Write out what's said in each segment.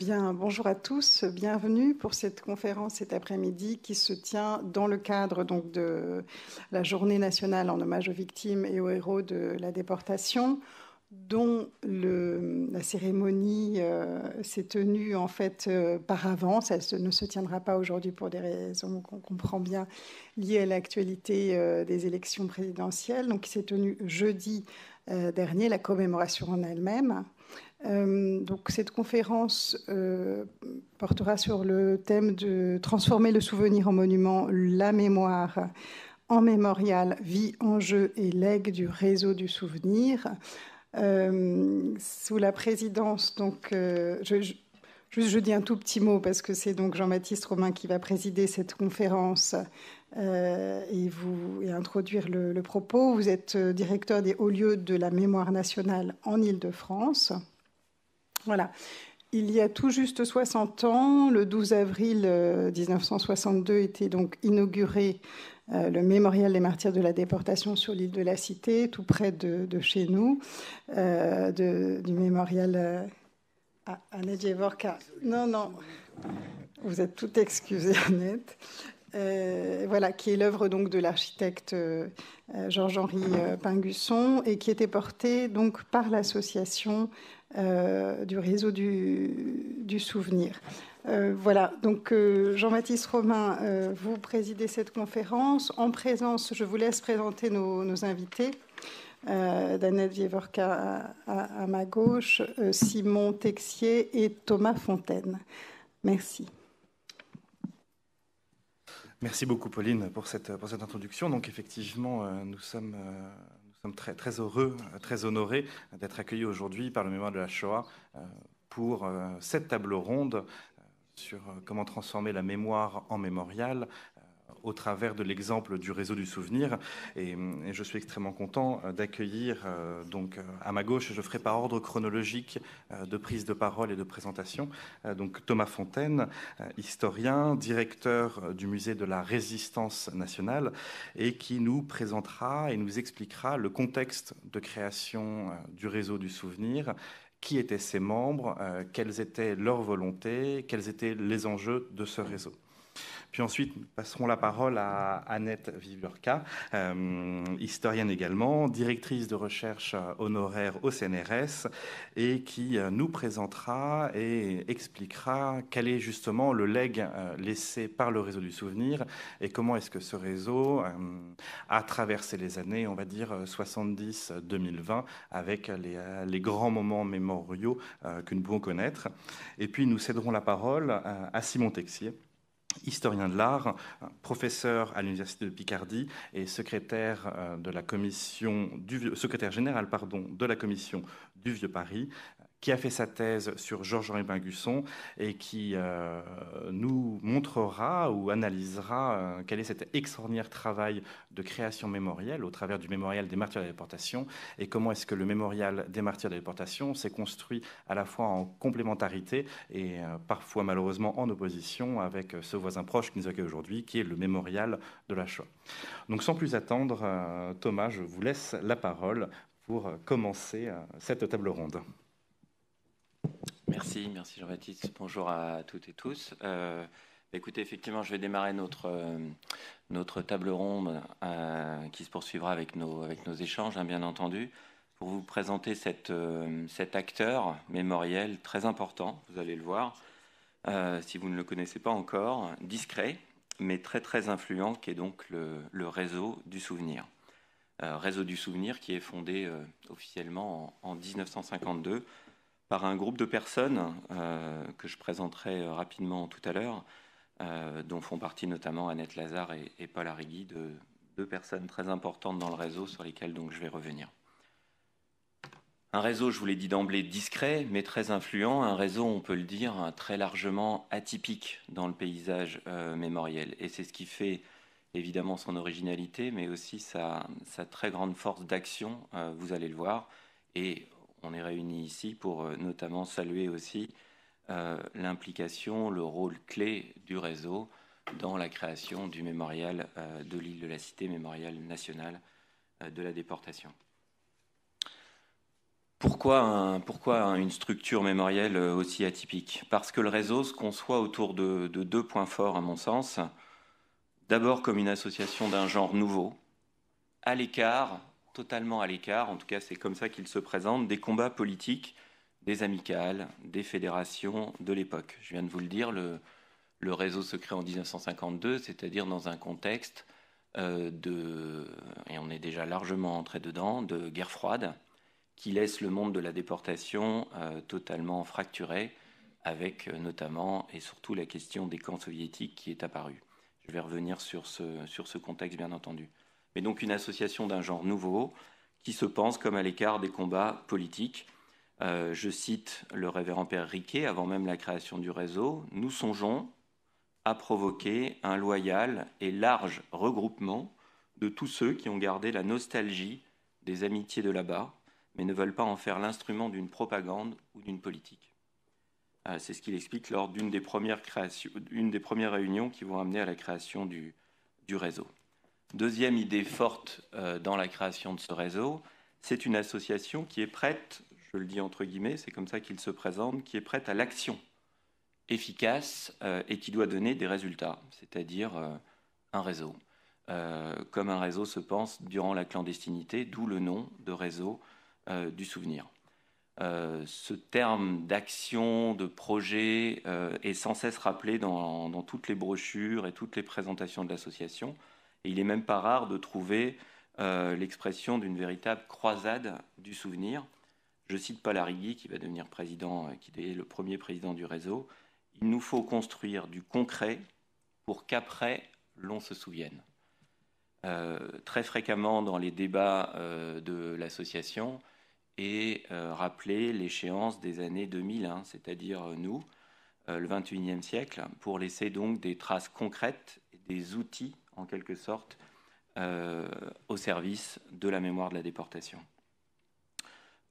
Bien, bonjour à tous, bienvenue pour cette conférence cet après-midi qui se tient dans le cadre de la journée nationale en hommage aux victimes et aux héros de la déportation dont la cérémonie euh, s'est tenue en fait euh, par avance. Elle ne se tiendra pas aujourd'hui pour des raisons qu'on comprend bien liées à l'actualité euh, des élections présidentielles. Donc, qui s'est tenue jeudi dernier, la commémoration en elle-même. Euh, donc, cette conférence euh, portera sur le thème de transformer le souvenir en monument, la mémoire en mémorial, vie, en jeu et legs du réseau du souvenir. Euh, sous la présidence, donc, je, dis un tout petit mot parce que c'est donc Jean-Baptiste Romain qui va présider cette conférence et vous introduire le, le, propos. Vous êtes directeur des hauts lieux de la mémoire nationale en Île-de-France. Voilà. Il y a tout juste 60 ans, le 12 avril 1962 euh, était donc inauguré euh, le mémorial des martyrs de la déportation sur l'île de la Cité, tout près de, chez nous, euh, du mémorial à Annette Non, non, vous êtes tout excusé, Annette. voilà, qui est l'œuvre donc de l'architecte Georges-Henri Pingusson et qui était portée donc par l'association euh, du réseau du, souvenir. Euh, voilà, donc euh, Jean-Baptiste Romain, vous présidez cette conférence. En présence, je vous laisse présenter nos, invités. Daniel Vievorka à, ma gauche, Simon Texier et Thomas Fontaine. Merci. Merci beaucoup, Pauline, pour cette, pour cette introduction. Donc, effectivement, nous sommes nous sommes très, heureux, très honorés d'être accueillis aujourd'hui par le Mémoire de la Shoah euh, pour euh, cette table ronde euh, sur comment transformer la mémoire en mémorial au travers de l'exemple du réseau du souvenir. Et, je suis extrêmement content euh, d'accueillir euh, donc euh, à ma gauche, je ferai par ordre chronologique de prise de parole et de présentation, donc Thomas Fontaine, historien, directeur du musée de la Résistance nationale, et qui nous présentera et nous expliquera le contexte de création du réseau du souvenir qui étaient ses membres, quelles étaient leurs volontés, quels étaient les enjeux de ce réseau. Puis ensuite, nous passerons la parole à Annette Vivlurka, euh, historienne également, directrice de recherche honoraire au CNRS, et qui euh, nous présentera et expliquera quel est justement le leg euh, laissé par le réseau du souvenir et comment est-ce que ce réseau a traversé les années, on va dire 70-2020, avec les, grands moments mémoriaux que nous pouvons connaître. Et puis nous céderons la parole à Simon Texier historien de l'art, professeur à l'université de Picardie et secrétaire euh, de la commission du général de la commission du Vieux Paris qui a fait sa thèse sur Georges-Henri Bingusson et qui euh, nous montrera ou analysera euh, quel est cet extraordinaire travail de création mémorielle au travers du mémorial des martyrs de la déportation et comment est-ce que le mémorial des martyrs de la déportation s'est construit à la fois en complémentarité et euh, parfois malheureusement en opposition avec ce voisin proche qui nous accueille aujourd'hui qui est le mémorial de la Shoah. Donc sans plus attendre, Thomas, je vous laisse la parole pour commencer cette table ronde. Merci, merci Jean-Baptiste. Bonjour à toutes et tous. Euh, écoutez, effectivement, je vais démarrer notre, euh, table ronde euh, qui se poursuivra avec nos, avec nos échanges, hein, bien entendu, pour vous présenter cet acteur mémoriel très important, vous allez le voir, si vous ne le connaissez pas encore, discret, mais très très influent, qui est donc le, réseau du souvenir. réseau du souvenir qui est fondé officiellement en 1952 par un groupe de personnes euh, que je présenterai euh, rapidement tout à l'heure, euh, dont font partie notamment Annette Lazare et, Paul Arrigui, deux, personnes très importantes dans le réseau sur lesquelles donc je vais revenir. Un réseau, je vous l'ai dit d'emblée, discret mais très influent, un réseau, on peut le dire, très largement atypique dans le paysage mémoriel. Et c'est ce qui fait évidemment son originalité, mais aussi sa, très grande force d'action, vous allez le voir. Et on est réunis ici pour euh, notamment saluer aussi euh, l'implication, le rôle clé du réseau dans la création du mémorial euh, de l'île de la Cité, mémorial national de la déportation. Pourquoi, une structure mémorielle aussi atypique Parce que le réseau se conçoit autour de, de deux points forts, à mon sens. D'abord comme une association d'un genre nouveau, à l'écart totalement à l'écart, en tout cas c'est comme ça qu'il se présente, des combats politiques, des amicales, des fédérations de l'époque. Je viens de vous le dire, le, réseau se crée en 1952, c'est-à-dire dans un contexte euh, de, et on est déjà largement entré dedans, de guerre froide, qui laisse le monde de la déportation euh, totalement fracturé, avec euh, notamment et surtout la question des camps soviétiques qui est apparue. Je vais revenir sur ce, sur ce contexte, bien entendu mais donc une association d'un genre nouveau qui se pense comme à l'écart des combats politiques. Euh, je cite le révérend Père Riquet avant même la création du réseau, Nous songeons à provoquer un loyal et large regroupement de tous ceux qui ont gardé la nostalgie des amitiés de là-bas, mais ne veulent pas en faire l'instrument d'une propagande ou d'une politique. Euh, c'est ce qu'il explique lors d'une des, premières réunions qui vont amener à la création du réseau. Deuxième idée forte euh, dans la création de ce réseau, c'est une association qui est prête, je le dis entre guillemets, c'est comme ça qu'il se présente, qui est prête à l'action efficace euh, et qui doit donner des résultats, c'est-à-dire euh, un réseau. comme un réseau se pense durant la clandestinité, d'où le nom de réseau du souvenir. ce terme d'action, de projet est sans cesse rappelé dans, toutes les brochures et toutes les présentations de l'association. Et il n'est même pas rare de trouver euh, l'expression d'une véritable croisade du souvenir. Je cite Paul Arrigui, qui va devenir président, euh, qui est le premier président du réseau. Il nous faut construire du concret pour qu'après, l'on se souvienne. Euh, très fréquemment dans les débats de l'association et rappeler l'échéance des années 2000, hein, c'est-à-dire nous, le 21e siècle, pour laisser donc des traces concrètes, et des outils en quelque sorte, euh, au service de la mémoire de la déportation.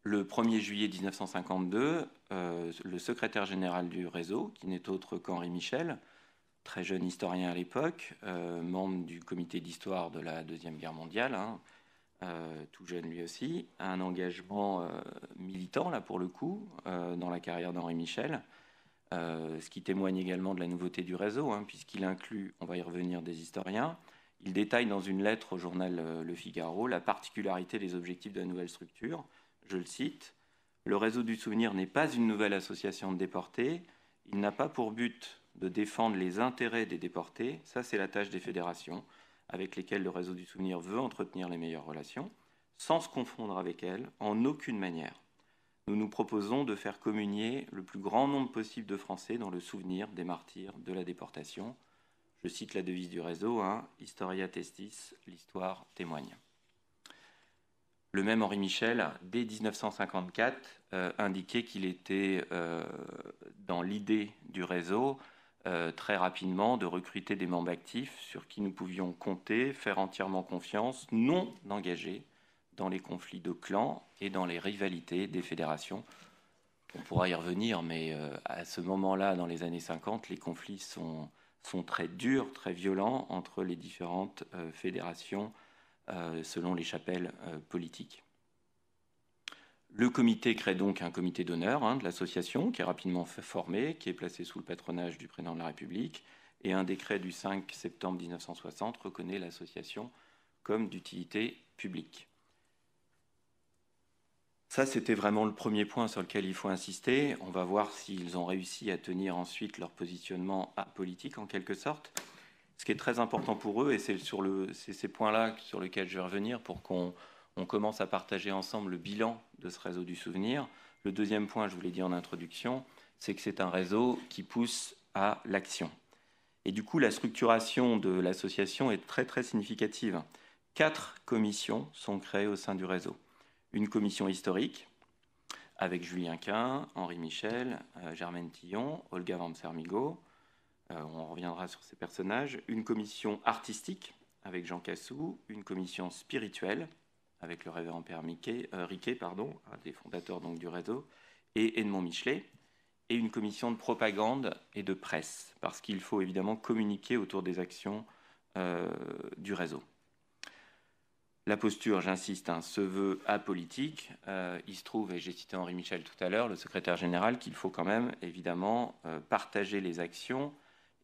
Le 1er juillet 1952, euh, le secrétaire général du réseau, qui n'est autre qu'Henri Michel, très jeune historien à l'époque, euh, membre du comité d'histoire de la Deuxième Guerre mondiale, hein, tout jeune lui aussi, a un engagement militant, là pour le coup, dans la carrière d'Henri Michel. Euh, ce qui témoigne également de la nouveauté du réseau, hein, puisqu'il inclut, on va y revenir, des historiens. Il détaille dans une lettre au journal euh, Le Figaro la particularité des objectifs de la nouvelle structure. Je le cite Le réseau du souvenir n'est pas une nouvelle association de déportés. Il n'a pas pour but de défendre les intérêts des déportés. Ça, c'est la tâche des fédérations avec lesquelles le réseau du souvenir veut entretenir les meilleures relations, sans se confondre avec elles en aucune manière nous nous proposons de faire communier le plus grand nombre possible de Français dans le souvenir des martyrs de la déportation. Je cite la devise du réseau, hein, Historia testis, l'histoire témoigne. Le même Henri Michel, dès 1954, euh, indiquait qu'il était euh, dans l'idée du réseau euh, très rapidement de recruter des membres actifs sur qui nous pouvions compter, faire entièrement confiance, non engagés, dans les conflits de clans et dans les rivalités des fédérations. On pourra y revenir, mais euh, à ce moment-là, dans les années 50, les conflits sont, très durs, très violents entre les différentes euh, fédérations euh, selon les chapelles politiques. Le comité crée donc un comité d'honneur hein, de l'association qui est rapidement formé, qui est placé sous le patronage du président de la République, et un décret du 5 septembre 1960 reconnaît l'association comme d'utilité publique. Ça, c'était vraiment le premier point sur lequel il faut insister. On va voir s'ils ont réussi à tenir ensuite leur positionnement politique, en quelque sorte. Ce qui est très important pour eux, et c'est sur ces points-là sur lesquels je vais revenir pour qu'on commence à partager ensemble le bilan de ce réseau du souvenir. Le deuxième point, je vous l'ai dit en introduction, c'est que c'est un réseau qui pousse à l'action. Et du coup, la structuration de l'association est très très significative. Quatre commissions sont créées au sein du réseau une commission historique avec Julien Quint, Henri Michel, euh, Germaine Tillon, Olga Van euh, on reviendra sur ces personnages. Une commission artistique avec Jean Cassou, une commission spirituelle avec le révérend Père euh, Riquet, pardon, un des fondateurs donc du réseau, et Edmond Michelet, et une commission de propagande et de presse, parce qu'il faut évidemment communiquer autour des actions du réseau. La posture, j'insiste, se veut apolitique. Euh, il se trouve, et j'ai cité Henri Michel tout à l'heure, le secrétaire général, qu'il faut quand même évidemment euh, partager les actions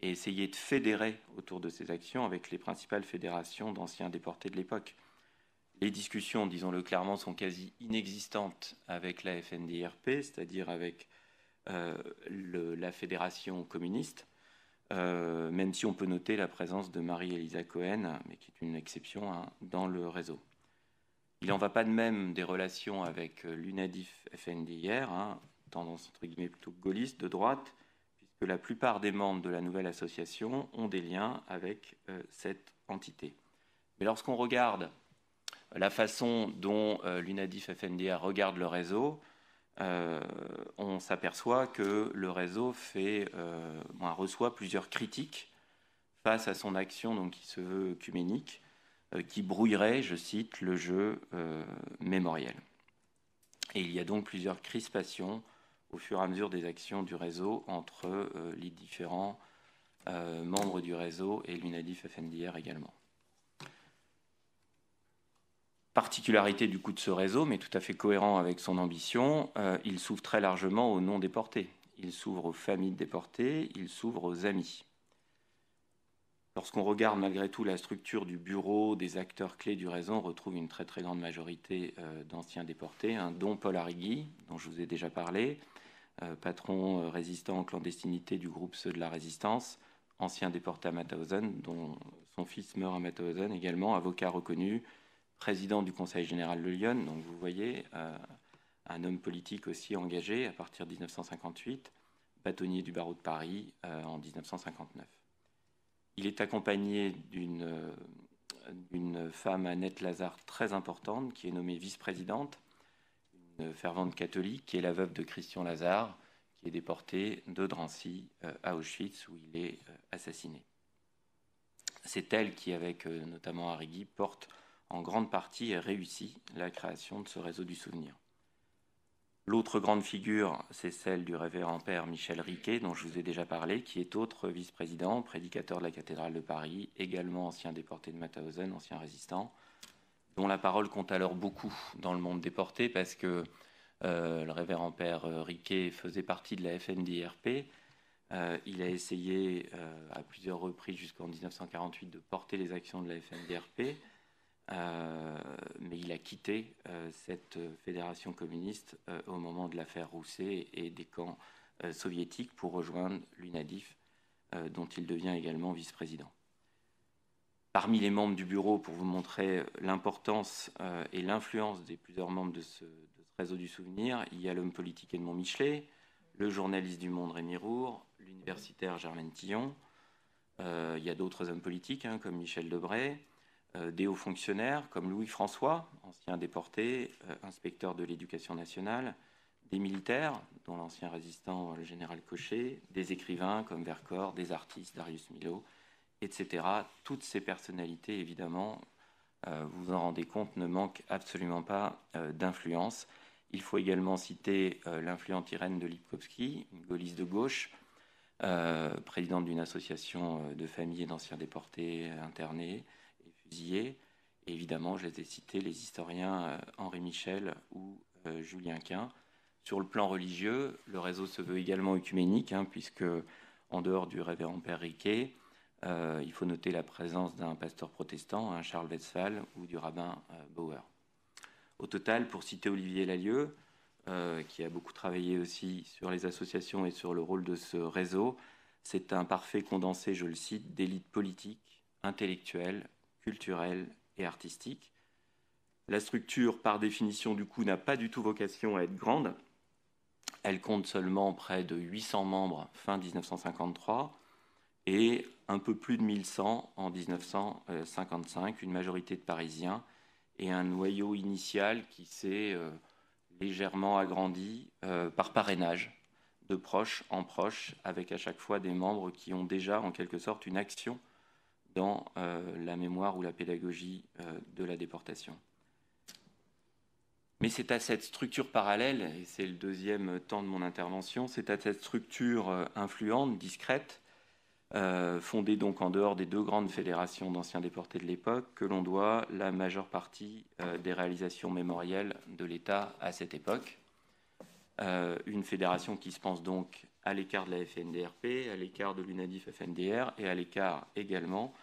et essayer de fédérer autour de ces actions avec les principales fédérations d'anciens déportés de l'époque. Les discussions, disons-le clairement, sont quasi inexistantes avec la FNDRP, c'est-à-dire avec euh, la fédération communiste. Euh, même si on peut noter la présence de Marie-Elisa Cohen, mais qui est une exception, hein, dans le réseau. Il n'en va pas de même des relations avec euh, l'UNADIF FNDIR, hein, tendance entre guillemets plutôt gaulliste de droite, puisque la plupart des membres de la nouvelle association ont des liens avec euh, cette entité. Mais lorsqu'on regarde la façon dont l'UNADIF FNDIR regarde le réseau, euh, on s'aperçoit que le réseau fait, euh, reçoit plusieurs critiques face à son action donc, qui se veut œcuménique, euh, qui brouillerait, je cite, le jeu mémoriel. Et il y a donc plusieurs crispations au fur et à mesure des actions du réseau entre les différents membres du réseau et l'UNADIF FNDR également particularité du coup de ce réseau, mais tout à fait cohérent avec son ambition, euh, il s'ouvre très largement aux non-déportés. Il s'ouvre aux familles déportés, il s'ouvre aux amis. Lorsqu'on regarde malgré tout la structure du bureau, des acteurs clés du réseau, on retrouve une très très grande majorité euh, d'anciens déportés, hein, dont Paul Arrigui, dont je vous ai déjà parlé, euh, patron résistant en clandestinité du groupe Ceux de la Résistance, ancien déporté à Mauthausen, dont son fils meurt à Mauthausen également, avocat reconnu, président du Conseil général de Lyon, donc vous voyez, euh, un homme politique aussi engagé à partir de 1958, bâtonnier du barreau de Paris euh, en 1959. Il est accompagné d'une femme, Annette Lazare, très importante, qui est nommée vice-présidente, une fervente catholique, qui est la veuve de Christian Lazare, qui est déporté de Drancy euh, à Auschwitz, où il est assassiné. C'est elle qui, avec notamment Harigi porte en grande partie et réussi la création de ce réseau du souvenir. L'autre grande figure, c'est celle du révérend père Michel Riquet, dont je vous ai déjà parlé, qui est autre vice-président, prédicateur de la cathédrale de Paris, également ancien déporté de Mauthausen, ancien résistant, dont la parole compte alors beaucoup dans le monde déporté, parce que euh, le révérend père euh, Riquet faisait partie de la FNDRP. Euh, il a essayé à plusieurs reprises jusqu'en 1948 de porter les actions de la FNDRP. Euh, mais il a quitté euh, cette fédération communiste euh, au moment de l'affaire Rousset et des camps soviétiques pour rejoindre l'UNADIF, dont il devient également vice-président. Parmi les membres du bureau, pour vous montrer l'importance et l'influence des plusieurs membres de ce, réseau du souvenir, il y a l'homme politique Edmond Michelet, le journaliste du Monde Rémi Rour, l'universitaire Germaine Tillon. il y a d'autres hommes politiques hein, comme Michel Debray, euh, des hauts fonctionnaires comme Louis François, ancien déporté, euh, inspecteur de l'éducation nationale, des militaires, dont l'ancien résistant euh, le général Cochet, des écrivains comme Vercors, des artistes, Darius Milhaud, etc. Toutes ces personnalités, évidemment, vous vous en rendez compte, ne manquent absolument pas d'influence. Il faut également citer l'influente Irène de Lipkowski, une gaulliste de gauche, présidente d'une association de familles et d'anciens déportés internés, fusillés. évidemment, je les ai cités, les historiens euh, Henri Michel ou euh, Julien Quint. Sur le plan religieux, le réseau se veut également œcuménique, hein, puisque en dehors du révérend Père Riquet, euh, il faut noter la présence d'un pasteur protestant, hein, Charles Westphal, ou du rabbin Bauer. Au total, pour citer Olivier Lalieu, qui a beaucoup travaillé aussi sur les associations et sur le rôle de ce réseau, c'est un parfait condensé, je le cite, d'élites politiques, intellectuelles, culturelle et artistique. La structure, par définition, du coup, n'a pas du tout vocation à être grande. Elle compte seulement près de 800 membres fin 1953 et un peu plus de 1100 en 1955, une majorité de Parisiens et un noyau initial qui s'est euh, légèrement agrandi euh, par parrainage, de proche en proche, avec à chaque fois des membres qui ont déjà en quelque sorte une action dans euh, la mémoire ou la pédagogie euh, de la déportation. Mais c'est à cette structure parallèle, et c'est le deuxième temps de mon intervention, c'est à cette structure euh, influente, discrète, fondée donc en dehors des deux grandes fédérations d'anciens déportés de l'époque, que l'on doit la majeure partie des réalisations mémorielles de l'État à cette époque. une fédération qui se pense donc à l'écart de la FNDRP, à l'écart de l'UNADIF-FNDR et à l'écart également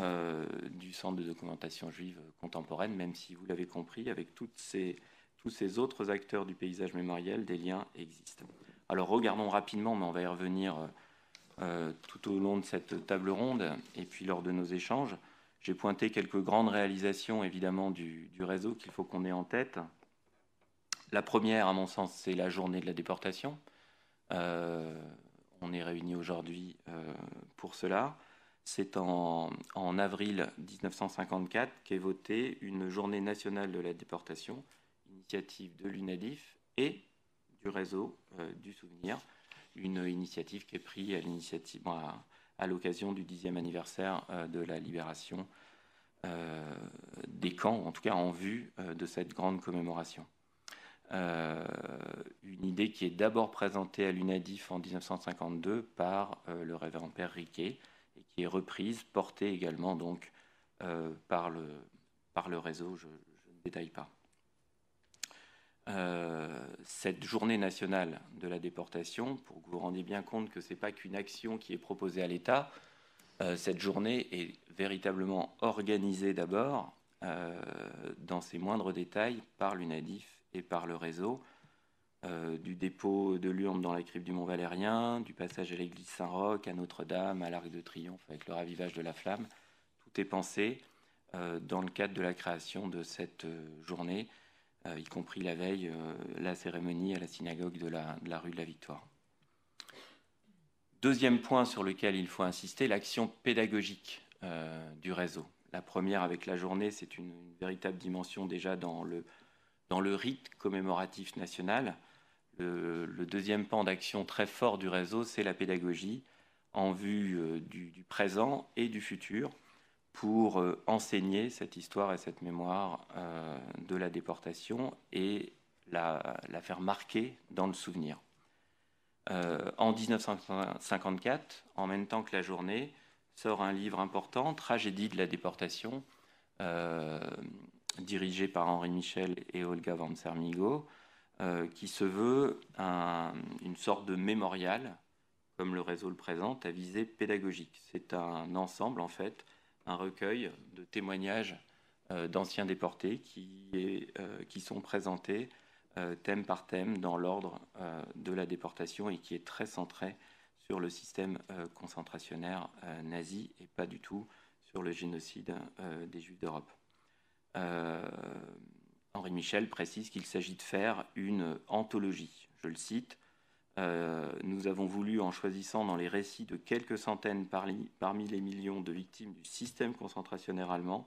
euh, du Centre de documentation juive contemporaine, même si vous l'avez compris, avec tous ces autres acteurs du paysage mémoriel, des liens existent. Alors regardons rapidement, mais on va y revenir euh, tout au long de cette table ronde et puis lors de nos échanges. J'ai pointé quelques grandes réalisations évidemment du, réseau qu'il faut qu'on ait en tête. La première, à mon sens, c'est la journée de la déportation. Euh, on est réunis aujourd'hui pour cela. C'est en, avril 1954 qu'est votée une journée nationale de la déportation, initiative de l'UNADIF et du réseau euh, du souvenir, une initiative qui est prise à l'occasion du 10 anniversaire euh, de la libération euh, des camps, en tout cas en vue de cette grande commémoration. une idée qui est d'abord présentée à l'UNADIF en 1952 par le révérend Père Riquet, est reprise, portée également donc euh, par, le, réseau, je, ne détaille pas. Euh, cette journée nationale de la déportation, pour que vous vous rendiez bien compte que ce n'est pas qu'une action qui est proposée à l'État, euh, cette journée est véritablement organisée d'abord dans ses moindres détails par l'UNADIF et par le réseau, euh, du dépôt de l'urne dans la crypte du Mont Valérien, du passage à l'église Saint-Roch, à Notre-Dame, à l'Arc de Triomphe avec le ravivage de la flamme. Tout est pensé euh, dans le cadre de la création de cette euh, journée, y compris la veille, la cérémonie à la synagogue de la, rue de la Victoire. Deuxième point sur lequel il faut insister, l'action pédagogique du réseau. La première avec la journée, c'est une, véritable dimension déjà dans le, dans le rite commémoratif national le, deuxième pan d'action très fort du réseau, c'est la pédagogie en vue euh, du, présent et du futur pour euh, enseigner cette histoire et cette mémoire euh, de la déportation et la, faire marquer dans le souvenir. en 1954, en même temps que la journée, sort un livre important, Tragédie de la déportation, dirigé par Henri Michel et Olga Van Sermigo, euh, qui se veut une sorte de mémorial, comme le réseau le présente, à visée pédagogique. C'est un ensemble, en fait, un recueil de témoignages euh, d'anciens déportés qui, euh, qui, sont présentés thème par thème dans l'ordre de la déportation et qui est très centré sur le système concentrationnaire nazi et pas du tout sur le génocide des Juifs d'Europe. Henri Michel précise qu'il s'agit de faire une anthologie. Je le cite. Euh, nous avons voulu, en choisissant dans les récits de quelques centaines parmi, les millions de victimes du système concentrationnaire allemand,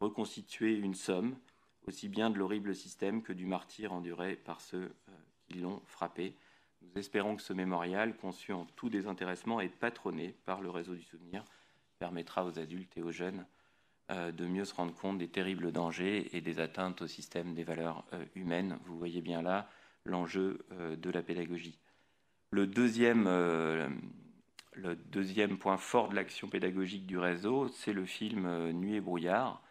reconstituer une somme, aussi bien de l'horrible système que du martyr enduré par ceux euh, qui l'ont frappé. Nous espérons que ce mémorial, conçu en tout désintéressement et patronné par le réseau du souvenir, permettra aux adultes et aux jeunes euh, de mieux se rendre compte des terribles dangers et des atteintes au système des valeurs euh, humaines. Vous voyez bien là l'enjeu euh, de la pédagogie. Le deuxième, le deuxième point fort de l'action pédagogique du réseau, c'est le film Nuit et brouillard,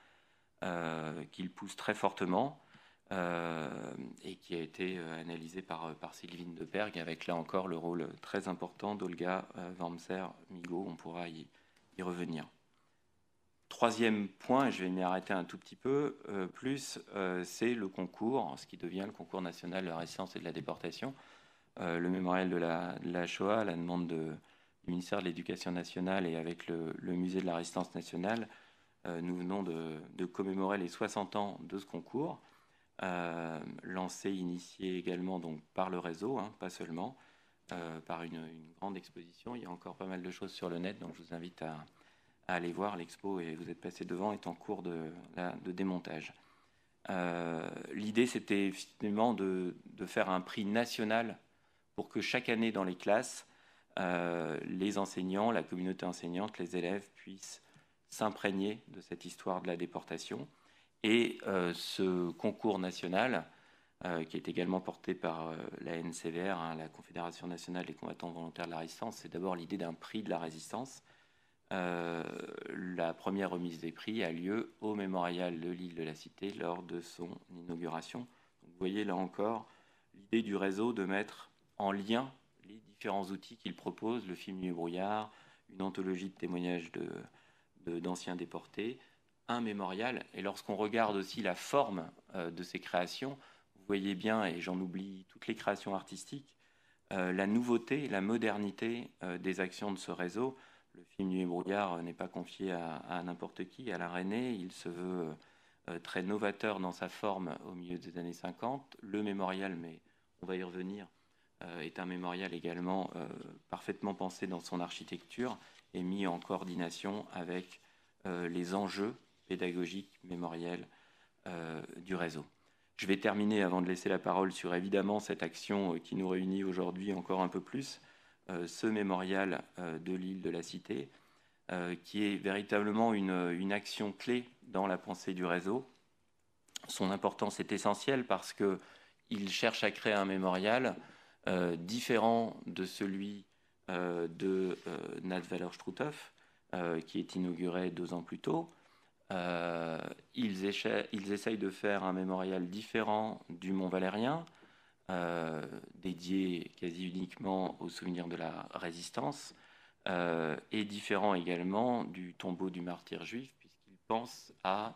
qu'il pousse très fortement. et qui a été analysé par, par Sylvine Deperg avec là encore le rôle très important d'Olga wormser Migo On pourra y revenir. Troisième point, et je vais m'y arrêter un tout petit peu euh, plus, euh, c'est le concours, ce qui devient le concours national de la résistance et de la déportation. Euh, le mémorial de la, la, Shoah, la demande du ministère de l'Éducation nationale et avec le, musée de la résistance nationale, nous venons de, commémorer les 60 ans de ce concours, lancé, initié également donc, par le réseau, hein, pas seulement, par une, une grande exposition. Il y a encore pas mal de choses sur le net, donc je vous invite à, à aller voir l'expo et vous êtes passé devant est en cours de, démontage. Euh, l'idée, c'était finalement de, faire un prix national pour que chaque année dans les classes, euh, les enseignants, la communauté enseignante, les élèves puissent s'imprégner de cette histoire de la déportation. Et euh, ce concours national, qui est également porté par la NCVR, hein, la Confédération nationale des combattants volontaires de la résistance, c'est d'abord l'idée d'un prix de la résistance euh, la première remise des prix a lieu au mémorial de l'île de la Cité lors de son inauguration. vous voyez là encore l'idée du réseau de mettre en lien les différents outils qu'il propose, le film du brouillard, une anthologie de témoignages d'anciens de, d'anciens déportés, un mémorial. Et lorsqu'on regarde aussi la forme euh, de ces créations, vous voyez bien, et j'en oublie toutes les créations artistiques, euh, la nouveauté, la modernité des actions de ce réseau le film du et euh, n'est pas confié à, n'importe qui, à la Il se veut euh, euh, très novateur dans sa forme au milieu des années 50. Le mémorial, mais on va y revenir, est un mémorial également parfaitement pensé dans son architecture et mis en coordination avec les enjeux pédagogiques, mémoriels du réseau. Je vais terminer avant de laisser la parole sur évidemment cette action qui nous réunit aujourd'hui encore un peu plus. Euh, ce mémorial euh, de l'île de la Cité, euh, qui est véritablement une, action clé dans la pensée du réseau. Son importance est essentielle parce qu'il cherche à créer un mémorial différent de celui de Nat valor qui est inauguré deux ans plus tôt. ils, essayent de faire un mémorial différent du Mont Valérien, euh, dédié quasi uniquement aux souvenirs de la résistance, euh, est différent également du tombeau du martyr juif, puisqu'il pense à,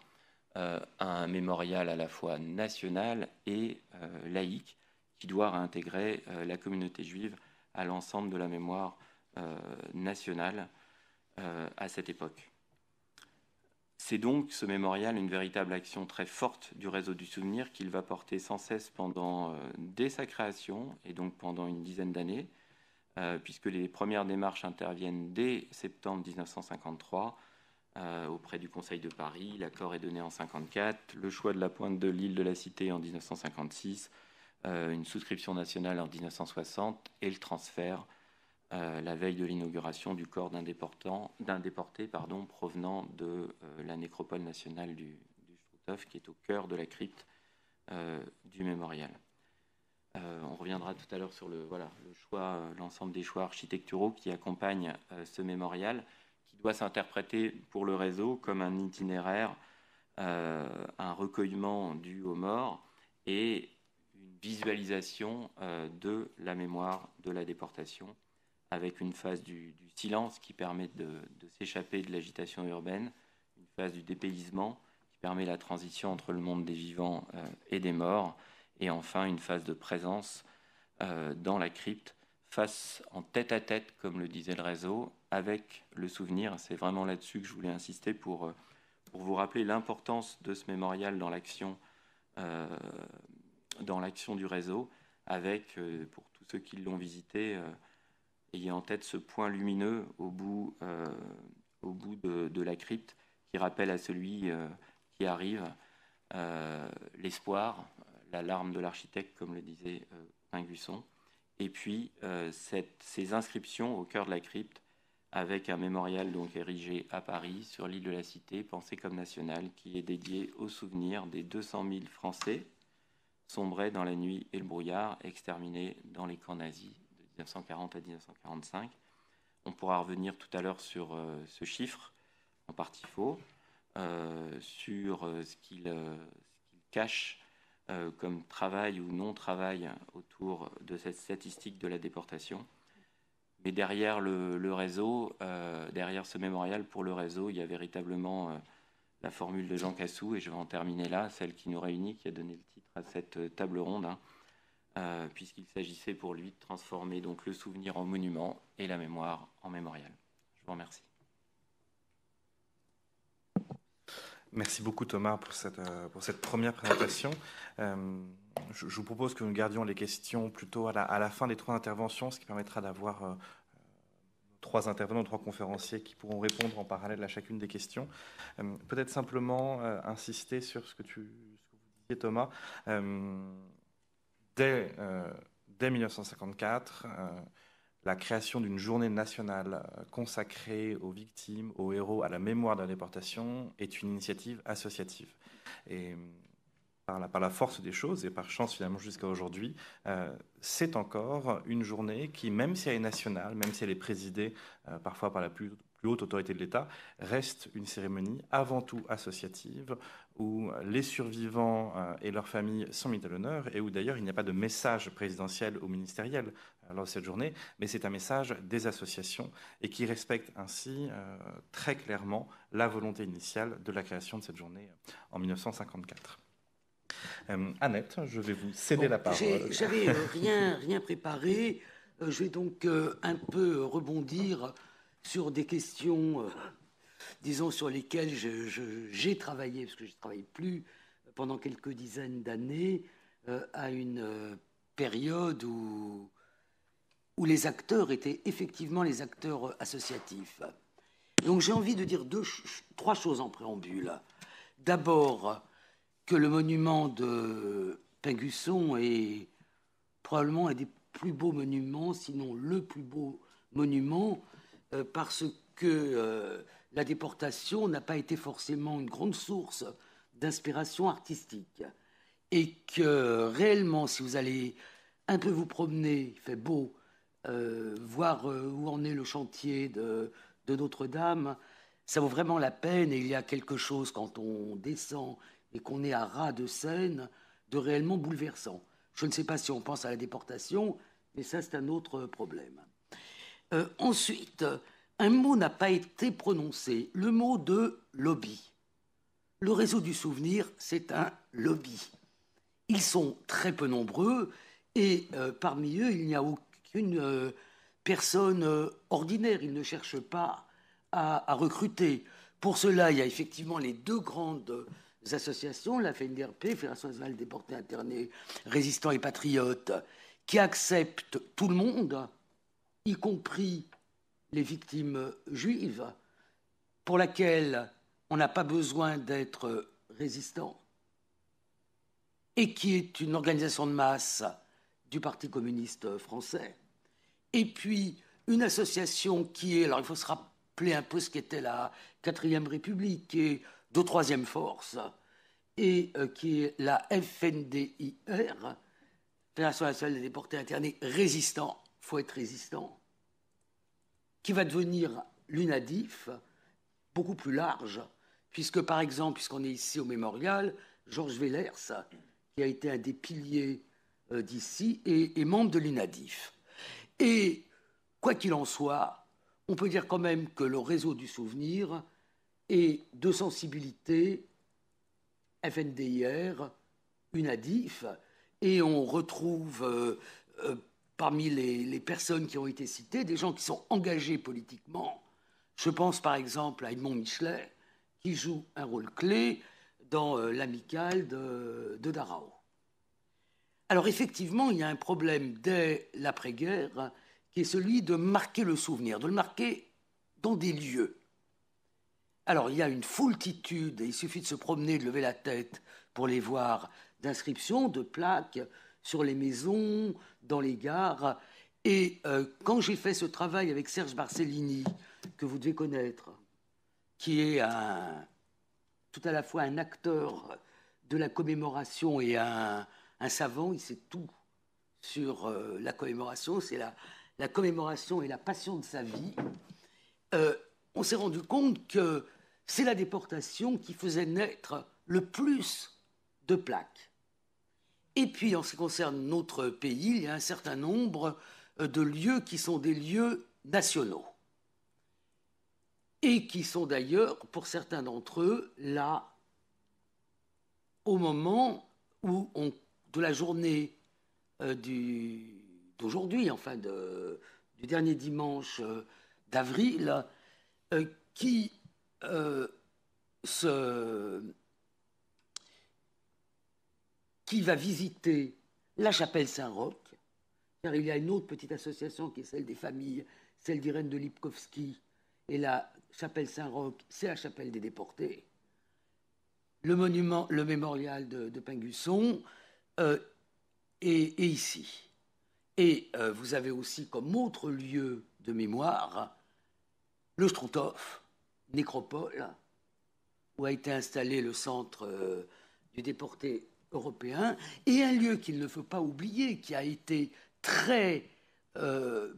euh, un mémorial à la fois national et euh, laïque qui doit intégrer la communauté juive à l'ensemble de la mémoire nationale à cette époque. C'est donc ce mémorial une véritable action très forte du réseau du souvenir qu'il va porter sans cesse pendant euh, dès sa création et donc pendant une dizaine d'années, euh, puisque les premières démarches interviennent dès septembre 1953 euh, auprès du Conseil de Paris. L'accord est donné en 1954, le choix de la pointe de l'île de la Cité en 1956, une souscription nationale en 1960 et le transfert euh, la veille de l'inauguration du corps d'un déporté pardon, provenant de euh, la nécropole nationale du, du qui est au cœur de la crypte euh, du mémorial. on reviendra tout à l'heure sur le, voilà, le choix, l'ensemble des choix architecturaux qui accompagnent ce mémorial, qui doit s'interpréter pour le réseau comme un itinéraire, un recueillement dû aux morts et une visualisation de la mémoire de la déportation avec une phase du, silence qui permet de, s'échapper de l'agitation urbaine, une phase du dépaysement qui permet la transition entre le monde des vivants euh, et des morts, et enfin une phase de présence euh, dans la crypte, face en tête à tête, comme le disait le réseau, avec le souvenir. C'est vraiment là-dessus que je voulais insister pour, euh, pour vous rappeler l'importance de ce mémorial dans l'action dans l'action du réseau, avec, pour tous ceux qui l'ont visité, ayez en tête ce point lumineux au bout, euh, au bout de, la crypte qui rappelle à celui euh, qui arrive euh, l'espoir, la larme de l'architecte, comme le disait Gusson, et puis ces inscriptions au cœur de la crypte avec un mémorial donc érigé à Paris sur l'île de la Cité, pensée comme nationale, qui est dédié au souvenir des 200 000 Français sombrés dans la nuit et le brouillard, exterminés dans les camps nazis 1940 à 1945. On pourra revenir tout à l'heure sur euh, ce chiffre, en partie faux, euh, sur euh, ce qu'il cache comme travail ou non-travail autour de cette statistique de la déportation. Mais derrière le, réseau, derrière ce mémorial pour le réseau, il y a véritablement la formule de Jean Cassou, et je vais en terminer là, celle qui nous réunit, qui a donné le titre à cette table ronde, hein. Euh, puisqu'il s'agissait pour lui de transformer donc le souvenir en monument et la mémoire en mémorial. Je vous remercie. Merci beaucoup Thomas pour cette, euh, pour cette première présentation. Euh, je, vous propose que nous gardions les questions plutôt à la, fin des trois interventions, ce qui permettra d'avoir trois intervenants, trois conférenciers qui pourront répondre en parallèle à chacune des questions. Peut-être simplement insister sur ce que, tu, ce que vous disiez Thomas dès, 1954 euh, euh, la création d'une journée nationale euh, consacrée aux victimes, aux héros, à la mémoire de la déportation est une initiative associative. Et hum, par la, force des choses et par chance finalement jusqu'à aujourd'hui, c'est encore une journée qui, même si elle est nationale, même si elle est présidée parfois par la plus plus haute autorité de l'État, reste une cérémonie avant tout associative où les survivants euh, et leurs familles sont mis à l'honneur et où d'ailleurs il n'y a pas de message présidentiel ou ministériel euh, lors de cette journée, mais c'est un message des associations et qui respecte ainsi euh, très clairement la volonté initiale de la création de cette journée en 1954. Annette, je vais vous céder la parole. J'avais rien, rien préparé. je vais donc un peu rebondir sur des questions, euh, disons, sur lesquelles j'ai travaillé, parce que je ne travaille plus pendant quelques dizaines d'années, euh, à une euh, période où, les acteurs étaient effectivement les acteurs associatifs. Donc j'ai envie de dire trois choses en préambule. D'abord, que le monument de Pingusson est probablement un des plus beaux monuments, sinon le plus beau monument euh, parce que euh, la déportation n'a pas été forcément une grande source d'inspiration artistique. Et que réellement, si vous allez un peu vous promener, il fait beau, euh, voir où en est le chantier de, Notre-Dame, ça vaut vraiment la peine. Et il y a quelque chose quand on descend et qu'on est à ras de scène, de réellement bouleversant. Je ne sais pas si on pense à la déportation, mais ça, c'est un autre problème. Euh, ensuite, un mot n'a pas été prononcé, le mot de lobby. Le réseau du souvenir, c'est un lobby. Ils sont très peu nombreux et euh, parmi eux, il n'y a aucune euh, personne ordinaire. Ils ne cherchent pas à, recruter. Pour cela, il y a effectivement les deux grandes associations, la FNDRP, Fédération nationale des déportés internés, résistants et patriotes, qui acceptent tout le monde, y compris les victimes juives, pour laquelle on n'a pas besoin d'être résistant, et qui est une organisation de masse du Parti communiste français, et puis une association qui est, alors il faut se rappeler un peu ce qu'était la quatrième République, qui est de troisième force, et euh, qui est la FNDIR, Fédération nationale des déportés internés résistants, faut être résistant, qui va devenir l'UNADIF beaucoup plus large, puisque par exemple, puisqu'on est ici au mémorial, Georges Vellers, qui a été un des piliers euh, d'ici, est, membre de l'UNADIF. Et quoi qu'il en soit, on peut dire quand même que le réseau du souvenir est de sensibilité FNDIR, UNADIF, et on retrouve euh, euh, parmi les, personnes qui ont été citées, des gens qui sont engagés politiquement. Je pense par exemple à Edmond Michelet, qui joue un rôle clé dans euh, l'amicale de, de Darao. Alors effectivement, il y a un problème dès l'après-guerre qui est celui de marquer le souvenir, de le marquer dans des lieux. Alors il y a une foultitude, et il suffit de se promener, de lever la tête pour les voir, d'inscriptions, de plaques, sur les maisons, dans les gares. Et euh, quand j'ai fait ce travail avec Serge Barcellini, que vous devez connaître, qui est tout à la fois un acteur de la commémoration et un, savant, il sait tout sur euh, la commémoration, c'est la, commémoration et la passion de sa vie, euh, on s'est rendu compte que c'est la déportation qui faisait naître le plus de plaques. Et puis, en ce qui concerne notre pays, il y a un certain nombre euh, de lieux qui sont des lieux nationaux et qui sont d'ailleurs, pour certains d'entre eux, là au moment où on, de la journée euh, d'aujourd'hui, enfin du dernier dimanche euh, d'avril, qui se qui va visiter la chapelle Saint-Roch, car il y a une autre petite association qui est celle des familles, celle d'Irène de Lipkowski, et la chapelle Saint-Roch, c'est la chapelle des déportés. Le monument, le mémorial de, Pingusson euh, est, ici. Et euh, vous avez aussi comme autre lieu de mémoire le Strontov, nécropole, où a été installé le centre euh, du déporté européen, et un lieu qu'il ne faut pas oublier, qui a été très, euh,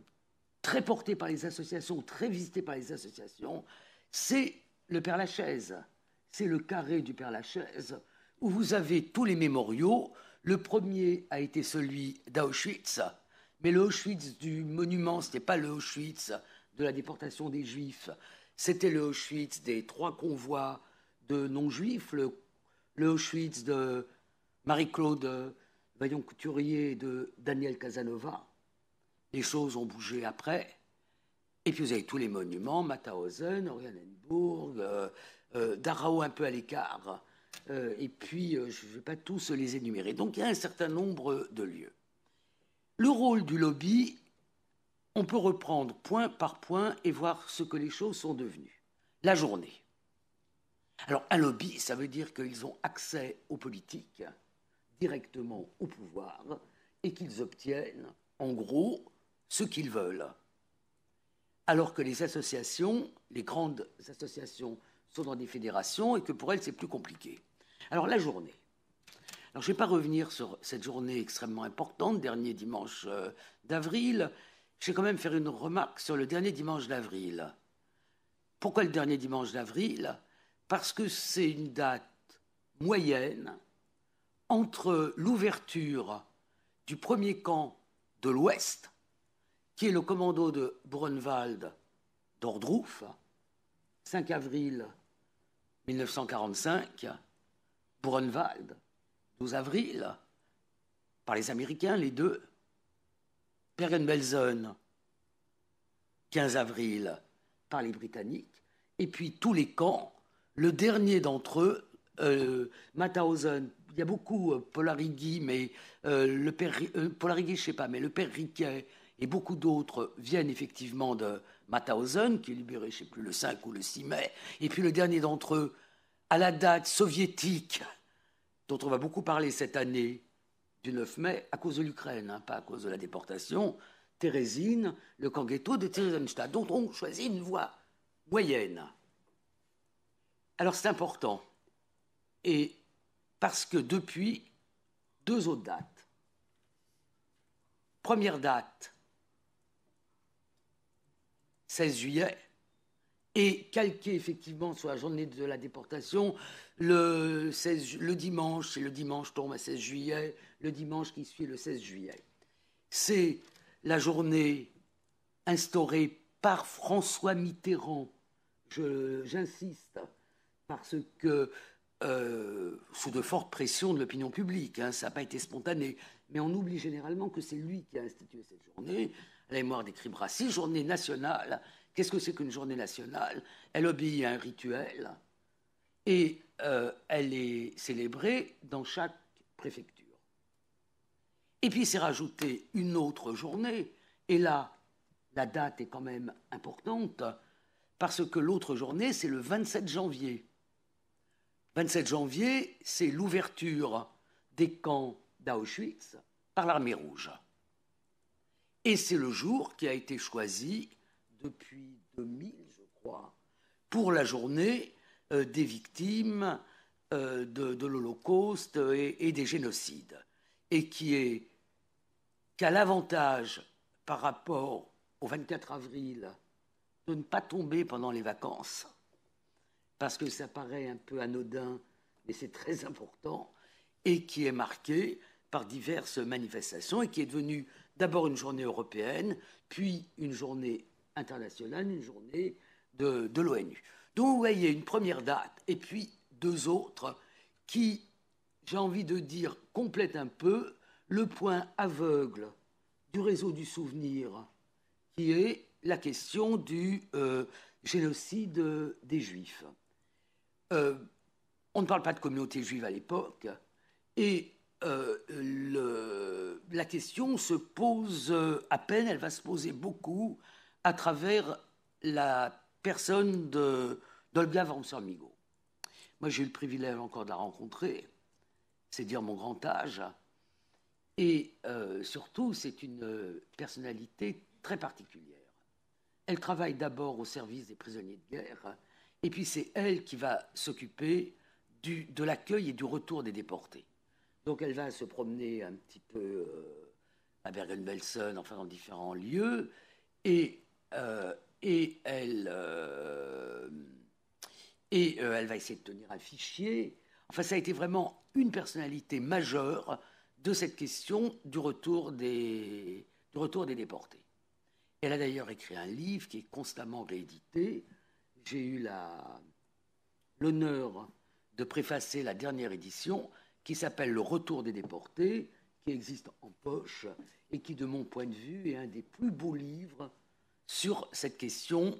très porté par les associations, très visité par les associations, c'est le Père Lachaise. C'est le carré du Père Lachaise, où vous avez tous les mémoriaux. Le premier a été celui d'Auschwitz, mais le Auschwitz du monument, ce n'était pas le Auschwitz de la déportation des Juifs, c'était le Auschwitz des trois convois de non-juifs, le, le Auschwitz de Marie-Claude euh, Vaillant-Couturier de Daniel Casanova. Les choses ont bougé après. Et puis vous avez tous les monuments, Mauthausen, Orianenburg, darau, euh, euh, Darao un peu à l'écart. et puis, je ne vais pas tous les énumérer. Donc il y a un certain nombre de lieux. Le rôle du lobby, on peut reprendre point par point et voir ce que les choses sont devenues. La journée. Alors un lobby, ça veut dire qu'ils ont accès aux politiques directement au pouvoir et qu'ils obtiennent, en gros, ce qu'ils veulent. Alors que les associations, les grandes associations, sont dans des fédérations et que pour elles, c'est plus compliqué. Alors la journée. Alors, je ne vais pas revenir sur cette journée extrêmement importante, dernier dimanche euh, d'avril. Je vais quand même faire une remarque sur le dernier dimanche d'avril. Pourquoi le dernier dimanche d'avril Parce que c'est une date moyenne entre l'ouverture du premier camp de l'Ouest, qui est le commando de Brunwald d'Ordruf, 5 avril 1945, Brunwald, 12 avril, par les Américains, les deux, Pergen-Belsen, 15 avril, par les Britanniques, et puis tous les camps, le dernier d'entre eux, euh, il y a beaucoup euh, Polarigui, mais euh, le père euh, je sais pas, mais le père Riquet et beaucoup d'autres viennent effectivement de Mauthausen, qui est libéré, je sais plus, le 5 ou le 6 mai. Et puis le dernier d'entre eux, à la date soviétique, dont on va beaucoup parler cette année, du 9 mai, à cause de l'Ukraine, hein, pas à cause de la déportation, Thérésine, le Kanghetto de Theresienstadt, dont on choisit une voie moyenne. Alors c'est important. Et parce que depuis, deux autres dates. Première date, 16 juillet, et calqué effectivement sur la journée de la déportation, le, 16, le dimanche, et le dimanche tombe à 16 juillet, le dimanche qui suit le 16 juillet. C'est la journée instaurée par François Mitterrand, j'insiste, parce que euh, sous de fortes pressions de l'opinion publique. Hein. ça n'a pas été spontané. Mais on oublie généralement que c'est lui qui a institué cette journée, la mémoire des crimes racistes, journée nationale. Qu'est-ce que c'est qu'une journée nationale Elle obéit à un rituel et euh, elle est célébrée dans chaque préfecture. Et puis s'est rajouté une autre journée, et là, la date est quand même importante, parce que l'autre journée, c'est le 27 janvier. 27 janvier, c'est l'ouverture des camps d'Auschwitz par l'armée rouge. Et c'est le jour qui a été choisi depuis 2000, je crois, pour la journée euh, des victimes euh, de, l'Holocauste et, des génocides, et qui est l'avantage par rapport au 24 avril de ne pas tomber pendant les vacances, parce que ça paraît un peu anodin, mais c'est très important, et qui est marqué par diverses manifestations et qui est devenue d'abord une journée européenne, puis une journée internationale, une journée de, l'ONU. Donc vous voyez une première date et puis deux autres qui, j'ai envie de dire, complètent un peu le point aveugle du réseau du souvenir, qui est la question du euh, génocide des Juifs. Euh, on ne parle pas de communauté juive à l'époque, et euh, la question se pose euh, à peine, elle va se poser beaucoup à travers la personne d'Olga Van migo Moi, j'ai eu le privilège encore de la rencontrer, c'est dire mon grand âge, et surtout, c'est une personnalité très particulière. Elle travaille d'abord au service des prisonniers de guerre, et puis c'est elle qui va s'occuper de l'accueil et du retour des déportés. Donc elle va se promener un petit peu euh, à Bergen-Belsen, enfin dans différents lieux, et, euh, et, elle, euh, et elle va essayer de tenir un fichier. Enfin, ça a été vraiment une personnalité majeure de cette question du retour des, du retour des déportés. Elle a d'ailleurs écrit un livre qui est constamment réédité, j'ai eu l'honneur de préfacer la dernière édition qui s'appelle Le Retour des déportés, qui existe en poche et qui, de mon point de vue, est un des plus beaux livres sur cette question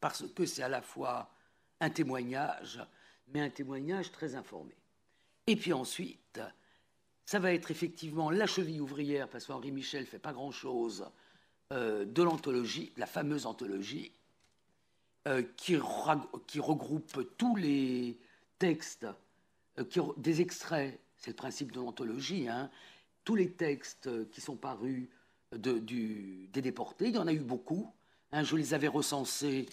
parce que c'est à la fois un témoignage, mais un témoignage très informé. Et puis ensuite, ça va être effectivement la cheville ouvrière, parce qu'Henri Michel ne fait pas grand-chose, euh, de l'anthologie, la fameuse anthologie, euh, qui, qui, regroupe tous les textes, euh, qui, des extraits, c'est le principe de l'anthologie, hein, tous les textes euh, qui sont parus du, des déportés, il y en a eu beaucoup, hein, je les avais recensés,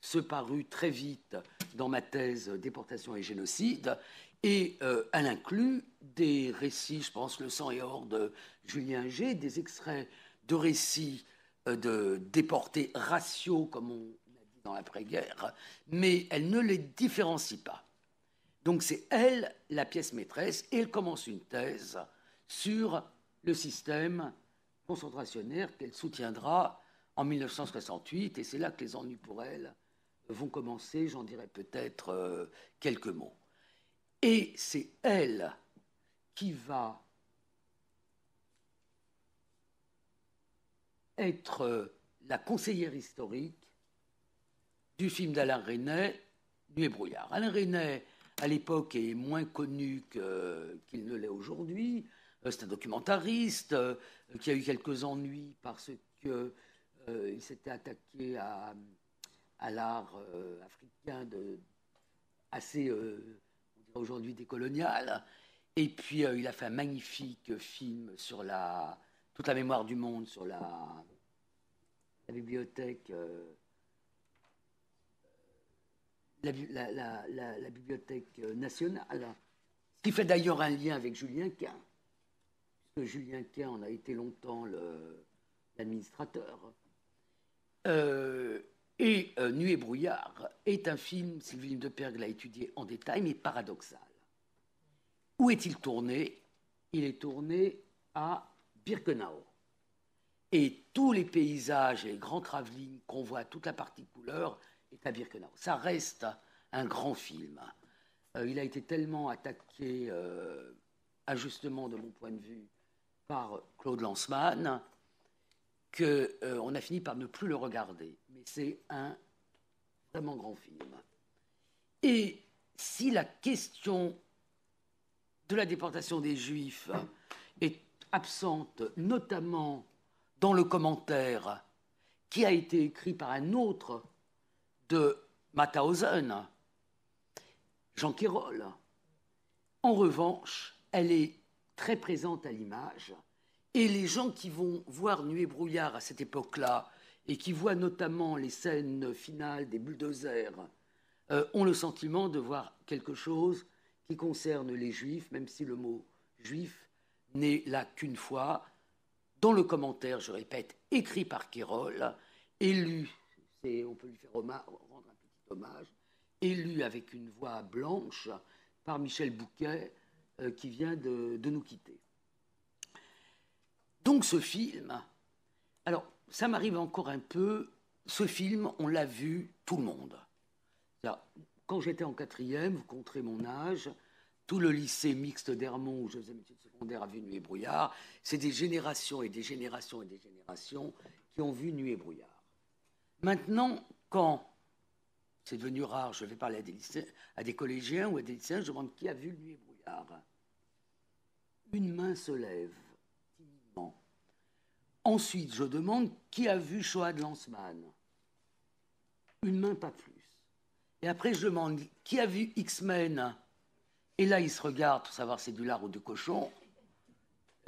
ceux parus très vite dans ma thèse Déportation et génocide, et elle inclut des récits, je pense, Le sang et or de Julien G, des extraits de récits de déportés raciaux, comme on, dans l'après-guerre, mais elle ne les différencie pas. Donc c'est elle la pièce maîtresse et elle commence une thèse sur le système concentrationnaire qu'elle soutiendra en 1968 et c'est là que les ennuis pour elle vont commencer, j'en dirais peut-être euh, quelques mots. Et c'est elle qui va être euh, la conseillère historique du film d'Alain Resnais, du Brouillard. Alain Resnais, à l'époque, est moins connu qu'il ne l'est aujourd'hui. Euh, c'est un documentariste euh, qui a eu quelques ennuis parce qu'il euh, s'était attaqué à, à l'art africain de, assez, dirait aujourd'hui, décolonial. Et puis, il a fait un magnifique film sur la, toute la mémoire du monde, sur la bibliothèque la, Bibliothèque euh, nationale, qui fait d'ailleurs un lien avec Julien Quint, puisque Julien Quint en a été longtemps l'administrateur. Euh, et euh, Nuit et brouillard est un film, Sylvie de Pergue l'a étudié en détail, mais paradoxal. Où est-il tourné Il est tourné à Birkenau. Et tous les paysages et les grands travelling qu'on voit, toute la partie couleur, est à Ça reste un grand film. Euh, il a été tellement attaqué, euh, de mon point de vue, par Claude Lanzmann, qu'on euh, a fini par ne plus le regarder. Mais c'est un vraiment grand film. Et si la question de la déportation des Juifs est absente, notamment dans le commentaire qui a été écrit par un autre de Mauthausen, Jean Quirol. En revanche, elle est très présente à l'image. Et les gens qui vont voir Nuit et brouillard à cette époque-là, et qui voient notamment les scènes finales des bulldozers, euh, ont le sentiment de voir quelque chose qui concerne les juifs, même si le mot juif n'est là qu'une fois. Dans le commentaire, je répète, écrit par Quirol et lu on peut lui faire rendre un petit hommage, élu avec une voix blanche par Michel Bouquet, euh, qui vient de, nous quitter. Donc ce film, alors ça m'arrive encore un peu, ce film, on l'a vu tout le monde. Quand j'étais en quatrième, vous compterez mon âge, tout le lycée mixte d'Hermont où je faisais mes études secondaires a vu Nuit et Brouillard. C'est des générations et des générations et des générations qui ont vu Nuit et Brouillard. Maintenant, quand c'est devenu rare, je vais parler à des, collégiens ou à des lycéens, je demande qui a vu Nuit Brouillard. Une main se lève, timidement. Ensuite, je demande qui a vu Shoah de Une main, pas plus. Et après, je demande qui a vu X-Men Et là, il se regarde pour savoir si c'est du lard ou du cochon,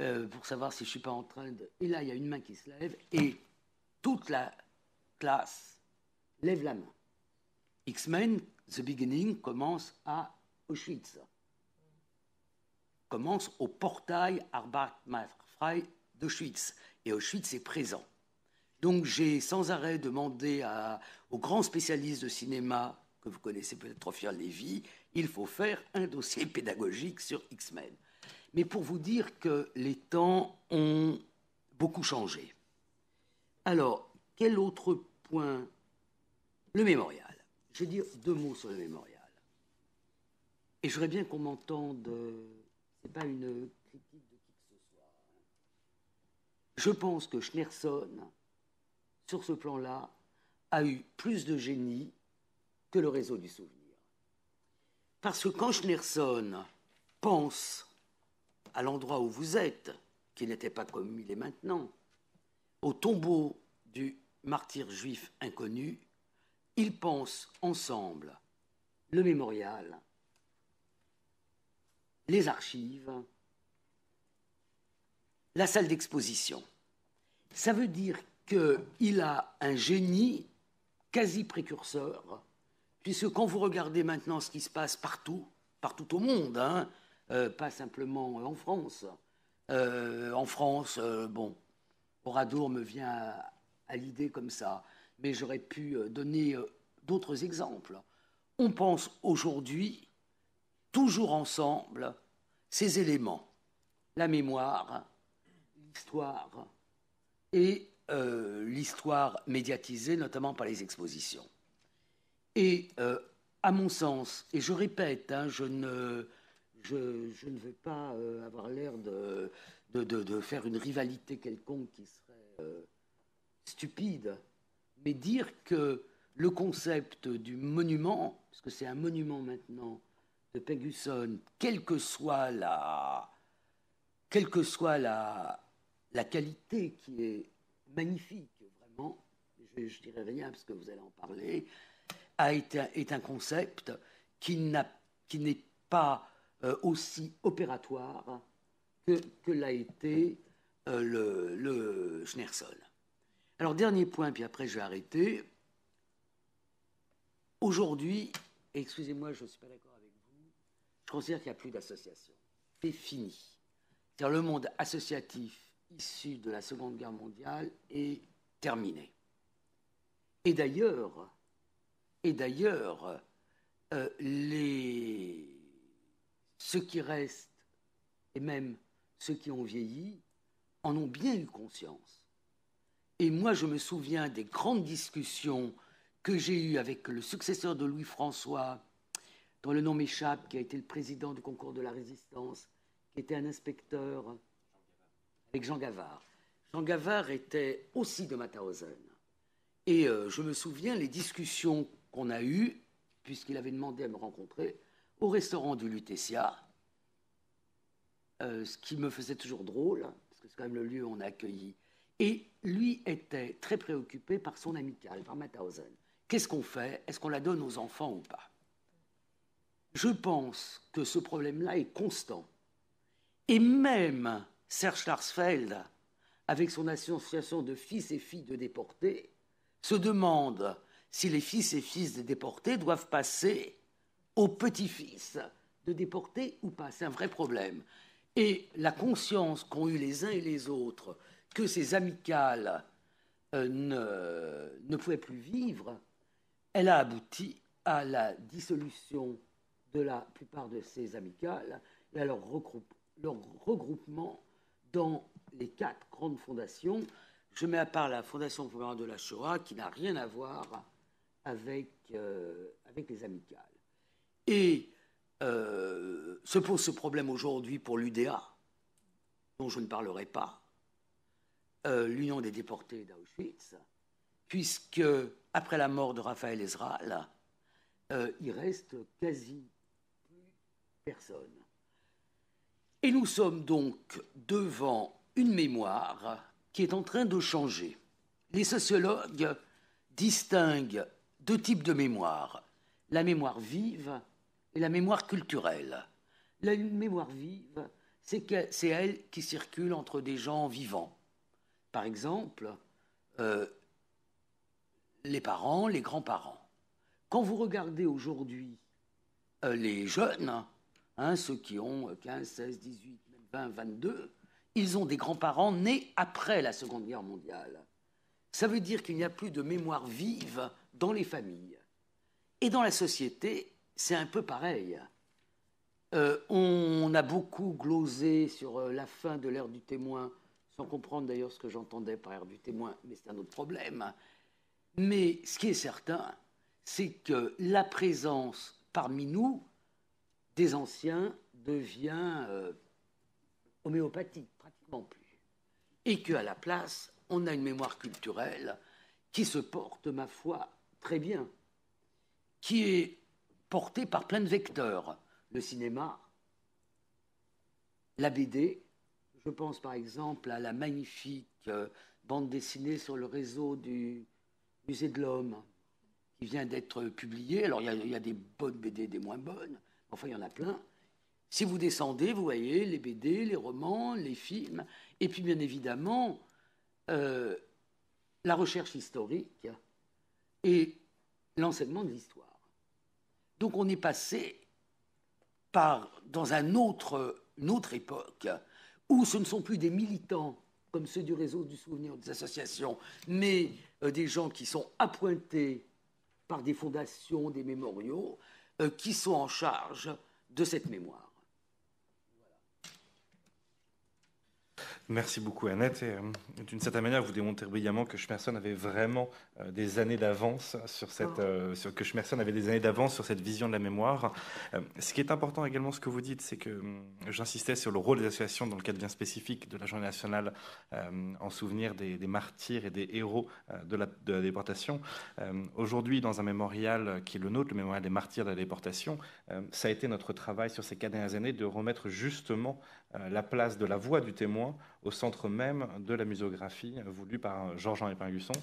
euh, pour savoir si je ne suis pas en train de. Et là, il y a une main qui se lève et toute la classe lève la main. X-Men, The Beginning, commence à Auschwitz. Commence au portail frei de d'Auschwitz. Et Auschwitz est présent. Donc j'ai sans arrêt demandé à, aux grands spécialistes de cinéma, que vous connaissez peut-être, Fier Lévy, il faut faire un dossier pédagogique sur X-Men. Mais pour vous dire que les temps ont beaucoup changé. Alors, quel autre point. Le mémorial. Je vais dire deux mots sur le mémorial. Et j'aimerais bien qu'on m'entende. Euh, c'est pas une critique de qui que ce soit. Hein. Je pense que Schneerson, sur ce plan-là, a eu plus de génie que le réseau du souvenir. Parce que quand Schneerson pense à l'endroit où vous êtes, qui n'était pas comme il est maintenant, au tombeau du martyr juif inconnu, ils pensent ensemble le mémorial, les archives, la salle d'exposition. Ça veut dire qu'il a un génie quasi précurseur, puisque quand vous regardez maintenant ce qui se passe partout, partout au monde, hein, euh, pas simplement euh, en France, euh, en France, bon, Oradour me vient à l'idée comme ça, mais j'aurais pu euh, donner euh, d'autres exemples. On pense aujourd'hui, toujours ensemble, ces éléments, la mémoire, l'histoire et euh, l'histoire médiatisée, notamment par les expositions. Et à mon sens, et je répète, hein, je, ne, je, ne veux pas avoir l'air de, de, faire une rivalité quelconque qui serait stupide, mais dire que le concept du monument, parce que c'est un monument maintenant de Penguson, quelle que soit la, quelle que soit la, la qualité qui est magnifique, vraiment, je, ne dirais rien parce que vous allez en parler, a est un concept qui n'est pas euh, aussi opératoire que, l'a été euh, le, le Schneerson. Alors, dernier point, puis après je vais arrêter. Aujourd'hui, excusez-moi, je ne suis pas d'accord avec vous, je considère qu'il n'y a plus d'association. C'est fini. cest le monde associatif issu de la Seconde Guerre mondiale est terminé. Et d'ailleurs, et d'ailleurs, euh, les... ceux qui restent, et même ceux qui ont vieilli, en ont bien eu conscience. Et moi, je me souviens des grandes discussions que j'ai eues avec le successeur de Louis-François, dont le nom m'échappe, qui a été le président du concours de la résistance, qui était un inspecteur avec Jean Gavard. Jean Gavard était aussi de Mataozen. Et euh, je me souviens les discussions qu'on a eues, puisqu'il avait demandé à me rencontrer, au restaurant du Lutetia, euh, ce qui me faisait toujours drôle, parce que c'est quand même le lieu où on a accueilli et lui était très préoccupé par son amical, par matthausen. Qu'est-ce qu'on fait Est-ce qu'on la donne aux enfants ou pas Je pense que ce problème-là est constant. Et même Serge Larsfeld, avec son association de fils et filles de déportés, se demande si les fils et filles des déportés doivent passer aux petits-fils de déportés ou pas. C'est un vrai problème. Et la conscience qu'ont eu les uns et les autres que ces amicales euh, ne, ne pouvaient plus vivre, elle a abouti à la dissolution de la plupart de ces amicales et à leur, regroupement dans les quatre grandes fondations. Je mets à part la Fondation de la Shoah qui n'a rien à voir avec, euh, avec les amicales. Et euh, se pose ce problème aujourd'hui pour l'UDA, dont je ne parlerai pas, euh, l'Union des déportés d'Auschwitz, puisque après la mort de Raphaël Ezra, euh, il reste quasi plus personne. Et nous sommes donc devant une mémoire qui est en train de changer. Les sociologues distinguent deux types de mémoire, la mémoire vive et la mémoire culturelle. La mémoire vive, c'est elle qui circule entre des gens vivants par exemple, euh, les parents, les grands-parents. Quand vous regardez aujourd'hui euh, les jeunes, hein, ceux qui ont 15, 16, 18, 20, 22, ils ont des grands-parents nés après la Seconde Guerre mondiale. Ça veut dire qu'il n'y a plus de mémoire vive dans les familles. Et dans la société, c'est un peu pareil. Euh, on a beaucoup glosé sur la fin de l'ère du témoin sans comprendre d'ailleurs ce que j'entendais par air du témoin, mais c'est un autre problème. Mais ce qui est certain, c'est que la présence parmi nous des anciens devient euh, homéopathique, pratiquement plus. Et qu'à la place, on a une mémoire culturelle qui se porte, ma foi, très bien, qui est portée par plein de vecteurs. Le cinéma, la BD, je pense par exemple à la magnifique euh, bande dessinée sur le réseau du Musée de l'Homme qui vient d'être publiée. Alors il y, a des bonnes BD, des moins bonnes, enfin il y en a plein. Si vous descendez, vous voyez les BD, les romans, les films, et puis bien évidemment euh, la recherche historique et l'enseignement de l'histoire. Donc on est passé dans un autre, une autre époque où ce ne sont plus des militants comme ceux du réseau du souvenir, des associations, mais euh, des gens qui sont appointés par des fondations, des mémoriaux, euh, qui sont en charge de cette mémoire. Merci beaucoup Annette. Euh, d'une certaine manière, vous démontrez brillamment que Schmerson avait vraiment euh, des années d'avance sur cette, oh. euh, sur, que Schmerson avait des années d'avance sur cette vision de la mémoire. ce qui est important également, ce que vous dites, c'est que hum, j'insistais sur le rôle des associations dans le cadre bien spécifique de la Journée nationale en souvenir des, martyrs et des héros de la, de, la, déportation. Aujourd'hui, dans un mémorial qui est le nôtre, le mémorial des martyrs de la déportation, ça a été notre travail sur ces quatre dernières années de remettre justement la place de la voix du témoin au centre même de la muséographie voulue par Georges-Henri Pingusson,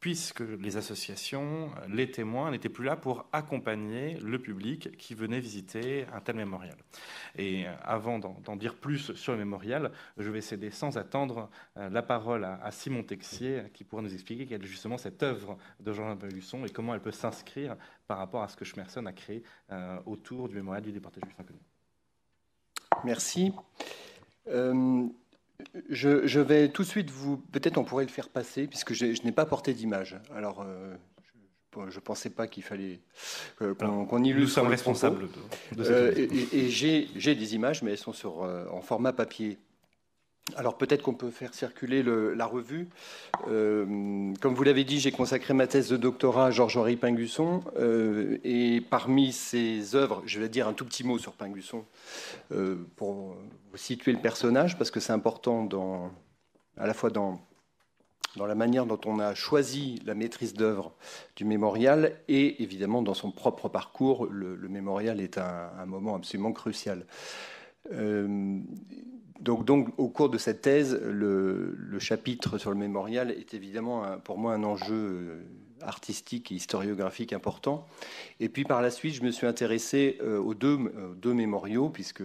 puisque les associations, les témoins n'étaient plus là pour accompagner le public qui venait visiter un tel mémorial. Et avant d'en dire plus sur le mémorial, je vais céder sans attendre euh, la parole à Simon Texier, qui pourra nous expliquer quelle est justement cette œuvre de Jean-Jean Husson et comment elle peut s'inscrire par rapport à ce que Schmerson a créé euh, autour du mémorial du déporté juif inconnu. Merci. Euh, je, vais tout de suite vous. Peut-être on pourrait le faire passer, puisque je, n'ai pas porté d'image. Alors, euh, je ne pensais pas qu'il fallait euh, qu'on y illustre. Nous sommes responsables euh, et, et j'ai des images, mais elles sont sur, en format papier. Alors peut-être qu'on peut faire circuler la revue. Euh, comme vous l'avez dit, j'ai consacré ma thèse de doctorat à Georges-Henri Pingusson. Euh, et parmi ses œuvres, je vais dire un tout petit mot sur Pingusson euh, pour situer le personnage, parce que c'est important dans, à la fois dans, la manière dont on a choisi la maîtrise d'œuvre du mémorial et évidemment dans son propre parcours. Le, mémorial est un, un, moment absolument crucial donc, au cours de cette thèse, le, chapitre sur le mémorial est évidemment pour moi un enjeu euh, artistique et historiographique important. Et puis par la suite, je me suis intéressé euh, aux deux, euh, deux, mémoriaux, puisque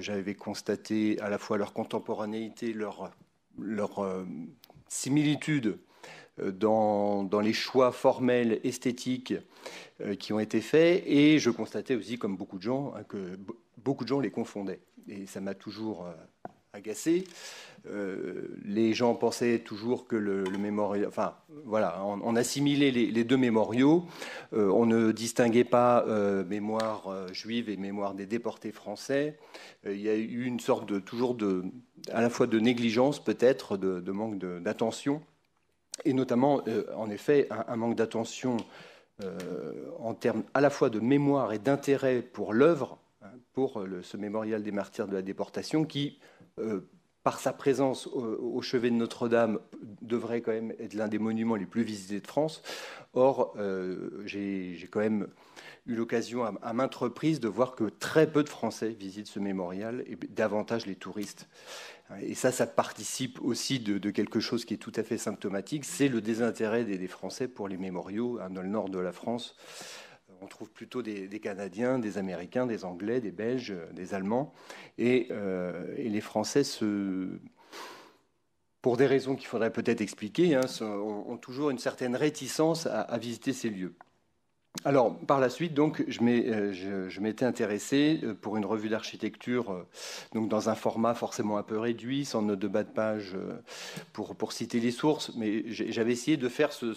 j'avais constaté à la fois leur contemporanéité, leur, leur similitude dans, les choix formels, esthétiques qui ont été faits. Et je constatais aussi, comme beaucoup de gens, hein, que beaucoup de gens les confondaient. Et ça m'a toujours euh, agacé. Euh, les gens pensaient toujours que le, le mémorial. Enfin, voilà, on, assimilait les, deux mémoriaux. Euh, on ne distinguait pas mémoire juive et mémoire des déportés français. il y a eu une sorte de. toujours de. à la fois de négligence, peut-être, de, manque d'attention. Et notamment, en effet, un manque d'attention. en termes à la fois de mémoire et d'intérêt pour l'œuvre, pour euh, ce mémorial des martyrs de la déportation qui, euh, par sa présence au, chevet de Notre-Dame, devrait quand même être l'un des monuments les plus visités de France. Or, euh, j'ai quand même eu l'occasion à, maintes reprises de voir que très peu de Français visitent ce mémorial et davantage les touristes. Et ça, ça participe aussi de, quelque chose qui est tout à fait symptomatique, c'est le désintérêt des, Français pour les mémoriaux hein, dans le nord de la France on trouve plutôt des, Canadiens, des Américains, des Anglais, des Belges, euh, des Allemands. Et, euh, les Français pour des raisons qu'il faudrait peut-être expliquer, hein, ont, toujours une certaine réticence à, visiter ces lieux. Alors, par la suite, donc, je euh, m'étais intéressé pour une revue d'architecture, donc dans un format forcément un peu réduit, sans note de bas de page pour, citer les sources, mais j'avais essayé de faire ce,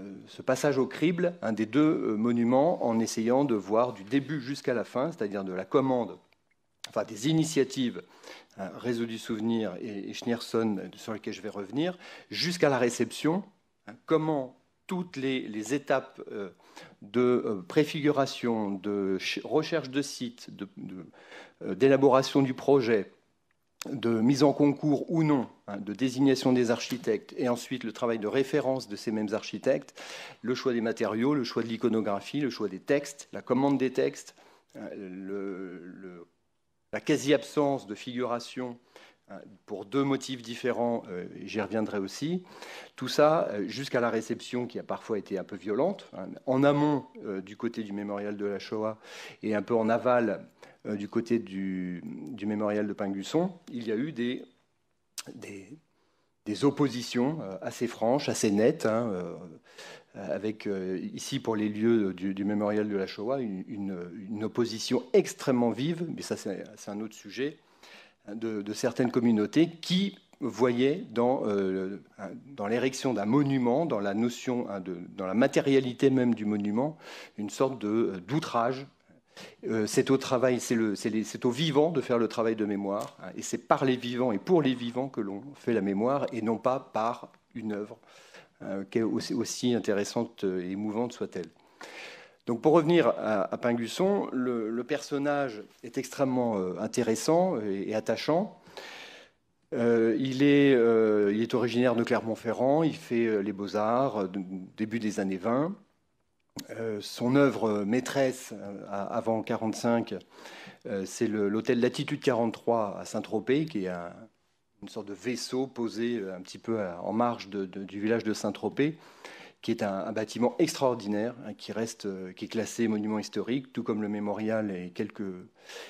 euh, ce passage au crible, un des deux euh, monuments, en essayant de voir du début jusqu'à la fin, c'est-à-dire de la commande, enfin des initiatives, euh, Réseau du Souvenir et, Schneerson, sur lesquelles je vais revenir, jusqu'à la réception, hein, comment toutes les, étapes de préfiguration, de recherche de sites, d'élaboration du projet, de mise en concours ou non, hein, de désignation des architectes, et ensuite le travail de référence de ces mêmes architectes, le choix des matériaux, le choix de l'iconographie, le choix des textes, la commande des textes, hein, la quasi-absence de figuration hein, pour deux motifs différents, euh, j'y reviendrai aussi, tout ça euh, jusqu'à la réception qui a parfois été un peu violente, en amont euh, du côté du mémorial de la Shoah et un peu en aval euh, du côté du, mémorial de Pingusson, il y a eu des, oppositions euh, assez franches, assez nettes, hein, euh, avec ici pour les lieux du, mémorial de la Shoah une, opposition extrêmement vive, mais ça c'est un autre sujet, hein, de, certaines communautés qui voyaient dans, l'érection d'un monument, dans la notion, hein, dans la matérialité même du monument, une sorte d'outrage euh, c'est au travail, c'est au vivant de faire le travail de mémoire, hein, et c'est par les vivants et pour les vivants que l'on fait la mémoire, et non pas par une œuvre, hein, qui aussi, aussi, intéressante et émouvante soit-elle. Donc pour revenir à, Pingusson, le, personnage est extrêmement euh, intéressant et, attachant. Euh, il, est, il, est, originaire de Clermont-Ferrand, il fait les beaux-arts début des années 20. Euh, son œuvre euh, maîtresse euh, avant 1945, c'est l'hôtel Latitude 43 à Saint-Tropez, qui est une sorte de vaisseau posé un petit peu en marge du village de Saint-Tropez, qui est un, bâtiment extraordinaire, hein, qui reste, qui est classé monument historique, tout comme le mémorial et quelques,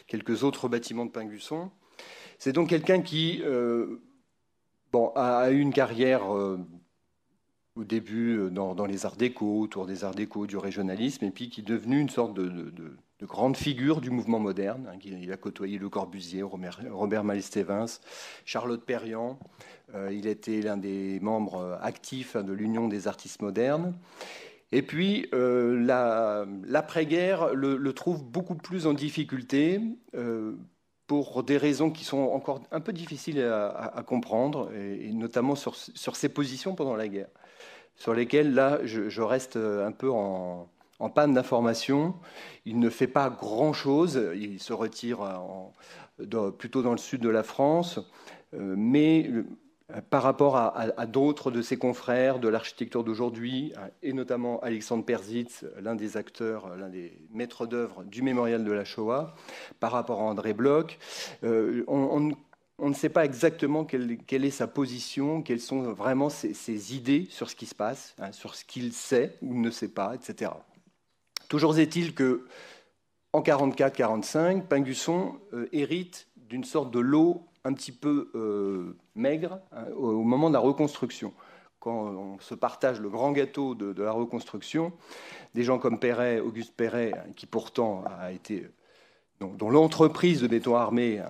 quelques autres bâtiments de Pingusson. C'est donc quelqu'un qui a, eu une carrière au début euh, dans, les arts déco, autour des arts déco, du régionalisme, et puis qui est devenu une sorte de, grande figure du mouvement moderne. Hein, il a côtoyé Le Corbusier, Robert, Robert Malestévins, Charlotte Perriand. Euh, il était l'un des membres euh, actifs hein, de l'Union des artistes modernes. Et puis, euh, l'après-guerre le, trouve beaucoup plus en difficulté pour des raisons qui sont encore un peu difficiles à, comprendre, et, notamment sur ses positions pendant la guerre sur lesquels, là, je, reste euh, un peu en, panne d'information. Il ne fait pas grand-chose. Il se retire euh, plutôt dans le sud de la France. Euh, mais par rapport à, d'autres de ses confrères de l'architecture d'aujourd'hui, et notamment Alexandre Perzitz, l'un des acteurs, l'un des maîtres d'œuvre du mémorial de la Shoah, par rapport à André Bloch, on, on on ne sait pas exactement quelle, est sa position, quelles sont vraiment ses, idées sur ce qui se passe, hein, sur ce qu'il sait ou ne sait pas, etc. Toujours est-il que en 44-45, Pingusson euh, hérite d'une sorte de lot un petit peu euh, maigre hein, au, moment de la reconstruction. Quand on se partage le grand gâteau de, la reconstruction, des gens comme Perret, Auguste Perret, hein, qui pourtant a été euh, dont, l'entreprise de béton armé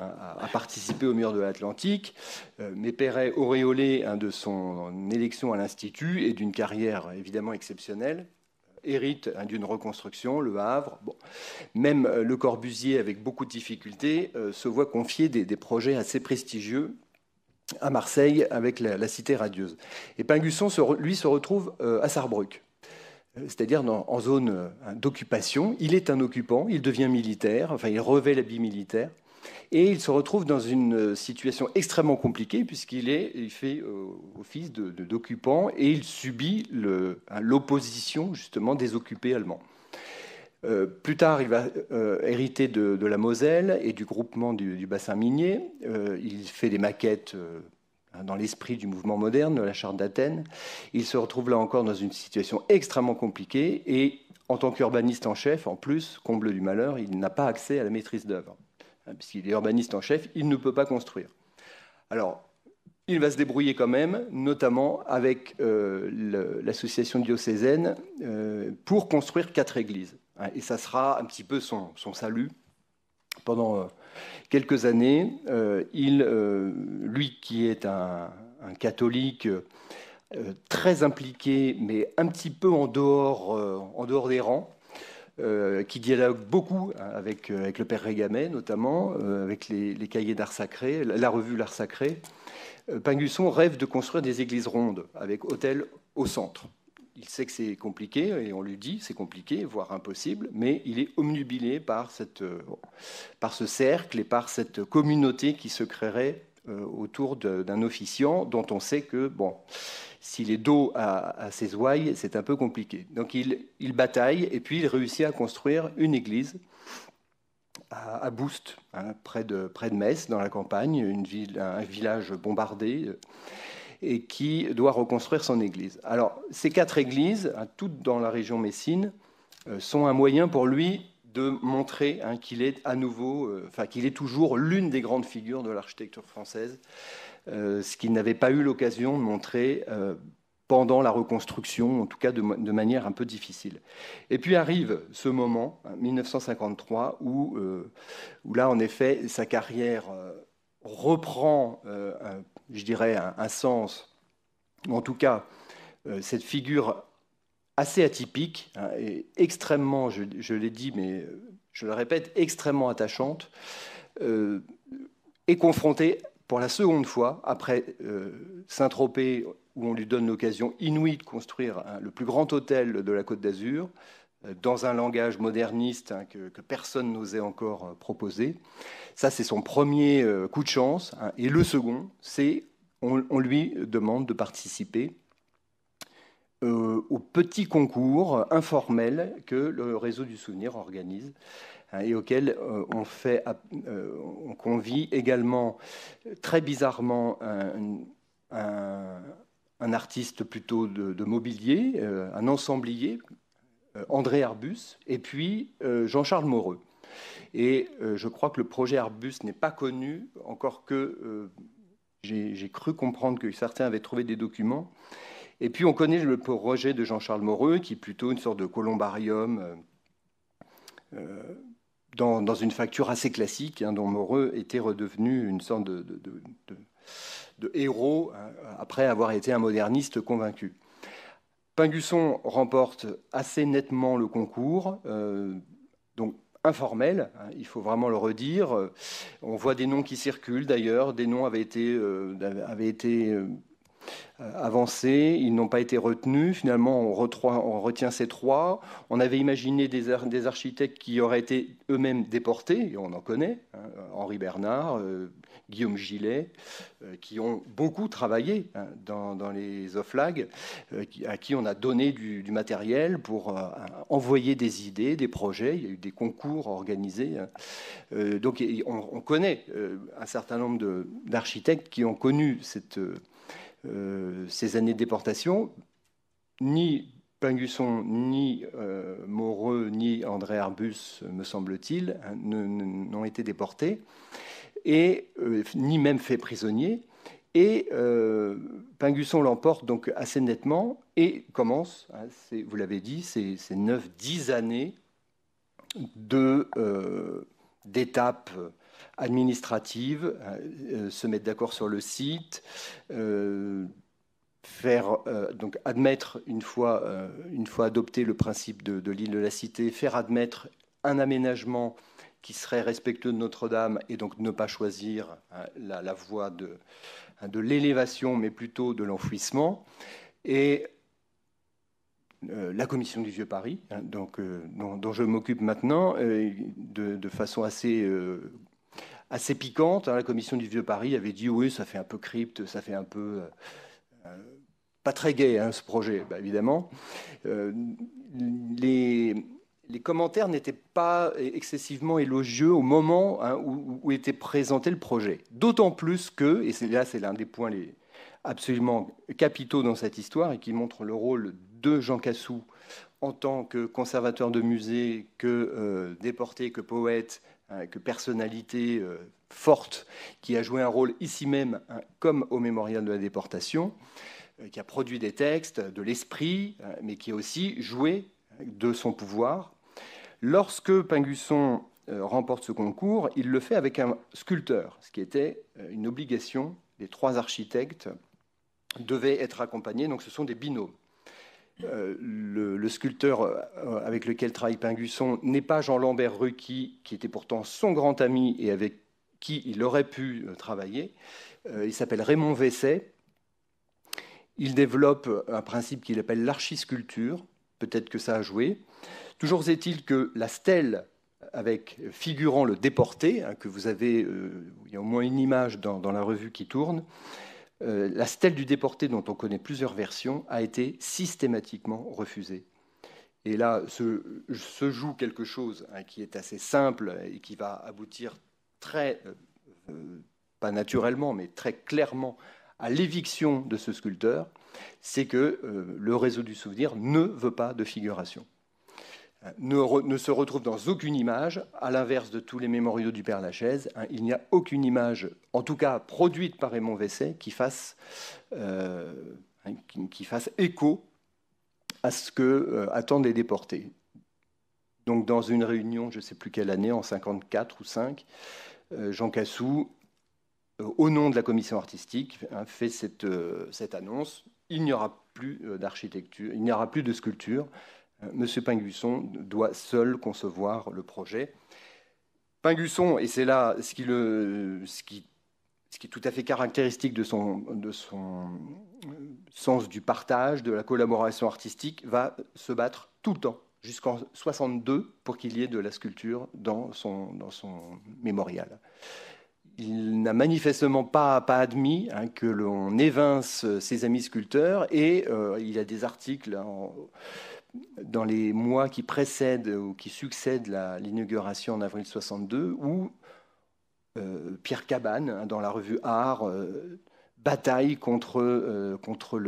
à participer au mur de l'Atlantique, euh, mais Perret, auréolé de son élection à l'Institut et d'une carrière évidemment exceptionnelle, hérite hein, d'une reconstruction, le Havre. Bon. Même euh, Le Corbusier, avec beaucoup de difficultés, euh, se voit confier des, projets assez prestigieux à Marseille avec la, Cité radieuse. Et Pingusson, lui, se retrouve à Sarrebruck, c'est-à-dire en zone d'occupation. Il est un occupant, il devient militaire, enfin il revêt l'habit militaire. Et il se retrouve dans une euh, situation extrêmement compliquée puisqu'il fait euh, office de, d'occupant et il subit hein, l'opposition justement des occupés allemands. Euh, plus tard, il va hériter de, la Moselle et du groupement du, bassin minier. il fait des maquettes hein, dans l'esprit du mouvement moderne, de la Charte d'Athènes. Il se retrouve là encore dans une situation extrêmement compliquée et en tant qu'urbaniste en chef, en plus, comble du malheur, il n'a pas accès à la maîtrise d'œuvre. Hein, puisqu'il est urbaniste en chef, il ne peut pas construire. Alors, il va se débrouiller quand même, notamment avec euh, l'association diocésaine, euh, pour construire quatre églises. Hein, et ça sera un petit peu son, salut. Pendant euh, quelques années, il, lui qui est un, catholique très impliqué, mais un petit peu en dehors des rangs, euh, qui dialogue beaucoup hein, avec, euh, avec le père Régamet, notamment, euh, avec les, cahiers d'art sacré, la revue L'Art sacré. Pingusson rêve de construire des églises rondes, avec hôtel au centre. Il sait que c'est compliqué, et on lui dit c'est compliqué, voire impossible, mais il est omnubilé par, cette, par ce cercle et par cette communauté qui se créerait autour d'un officiant dont on sait que, bon, s'il est dos à, ses ouailles, c'est un peu compliqué. Donc il, bataille et puis il réussit à construire une église à, à hein, près, de, près de Metz, dans la campagne, une ville, un village bombardé euh, et qui doit reconstruire son église. Alors, ces quatre églises, hein, toutes dans la région messine, euh, sont un moyen pour lui de montrer hein, qu'il est à nouveau, euh, enfin qu'il est toujours l'une des grandes figures de l'architecture française euh, ce qu'il n'avait pas eu l'occasion de montrer euh, pendant la reconstruction, en tout cas de, manière un peu difficile. Et puis arrive ce moment, 1953, hein, où, euh, où là, en effet, sa carrière reprend, je dirais, un, sens, en tout cas, cette figure assez atypique, hein, et extrêmement, je, l'ai dit, mais je le répète, extrêmement attachante, est confrontée pour la seconde fois, après euh, Saint-Tropez, où on lui donne l'occasion inouïe de construire le plus grand hôtel de la Côte d'Azur, euh, dans un langage moderniste hein, que, personne n'osait encore euh, proposer. Ça, c'est son premier coup de chance. Hein. et le second, c'est on, lui demande de participer au petit concours informel que le réseau du souvenir organise. Hein, et auquel euh, on, fait, euh, on convie également très bizarrement un, artiste plutôt de, mobilier, euh, un ensemblier, André Arbus, et puis Jean-Charles Moreux. Et je crois que le projet Arbus n'est pas connu, encore que j'ai cru comprendre que certains avaient trouvé des documents. Et puis on connaît le projet de Jean-Charles Moreux, qui est plutôt une sorte de columbarium euh, dans, une facture assez classique, hein, dont Moreux était redevenu une sorte de, de, héros hein, après avoir été un moderniste convaincu. Pingusson remporte assez nettement le concours, euh, donc informel, hein, il faut vraiment le redire. On voit des noms qui circulent d'ailleurs, des noms avaient été, euh, avaient été euh, euh, avancés, ils n'ont pas été retenus. Finalement, on, retient ces trois. On avait imaginé des, des architectes qui auraient été eux-mêmes déportés, et on en connaît, hein, Henri Bernard, euh, Guillaume Gillet, euh, qui ont beaucoup travaillé hein, dans, les OFLAG, à qui on a donné du, matériel pour envoyer des idées, des projets. Il y a eu des concours organisés. Hein. donc on, on connaît un certain nombre d'architectes qui ont connu cette euh, ces années de déportation, ni Pingusson, ni euh, Moreux, ni André Arbus, me semble-t-il, hein, n'ont été déportés, et, euh, ni même faits prisonniers. Et Pingusson l'emporte donc assez nettement et commence, hein, vous l'avez dit, ces, ces 9-10 années d'étapes administrative, euh, euh, se mettre d'accord sur le site, euh, faire donc admettre une fois, une fois adopté le principe de, l'île de la Cité, faire admettre un aménagement qui serait respectueux de Notre-Dame et donc ne pas choisir hein, la, voie de, hein, de l'élévation, mais plutôt de l'enfouissement. Et la commission du Vieux Paris, hein, donc, dont, je m'occupe maintenant, de, façon assez assez piquante. Hein. La commission du Vieux Paris avait dit oui, ça fait un peu crypte, ça fait un peu. Euh, euh, pas très gai hein, ce projet, bah, évidemment. Euh, les, les, commentaires n'étaient pas excessivement élogieux au moment hein, où, était présenté le projet. D'autant plus que, et là c'est l'un des points les, absolument capitaux dans cette histoire et qui montre le rôle de Jean Cassou en tant que conservateur de musée, que déporté, que poète, avec euh, personnalité euh, forte qui a joué un rôle ici même, hein, comme au mémorial de la déportation, euh, qui a produit des textes, de l'esprit, mais qui a aussi joué hein, de son pouvoir. Lorsque Pingusson remporte ce concours, il le fait avec un sculpteur, ce qui était une obligation. Les trois architectes devaient être accompagnés, donc ce sont des binômes. Euh, le, sculpteur euh, avec lequel travaille Pingusson n'est pas Jean-Lambert Ruqui, qui était pourtant son grand ami et avec qui il aurait pu euh, travailler. il s'appelle Raymond Vesset. Il développe un principe qu'il appelle l'archisculture. Peut-être que ça a joué. Toujours est-il que la stèle avec figurant le déporté, hein, que vous avez, il y a au moins une image dans, dans la revue qui tourne, euh, la stèle du déporté, dont on connaît plusieurs versions, a été systématiquement refusée. Et là, se, joue quelque chose hein, qui est assez simple et qui va aboutir très, euh, euh, pas naturellement, mais très clairement à l'éviction de ce sculpteur, c'est que le réseau du souvenir ne veut pas de figuration ne, se retrouve dans aucune image, à l'inverse de tous les mémoriaux du Père Lachaise. Hein, il n'y a aucune image, en tout cas produite par Raymond Vesset, qui fasse, euh, hein, qui, fasse écho à ce que euh, attendent les déportés. Donc dans une réunion, je ne sais plus quelle année, en 54 ou 5, euh, Jean Cassou, au nom de la commission artistique, hein, fait cette, cette annonce. Il n'y aura plus d'architecture, il n'y aura plus de sculpture. Euh, Monsieur Pingusson doit seul concevoir le projet. Pingusson, et c'est là ce qui, le, est tout à fait caractéristique de son, euh, sens du partage, de la collaboration artistique, va se battre tout le temps, jusqu'en 62, pour qu'il y ait de la sculpture dans son, mémorial il n'a manifestement pas, admis hein, que l'on évince ses amis sculpteurs et euh, il a des articles en, dans les mois qui précèdent ou qui succèdent l'inauguration en avril 62, où euh, Pierre Cabane, hein, dans la revue Art, euh, bataille contre, euh, contre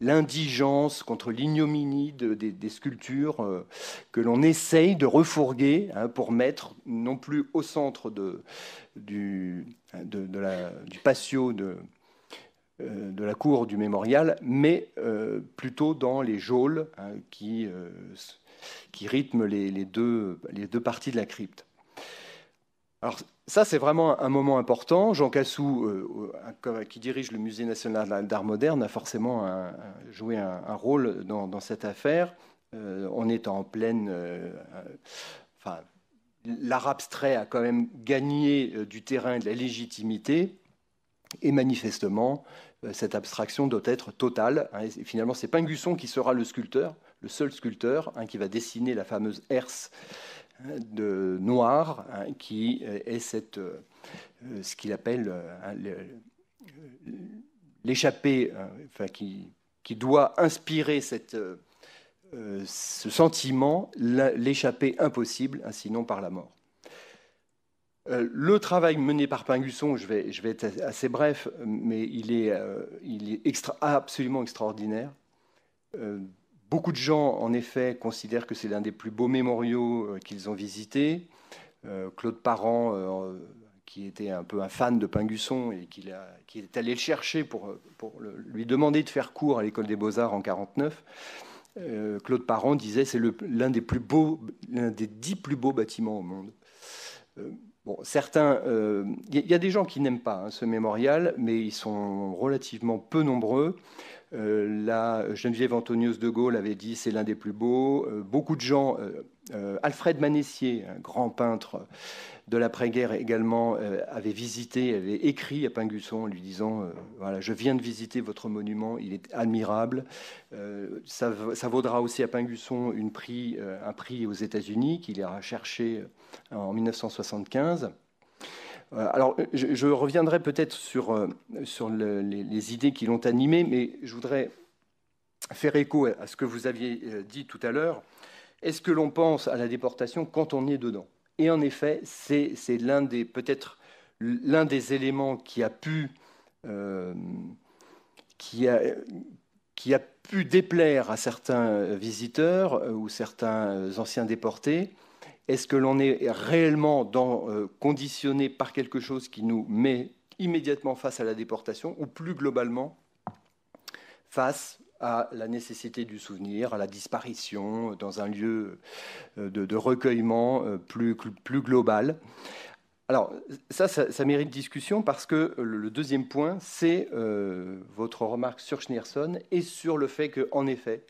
l'indigence, contre l'ignominie des, sculptures que l'on essaye de refourguer hein, pour mettre non plus au centre de, du, de, du patio de, euh, de la cour du mémorial, mais euh, plutôt dans les geôles hein, euh, qui, rythment les, les, deux, les deux parties de la crypte. Alors ça, c'est vraiment un moment important. Jean Cassou, qui dirige le Musée national d'art moderne, a forcément joué un, rôle dans, cette affaire. on est en pleine... enfin, l'art abstrait a quand même gagné du terrain et de la légitimité. Et manifestement, euh, cette abstraction doit être totale. Hein, finalement, c'est Pingusson qui sera le sculpteur, le seul sculpteur hein, qui va dessiner la fameuse herse hein, de noir qui euh, est cette, euh, ce qu'il appelle l'échappée, enfin, qui, qui, doit inspirer cette, ce sentiment, l'échappée impossible, sinon par la mort. Euh, le travail mené par Pingusson, je vais, être assez bref, mais il est, euh, absolument extraordinaire. Euh, beaucoup de gens, en effet, considèrent que c'est l'un des plus beaux mémoriaux qu'ils ont visités. Claude Parent, qui était un peu un fan de Pingusson et qui, est allé le chercher pour, lui demander de faire cours à l'école des beaux-arts en 1949, Claude Parent disait c'est l'un des l'un des dix plus beaux bâtiments au monde certains, il euh, y, a des gens qui n'aiment pas hein, ce mémorial, mais ils sont relativement peu nombreux. Euh, la Geneviève Antonius de Gaulle avait dit c'est l'un des plus beaux. Euh, beaucoup de gens, Alfred Manessier, un grand peintre, de l'après-guerre également euh, avait visité, avait écrit à Pingusson en lui disant euh, Voilà, je viens de visiter votre monument, il est admirable. Euh, ça, vaudra aussi à Pingusson une prix, un prix aux États-Unis qu'il ira chercher en 1975. Alors, je, reviendrai peut-être sur, sur les, les, idées qui l'ont animé, mais je voudrais faire écho à ce que vous aviez dit tout à l'heure. Est-ce que l'on pense à la déportation quand on y est dedans et en effet, c'est l'un des peut-être l'un des éléments qui a pu euh, qui, qui a pu déplaire à certains visiteurs euh, ou certains anciens déportés. Est-ce que l'on est réellement euh, conditionné par quelque chose qui nous met immédiatement face à la déportation ou plus globalement face à la nécessité du souvenir, à la disparition dans un lieu euh, de, recueillement euh, plus, global. Alors ça, ça, mérite discussion parce que le deuxième point, c'est euh, votre remarque sur Schneerson et sur le fait qu'en effet,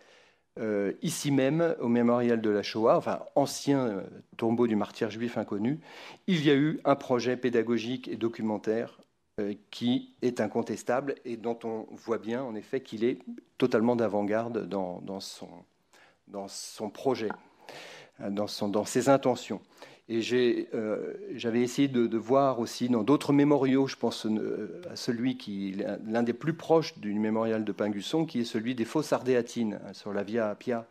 ici même, au mémorial de la Shoah, enfin ancien tombeau du martyr juif inconnu, il y a eu un projet pédagogique et documentaire euh, qui est incontestable et dont on voit bien en effet qu'il est totalement d'avant-garde dans, son, projet, euh, dans, ses intentions. Et euh, j'avais essayé de, voir aussi dans d'autres mémoriaux, je pense à celui qui est l'un des plus proches du mémorial de Pingusson, qui est celui des fosses ardéatines hein, sur la Via Appia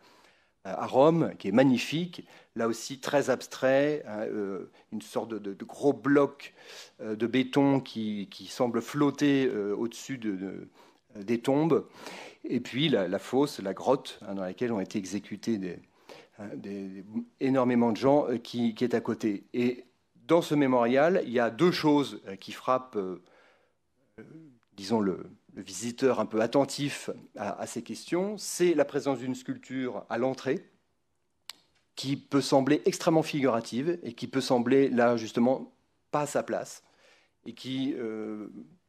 euh, à Rome, qui est magnifique, là aussi très abstrait, hein, euh, une sorte de, gros bloc euh, de béton qui, qui semble flotter au-dessus de, des tombes, et puis la, fosse, la grotte hein, dans laquelle ont été exécutés hein, énormément de gens qui, qui, est à côté. Et dans ce mémorial, il y a deux choses qui frappent, disons, le, visiteur un peu attentif à, ces questions, c'est la présence d'une sculpture à l'entrée qui peut sembler extrêmement figurative et qui peut sembler là justement pas à sa place et qui euh,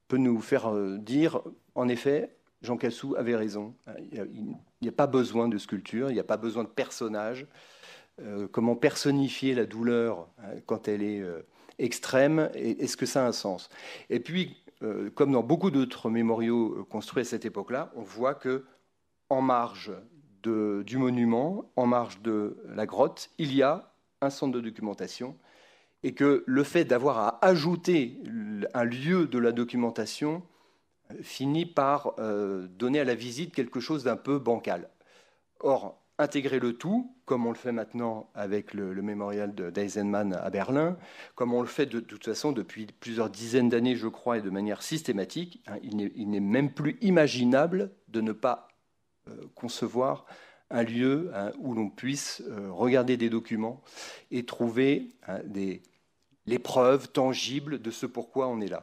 peut nous faire euh, dire en effet Jean Cassou avait raison, il n'y a, pas besoin de sculpture, il n'y a pas besoin de personnage. Euh, comment personnifier la douleur hein, quand elle est extrême Est-ce que ça a un sens Et puis euh, comme dans beaucoup d'autres mémoriaux euh, construits à cette époque-là, on voit que en marge du monument, en marge de la grotte, il y a un centre de documentation et que le fait d'avoir à ajouter un lieu de la documentation euh, finit par donner à la visite quelque chose d'un peu bancal. Or, intégrer le tout, comme on le fait maintenant avec le, mémorial d'Eisenman à Berlin, comme on le fait de, toute façon depuis plusieurs dizaines d'années, je crois, et de manière systématique, hein, il n'est même plus imaginable de ne pas euh, concevoir un lieu hein, où l'on puisse euh, regarder des documents et trouver hein, des, les preuves tangibles de ce pourquoi on est là.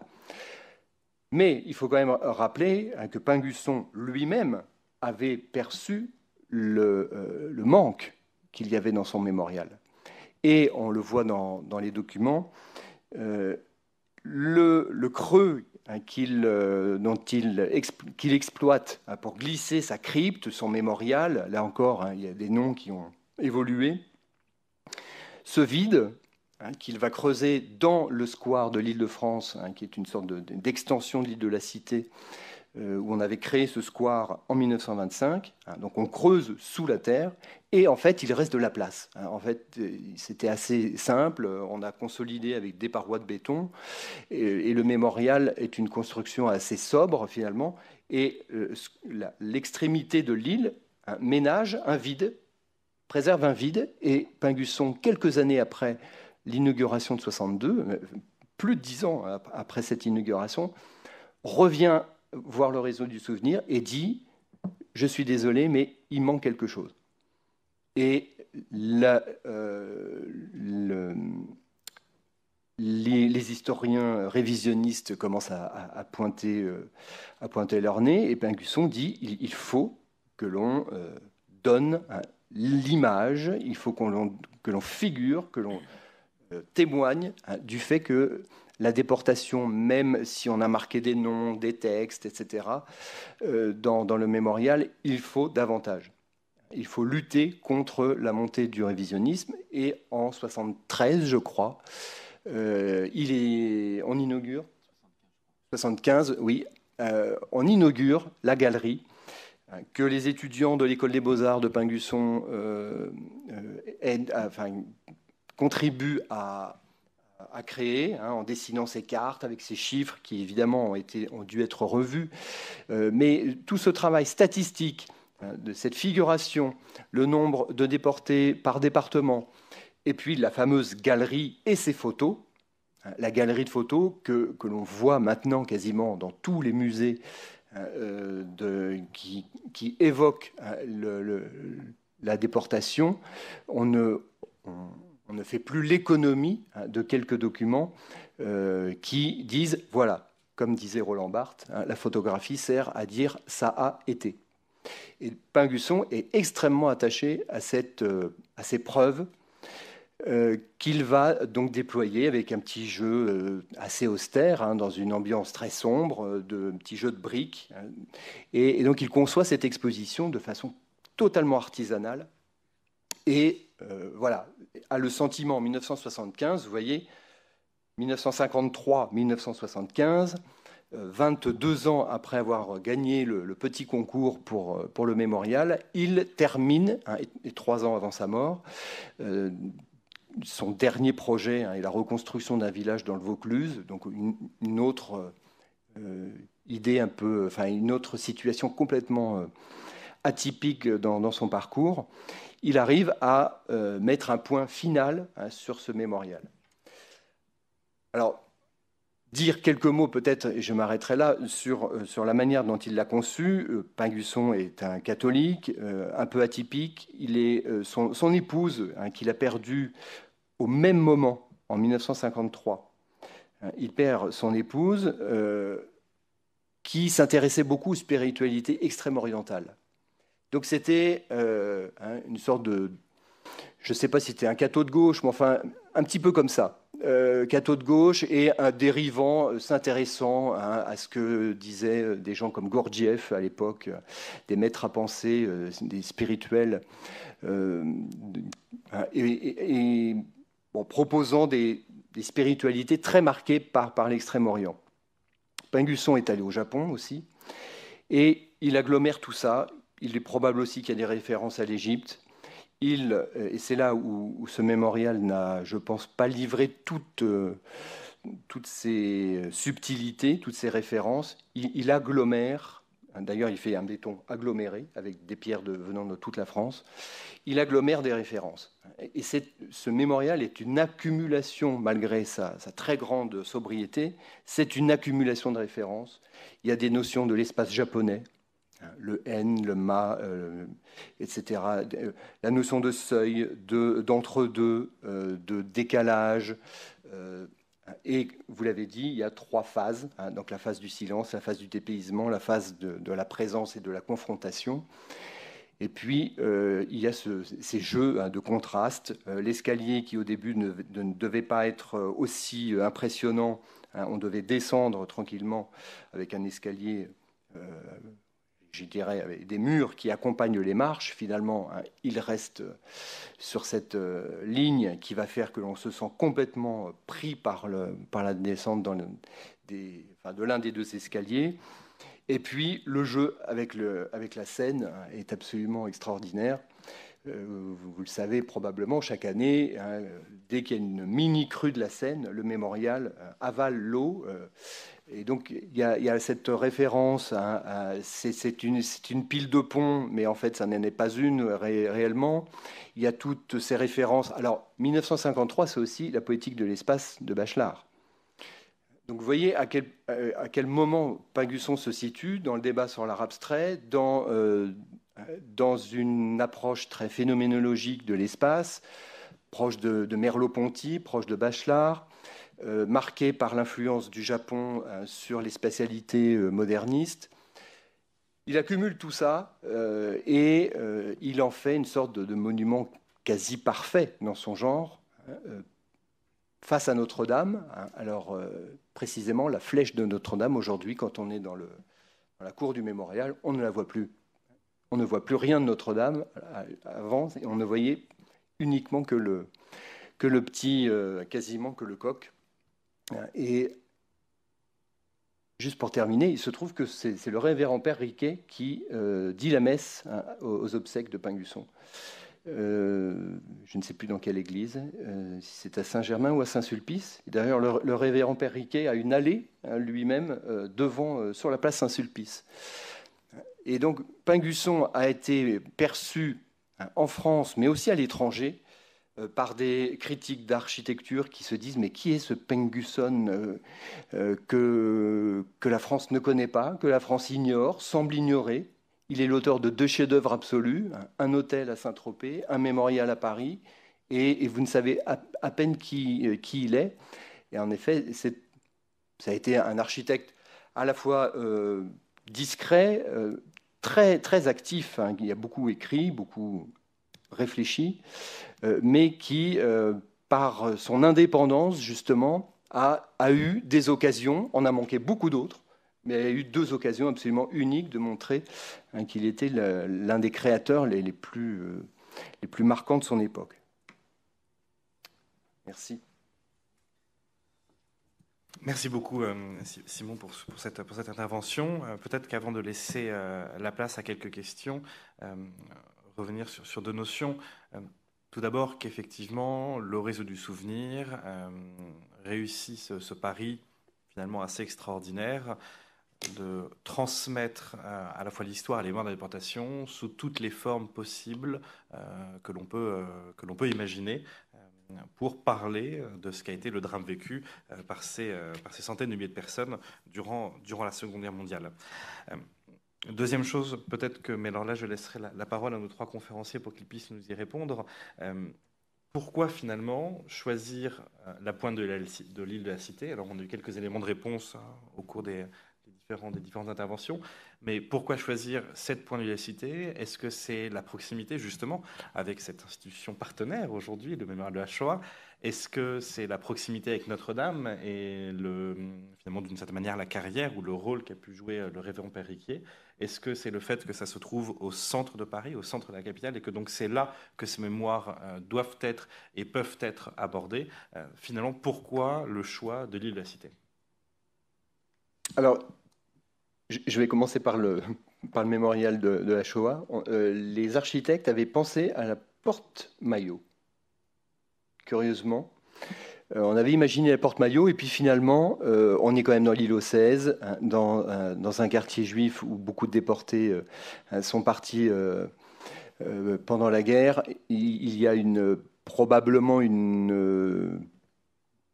Mais il faut quand même rappeler que Pingusson lui-même avait perçu euh, le, manque qu'il y avait dans son mémorial. Et on le voit dans, les documents, euh, le, creux hein, qu'il euh, il exploite hein, pour glisser sa crypte, son mémorial, là encore, hein, il y a des noms qui ont évolué, ce vide qu'il va creuser dans le square de l'île de France, qui est une sorte d'extension de l'île de la Cité, euh, où on avait créé ce square en 1925. Hein, donc on creuse sous la terre et en fait il reste de la place. Hein. en fait euh, c'était assez simple. On a consolidé avec des parois de béton et, le mémorial est une construction assez sobre finalement. Et euh, l'extrémité de l'île ménage un vide, préserve un vide et Pingusson quelques années après l'inauguration de 62, plus de dix ans après cette inauguration, revient voir le réseau du souvenir et dit Je suis désolé, mais il manque quelque chose. Et euh, les, historiens révisionnistes commencent à, pointer, euh, à pointer, leur nez, et Pingusson dit il, faut que l'on euh, donne l'image, il faut qu'on, que l'on figure, que l'on témoigne hein, du fait que la déportation, même si on a marqué des noms, des textes, etc., euh, dans, le mémorial, il faut davantage. Il faut lutter contre la montée du révisionnisme. Et en 73, je crois, euh, il est, on inaugure 75, oui, euh, on inaugure la galerie hein, que les étudiants de l'école des beaux-arts de Pingusson contribuent à, à créer hein, en dessinant ses cartes avec ces chiffres qui évidemment ont, été, ont dû être revus. Euh, mais tout ce travail statistique hein, de cette figuration, le nombre de déportés par département, et puis la fameuse galerie et ses photos, hein, la galerie de photos que, que l'on voit maintenant quasiment dans tous les musées euh, de, qui, qui évoquent la déportation, on ne on ne fait plus l'économie hein, de quelques documents euh, qui disent, voilà, comme disait Roland Barthes, hein, la photographie sert à dire ça a été. Et Pingusson est extrêmement attaché à, cette, euh, à ces preuves euh, qu'il va donc déployer avec un petit jeu assez austère, hein, dans une ambiance très sombre, de petits petit jeu de briques. Et, donc il conçoit cette exposition de façon totalement artisanale. Et voilà, a le sentiment en 1975, vous voyez, 1953-1975, 22 euh, ans après avoir gagné le, petit concours pour, euh, pour, le mémorial, il termine, hein, et, trois ans avant sa mort, euh, son dernier projet hein, la reconstruction d'un village dans le Vaucluse, donc une, autre idée un peu, enfin une autre situation complètement atypique dans, son parcours il arrive à euh, mettre un point final hein, sur ce mémorial. Alors, dire quelques mots peut-être, et je m'arrêterai là, sur, euh, sur la manière dont il l'a conçu. Euh, Pingusson est un catholique, un peu atypique. Il est, son, épouse, hein, qu'il a perdue au même moment, en 1953, hein, il perd son épouse qui s'intéressait beaucoup aux spiritualités extrême-orientales. Donc c'était euh, hein, une sorte de, je ne sais pas si c'était un cateau de gauche, mais enfin un petit peu comme ça. Euh, cateau de gauche et un dérivant euh, s'intéressant hein, à ce que disaient euh, des gens comme Gordiev à l'époque, des maîtres à penser, des spirituels, hein, et, proposant des, spiritualités très marquées par, par l'Extrême-Orient. Pingusson est allé au Japon aussi, et il agglomère tout ça, il est probable aussi qu'il y a des références à l'Égypte. Il, euh, et c'est là où, ce mémorial n'a, je pense, pas livré toutes euh, toutes ces subtilités, toutes ces références. Il, agglomère, hein, d'ailleurs il fait un béton aggloméré avec des pierres de, venant de toute la France, il agglomère des références. Et, ce mémorial est une accumulation, malgré sa très grande sobriété, c'est une accumulation de références. Il y a des notions de l'espace japonais, le N, le ma, euh, etc. La notion de seuil, d'entre-deux, euh, de, décalage. Euh, et vous l'avez dit, il y a trois phases. Hein, donc la phase du silence, la phase du dépaysement, la phase de, la présence et de la confrontation. Et puis, il y a ces jeux hein, de contraste. L'escalier qui, au début, ne, devait pas être aussi impressionnant. Hein, on devait descendre tranquillement avec un escalier je dirais, avec des murs qui accompagnent les marches, finalement, hein, il reste euh, sur cette euh, ligne qui va faire que l'on se sent complètement euh, pris par, le, par la descente dans le, des, de l'un des deux escaliers. Et puis, le jeu avec, le, avec la scène hein, est absolument extraordinaire. vous, le savez probablement, chaque année, hein, dès qu'il y a une mini crue de la Seine, le mémorial avale l'eau. Et donc, il y, a, cette référence, c'est une, pile de ponts, mais en fait, ça n'en est pas une réellement. Il y a toutes ces références. Alors, 1953, c'est aussi la poétique de l'espace de Bachelard. Donc, vous voyez à quel, moment Pingusson se situe dans le débat sur l'art abstrait, euh, dans, une approche très phénoménologique de l'espace, proche de, de Merleau-Ponty, proche de Bachelard euh, marqué par l'influence du Japon euh, sur les spécialités euh, modernistes. Il accumule tout ça et il en fait une sorte de, monument quasi parfait dans son genre, hein, face à Notre-Dame. Hein. Alors, précisément, la flèche de Notre-Dame, aujourd'hui, quand on est dans, la cour du mémorial, on ne la voit plus. On ne voit plus rien de Notre-Dame. Avant, on ne voyait uniquement que le, petit, quasiment que le coq. Et juste pour terminer, il se trouve que c'est le révérend Père Riquet qui euh, dit la messe hein, aux, obsèques de Pingusson. Euh, je ne sais plus dans quelle église, euh, si c'est à Saint-Germain ou à Saint-Sulpice. D'ailleurs, le, révérend Père Riquet a une allée hein, lui-même devant, sur la place Saint-Sulpice. Et donc, Pingusson a été perçu hein, en France, mais aussi à l'étranger, euh, par des critiques d'architecture qui se disent mais qui est ce Penguson euh, euh, que, que la France ne connaît pas, que la France ignore, semble ignorer. Il est l'auteur de deux chefs-d'œuvre absolus, un hôtel à Saint-Tropez, un mémorial à Paris, et, vous ne savez à, peine qui, qui, il est. Et en effet, ça a été un architecte à la fois discret, très, très actif, hein. il a beaucoup écrit, beaucoup réfléchi, euh, mais qui, euh, par son indépendance, justement, a, eu des occasions, en a manqué beaucoup d'autres, mais il a eu deux occasions absolument uniques de montrer hein, qu'il était l'un des créateurs les, plus, euh, les, plus, marquants de son époque. Merci. Merci beaucoup, Simon, pour, pour, cette, pour, cette, intervention. Peut-être qu'avant de laisser la place à quelques questions, revenir sur, sur deux notions. Tout d'abord qu'effectivement, le réseau du souvenir euh, réussit ce, pari finalement assez extraordinaire de transmettre euh, à la fois l'histoire et les mémoires de sous toutes les formes possibles euh, que l'on peut, que peut imaginer pour parler de ce qu'a été le drame vécu par ces, par ces centaines de milliers de personnes durant, durant la Seconde Guerre mondiale. Deuxième chose, peut-être que, mais alors là, je laisserai la, parole à nos trois conférenciers pour qu'ils puissent nous y répondre. Euh, pourquoi finalement choisir euh, la pointe de l'île de, la Cité Alors, on a eu quelques éléments de réponse hein, au cours des, des différentes interventions. Mais pourquoi choisir cette cité Est-ce que c'est la proximité justement avec cette institution partenaire aujourd'hui, le mémoire de la Shoah Est-ce que c'est la proximité avec Notre-Dame et le, finalement d'une certaine manière la carrière ou le rôle qu'a pu jouer le révérend Père Est-ce que c'est le fait que ça se trouve au centre de Paris, au centre de la capitale, et que donc c'est là que ces mémoires euh, doivent être et peuvent être abordées euh, Finalement, pourquoi le choix de l'île de la Cité alors, je vais commencer par le, par le mémorial de, la Shoah. Euh, les architectes avaient pensé à la porte maillot. Curieusement, euh, on avait imaginé la porte maillot et puis finalement, euh, on est quand même dans aux 16, hein, dans, un, dans, un quartier juif où beaucoup de déportés sont partis pendant la guerre. Il, il y a une, probablement une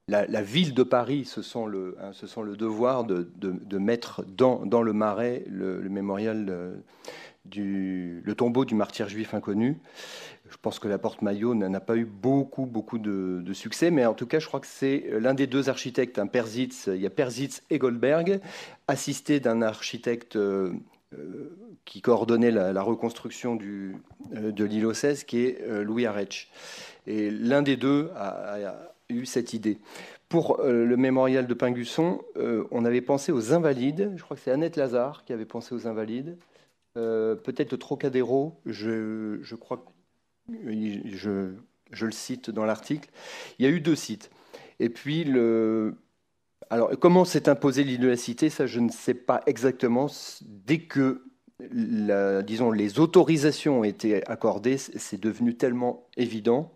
la, ville de Paris ce sont le, hein, le devoir de, mettre dans, le marais le, mémorial euh, du le tombeau du martyr juif inconnu. Je pense que la porte Maillot n'a pas eu beaucoup, beaucoup de, succès, mais en tout cas, je crois que c'est l'un des deux architectes, un hein, Persitz, il y a Persitz et Goldberg, assisté d'un architecte euh, euh, qui coordonnait la, reconstruction du, de l'île 16, qui est Louis Arech. Et l'un des deux a eu cette idée. Pour euh, le mémorial de Pingusson, euh, on avait pensé aux invalides. Je crois que c'est Annette Lazare qui avait pensé aux invalides. Euh, peut-être Trocadéro, je, je crois je, je, le cite dans l'article. Il y a eu deux sites. Et puis, le... Alors, comment s'est imposée l'idée de la Cité Ça, je ne sais pas exactement. Dès que disons, les autorisations ont été accordées, c'est devenu tellement évident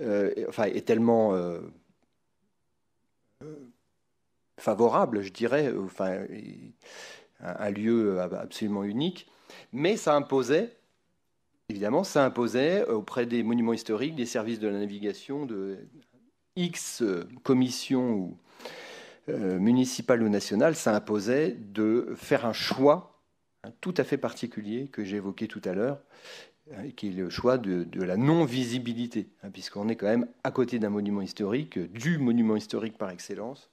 euh, enfin, est tellement euh, euh, favorable, je dirais, enfin, un, lieu absolument unique, mais ça imposait, évidemment, ça imposait auprès des monuments historiques, des services de la navigation, de X commissions municipales ou nationales, ça imposait de faire un choix hein, tout à fait particulier que j'ai évoqué tout à l'heure Hein, qui est le choix de, la non-visibilité, hein, puisqu'on est quand même à côté d'un monument historique, du monument historique par excellence.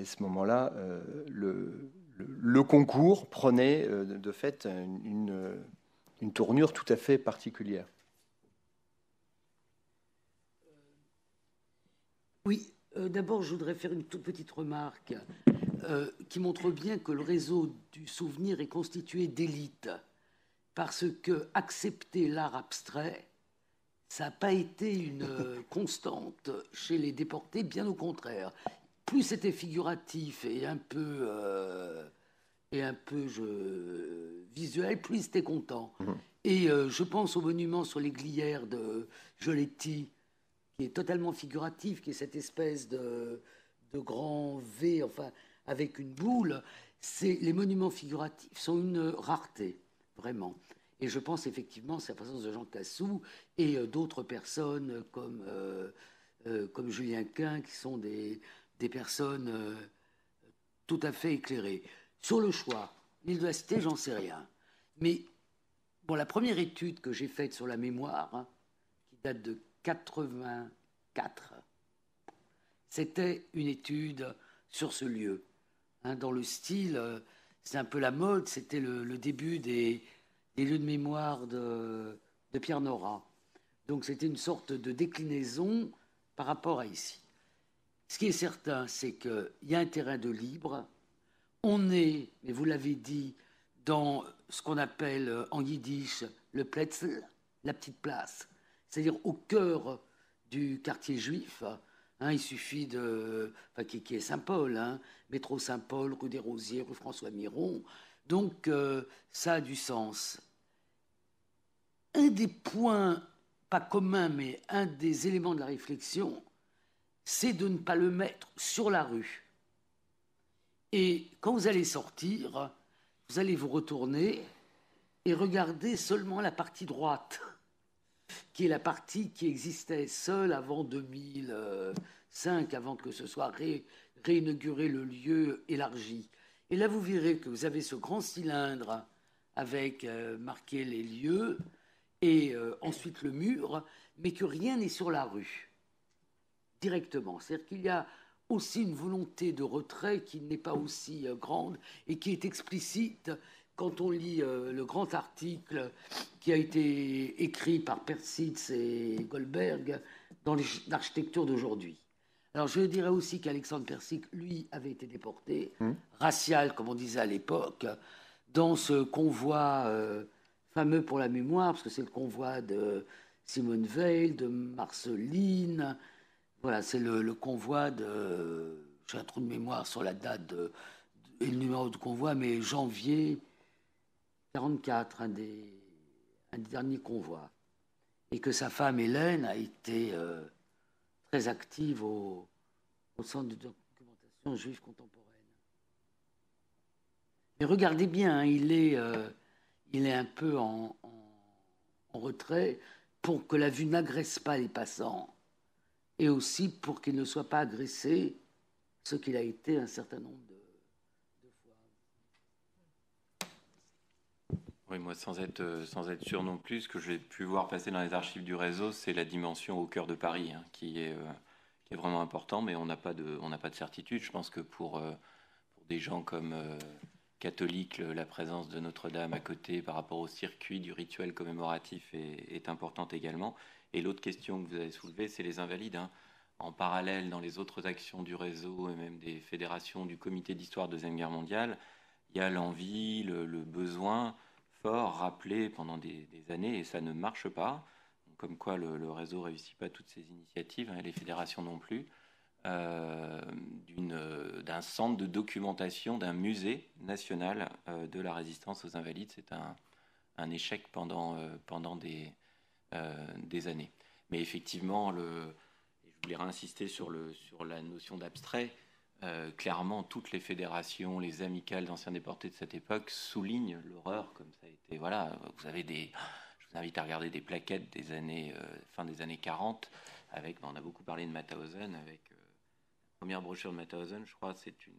Et à ce moment-là, euh, le, concours prenait euh, de fait une, tournure tout à fait particulière. Oui, euh, d'abord je voudrais faire une toute petite remarque qui montre bien que le réseau du souvenir est constitué d'élites parce que accepter l'art abstrait, ça n'a pas été une constante chez les déportés, bien au contraire. Plus c'était figuratif et un peu, euh, et un peu je, visuel, plus c'était content. Mmh. Et euh, je pense au monument sur les de Joletti, qui est totalement figuratif, qui est cette espèce de, de grand V, enfin, avec une boule. C'est, les monuments figuratifs sont une rareté vraiment. Et je pense effectivement, c'est la présence de Jean Cassou et euh, d'autres personnes euh, comme, euh, comme Julien Quint, qui sont des, personnes tout à fait éclairées. Sur le choix, l'île de la j'en sais rien. Mais la première étude que j'ai faite sur la mémoire, hein, qui date de 84, c'était une étude sur ce lieu, hein, dans le style c'est un peu la mode, c'était le, début des, lieux de mémoire de, Pierre Nora. Donc c'était une sorte de déclinaison par rapport à ici. Ce qui est certain, c'est qu'il y a un terrain de libre. On est, mais vous l'avez dit, dans ce qu'on appelle euh, en yiddish le pletzl, la petite place, c'est-à-dire au cœur du quartier juif, Hein, il suffit de. Enfin, qui, est Saint-Paul, hein. métro Saint-Paul, rue des Rosiers, rue François Miron. Donc, euh, ça a du sens. Un des points, pas commun, mais un des éléments de la réflexion, c'est de ne pas le mettre sur la rue. Et quand vous allez sortir, vous allez vous retourner et regarder seulement la partie droite qui est la partie qui existait seule avant 2005, avant que ce soit réinauguré le lieu élargi. Et là, vous verrez que vous avez ce grand cylindre avec euh, marqué les lieux et euh, ensuite le mur, mais que rien n'est sur la rue directement. C'est-à-dire qu'il y a aussi une volonté de retrait qui n'est pas aussi euh, grande et qui est explicite quand on lit euh, le grand article qui a été écrit par Persitz et Goldberg dans l'architecture d'aujourd'hui. Alors je dirais aussi qu'Alexandre Persitz, lui, avait été déporté, hmm. racial, comme on disait à l'époque, dans ce convoi euh, fameux pour la mémoire, parce que c'est le convoi de Simone Veil, de Marceline. Voilà, c'est le, convoi de. J'ai un trou de mémoire sur la date et le numéro de convoi, mais janvier 44, un des, derniers convois, et que sa femme Hélène a été euh, très active au, Centre de documentation juive contemporaine. Mais regardez bien, hein, euh, il, est, un peu en retrait pour que la vue n'agresse pas les passants et aussi pour qu'il ne soit pas agressé, ce qu'il a été un certain nombre Oui, moi, sans être, euh, sans être sûr non plus, ce que j'ai pu voir passer dans les archives du réseau, c'est la dimension au cœur de Paris, hein, qui, est, euh, qui, est, vraiment important, mais on n'a pas, de, pas de certitude. Je pense que pour, euh, pour des gens comme catholiques, la présence de Notre-Dame à côté par rapport au circuit du rituel commémoratif est, importante également. Et l'autre question que vous avez soulevée, c'est les invalides. Hein. En parallèle, dans les autres actions du réseau et même des fédérations du comité d'histoire de la Deuxième Guerre mondiale, il y a l'envie, le besoin fort, rappelé pendant des, années, et ça ne marche pas. Comme quoi, le, réseau ne réussit pas toutes ces initiatives, hein, et les fédérations non plus. Euh, d'un centre de documentation d'un musée national euh, de la résistance aux invalides. C'est un, échec pendant, euh, pendant des, années. Mais effectivement, le, je voulais réinsister sur, le, sur la notion d'abstrait. Euh, clairement, toutes les fédérations, les amicales d'anciens déportés de cette époque soulignent l'horreur comme ça a été. Voilà, vous avez des. Je vous invite à regarder des plaquettes des années euh, fin des années 40 avec. Ben, on a beaucoup parlé de Mauthausen avec euh, la première brochure de Mauthausen, je crois, c'est une.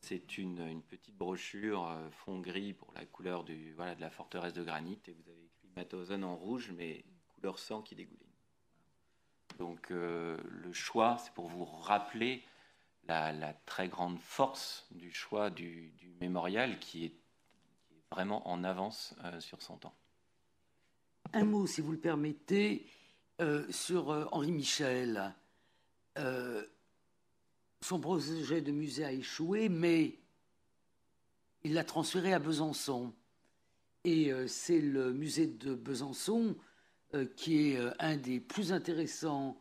C'est une, une, petite brochure fond gris pour la couleur du, voilà, de la forteresse de granit. Et vous avez écrit Mauthausen en rouge, mais couleur sang qui dégouline. Donc le choix, c'est pour vous rappeler la, très grande force du choix du, mémorial qui est, vraiment en avance euh, sur son temps. Un mot, si vous le permettez, euh, sur euh, Henri Michel. son projet de musée a échoué, mais il l'a transféré à Besançon. Et c'est le musée de Besançon qui est un des plus intéressants,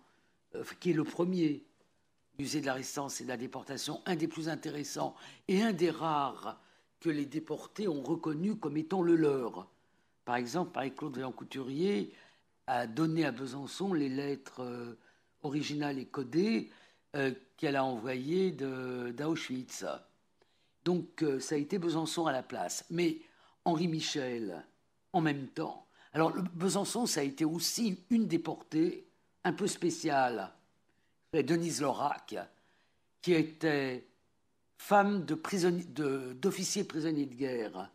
qui est le premier musée de la résistance et de la déportation, un des plus intéressants et un des rares que les déportés ont reconnu comme étant le leur. Par exemple, Marie-Claude couturier a donné à Besançon les lettres euh, originales et codées euh, qu'elle a envoyées d'Auschwitz. Donc euh, ça a été Besançon à la place. Mais Henri Michel, en même temps. Alors le Besançon, ça a été aussi une déportée un peu spéciale Denise Lorac, qui était femme d'officier prisonnier, de guerre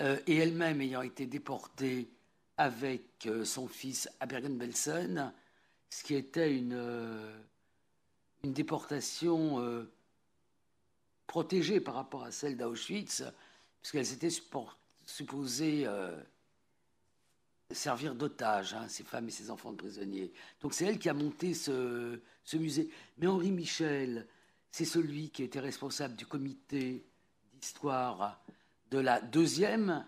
euh, et elle-même ayant été déportée avec euh, son fils à Bergen-Belsen, ce qui était une, euh, une déportation protégée par rapport à celle d'Auschwitz, puisqu'elles étaient supposées servir d'otages, hein, ces femmes et ces enfants de prisonniers. Donc c'est elle qui a monté ce, ce musée. Mais Henri Michel, c'est celui qui était responsable du comité d'histoire de la deuxième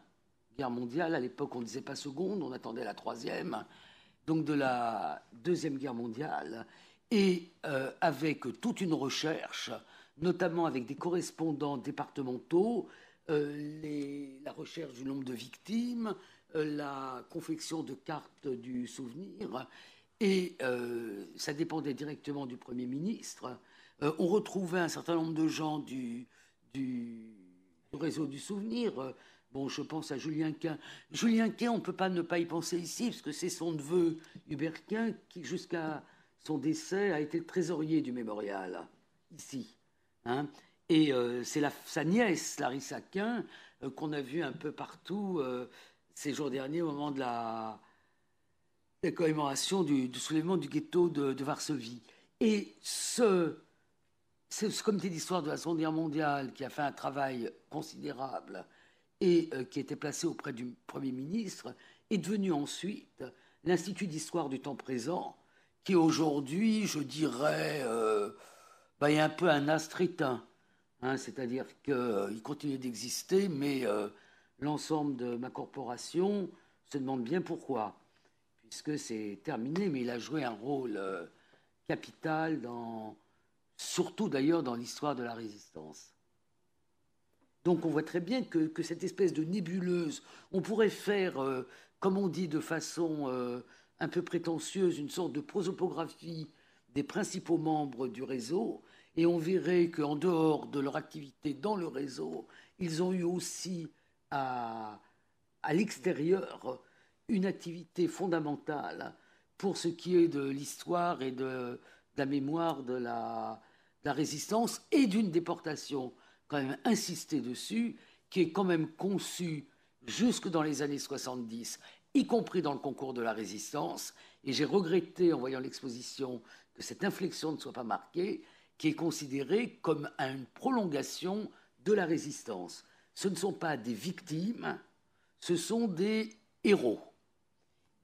guerre mondiale. À l'époque, on ne disait pas seconde, on attendait la troisième, donc de la deuxième guerre mondiale, et euh, avec toute une recherche, notamment avec des correspondants départementaux, euh, la recherche du nombre de victimes, euh, la confection de cartes du souvenir, et euh, ça dépendait directement du Premier ministre. Euh, on retrouvait un certain nombre de gens du, du, réseau du souvenir. bon, je pense à Julien Quin. Julien Quin, on ne peut pas ne pas y penser ici, parce que c'est son neveu Hubert Quin qui, jusqu'à son décès, a été trésorier du mémorial, ici. Hein. et euh, c'est sa nièce, Larissa Quin, qu'on a vue un peu partout ces jours derniers au moment de la, la commémoration du, soulèvement du ghetto de, Varsovie. Et ce, ce, comité d'histoire de la Seconde Guerre mondiale, qui a fait un travail considérable et euh, qui était placé auprès du Premier ministre, est devenu ensuite l'Institut d'histoire du temps présent, qui aujourd'hui, je dirais, euh, bah, est un peu un astre hein. C'est-à-dire qu'il continue d'exister, mais euh, l'ensemble de ma corporation se demande bien pourquoi puisque c'est terminé, mais il a joué un rôle euh, capital, surtout d'ailleurs dans l'histoire de la résistance. Donc on voit très bien que, cette espèce de nébuleuse, on pourrait faire, euh, comme on dit de façon euh, un peu prétentieuse, une sorte de prosopographie des principaux membres du réseau, et on verrait qu'en dehors de leur activité dans le réseau, ils ont eu aussi à l'extérieur une activité fondamentale pour ce qui est de l'histoire et de, la mémoire de la, de la résistance et d'une déportation, quand même insister dessus, qui est quand même conçue jusque dans les années 70, y compris dans le concours de la résistance. Et j'ai regretté, en voyant l'exposition, que cette inflexion ne soit pas marquée, qui est considérée comme une prolongation de la résistance. Ce ne sont pas des victimes, ce sont des héros.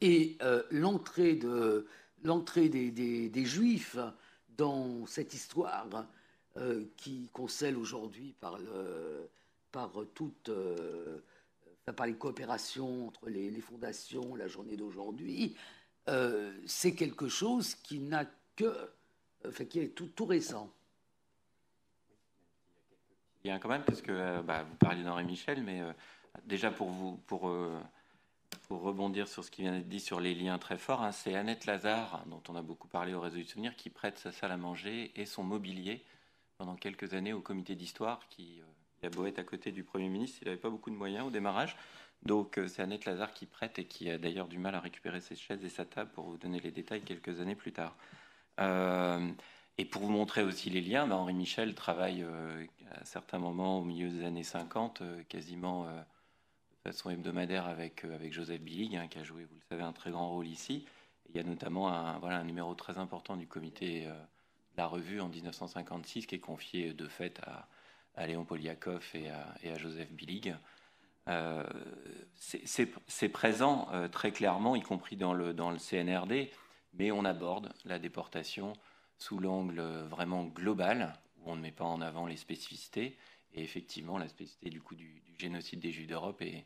Et euh, l'entrée de, des, des, Juifs dans cette histoire euh, qui concèle aujourd'hui par, par euh, par les coopérations entre les, fondations, la journée d'aujourd'hui, c'est quelque chose qui n'a que, enfin, qui est tout, récent. Il y a quand même, parce que bah, vous parliez d'Henri Michel, mais déjà pour vous, pour pour rebondir sur ce qui vient d'être dit sur les liens très forts, hein, c'est Annette Lazare, dont on a beaucoup parlé au Réseau du Souvenir, qui prête sa salle à manger et son mobilier pendant quelques années au comité d'histoire, qui euh, a beau être à côté du Premier ministre, il n'avait pas beaucoup de moyens au démarrage. Donc euh, c'est Annette Lazare qui prête et qui a d'ailleurs du mal à récupérer ses chaises et sa table pour vous donner les détails quelques années plus tard. Euh, et pour vous montrer aussi les liens, bah, Henri Michel travaille à certains moments au milieu des années 50, quasiment de façon hebdomadaire avec, euh, avec Joseph Billig, hein, qui a joué, vous le savez, un très grand rôle ici. il y a notamment un, voilà, un numéro très important du comité euh, de la revue en 1956 qui est confié euh, de fait à, à Léon Poliakov et à, et à Joseph Billig. C'est présent très clairement, y compris dans le, dans le CNRD, mais on aborde la déportation sous l'angle vraiment global, où on ne met pas en avant les spécificités, effectivement, la spécificité du coup du, génocide des Juifs d'Europe est,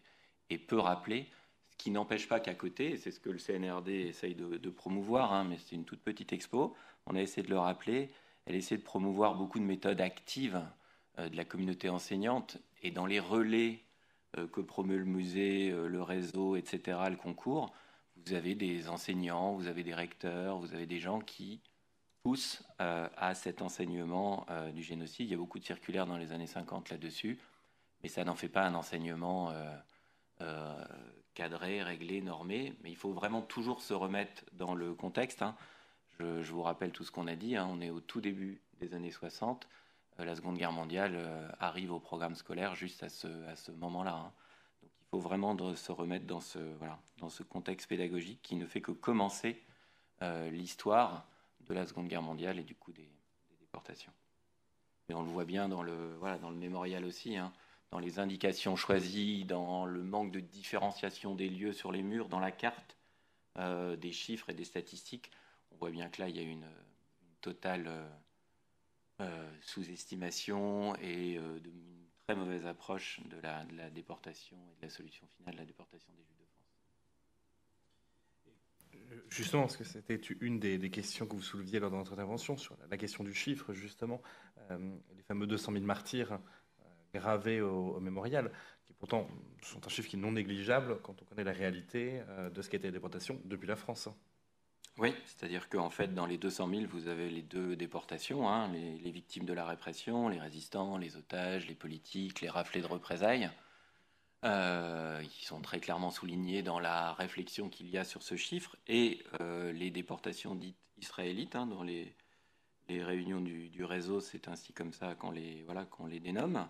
peu rappelée, ce qui n'empêche pas qu'à côté, c'est ce que le CNRD essaye de, promouvoir, hein, mais c'est une toute petite expo, on a essayé de le rappeler, elle essaie de promouvoir beaucoup de méthodes actives euh, de la communauté enseignante, et dans les relais euh, que promeut le musée, euh, le réseau, etc., le concours, vous avez des enseignants, vous avez des recteurs, vous avez des gens qui euh, à cet enseignement euh, du génocide. Il y a beaucoup de circulaires dans les années 50 là-dessus, mais ça n'en fait pas un enseignement euh, cadré, réglé, normé. Mais il faut vraiment toujours se remettre dans le contexte. Hein. Je, vous rappelle tout ce qu'on a dit. Hein. On est au tout début des années 60. la Seconde Guerre mondiale arrive au programme scolaire juste à ce, moment-là. Hein. Donc il faut vraiment se remettre dans dans ce contexte pédagogique qui ne fait que commencer l'histoire de la Seconde Guerre mondiale et du coup des, déportations. mais on le voit bien dans le, voilà, dans le mémorial aussi, hein, dans les indications choisies, dans le manque de différenciation des lieux sur les murs, dans la carte, euh, des chiffres et des statistiques. On voit bien que là, il y a une, totale euh, euh, sous-estimation et une très mauvaise approche de la, de la déportation et de la solution finale de la déportation des Juifs. Justement, parce que c'était une des, questions que vous souleviez lors de notre intervention, sur la, question du chiffre, justement, euh, les fameux 200 000 martyrs euh, gravés au, mémorial, qui pourtant sont un chiffre qui est non négligeable quand on connaît la réalité euh, de ce qu'était la déportation depuis la France. Oui, c'est-à-dire qu'en fait, dans les 200 000, vous avez les deux déportations, hein, les, les victimes de la répression, les résistants, les otages, les politiques, les raflés de représailles. Euh, ils sont très clairement soulignés dans la réflexion qu'il y a sur ce chiffre et euh, les déportations dites israélites hein, dans les, réunions du, réseau, c'est ainsi comme ça qu'on les, voilà, les dénomme.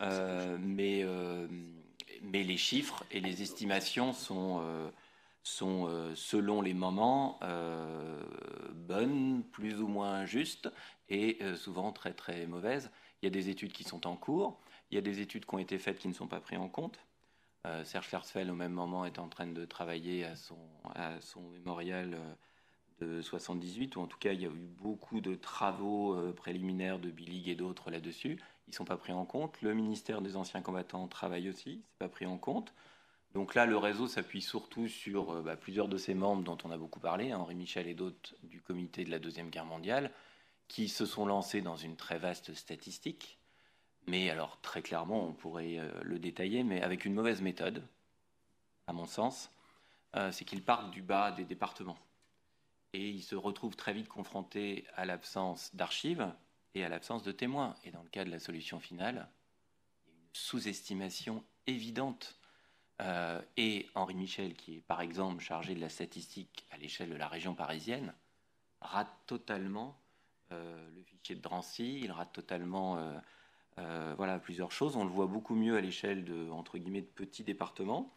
Euh, mais, euh, mais les chiffres et les estimations sont, sont selon les moments, bonnes, plus ou moins justes et souvent très très mauvaises. Il y a des études qui sont en cours, il y a des études qui ont été faites qui ne sont pas prises en compte. Euh, Serge Fersfeld, au même moment, est en train de travailler à son, à son mémorial euh, de 78, ou en tout cas, il y a eu beaucoup de travaux euh, préliminaires de Billig et d'autres là-dessus. Ils ne sont pas pris en compte. Le ministère des Anciens Combattants travaille aussi, ce n'est pas pris en compte. Donc là, le réseau s'appuie surtout sur bah, plusieurs de ses membres dont on a beaucoup parlé, hein, Henri Michel et d'autres du comité de la Deuxième Guerre mondiale, qui se sont lancés dans une très vaste statistique mais alors très clairement, on pourrait euh, le détailler, mais avec une mauvaise méthode, à mon sens, euh, c'est qu'il partent du bas des départements. Et il se retrouve très vite confronté à l'absence d'archives et à l'absence de témoins. Et dans le cas de la solution finale, une sous-estimation évidente. Euh, et Henri Michel, qui est par exemple chargé de la statistique à l'échelle de la région parisienne, rate totalement le fichier de Drancy, il rate totalement euh, voilà, plusieurs choses. On le voit beaucoup mieux à l'échelle de, entre guillemets, de petits départements,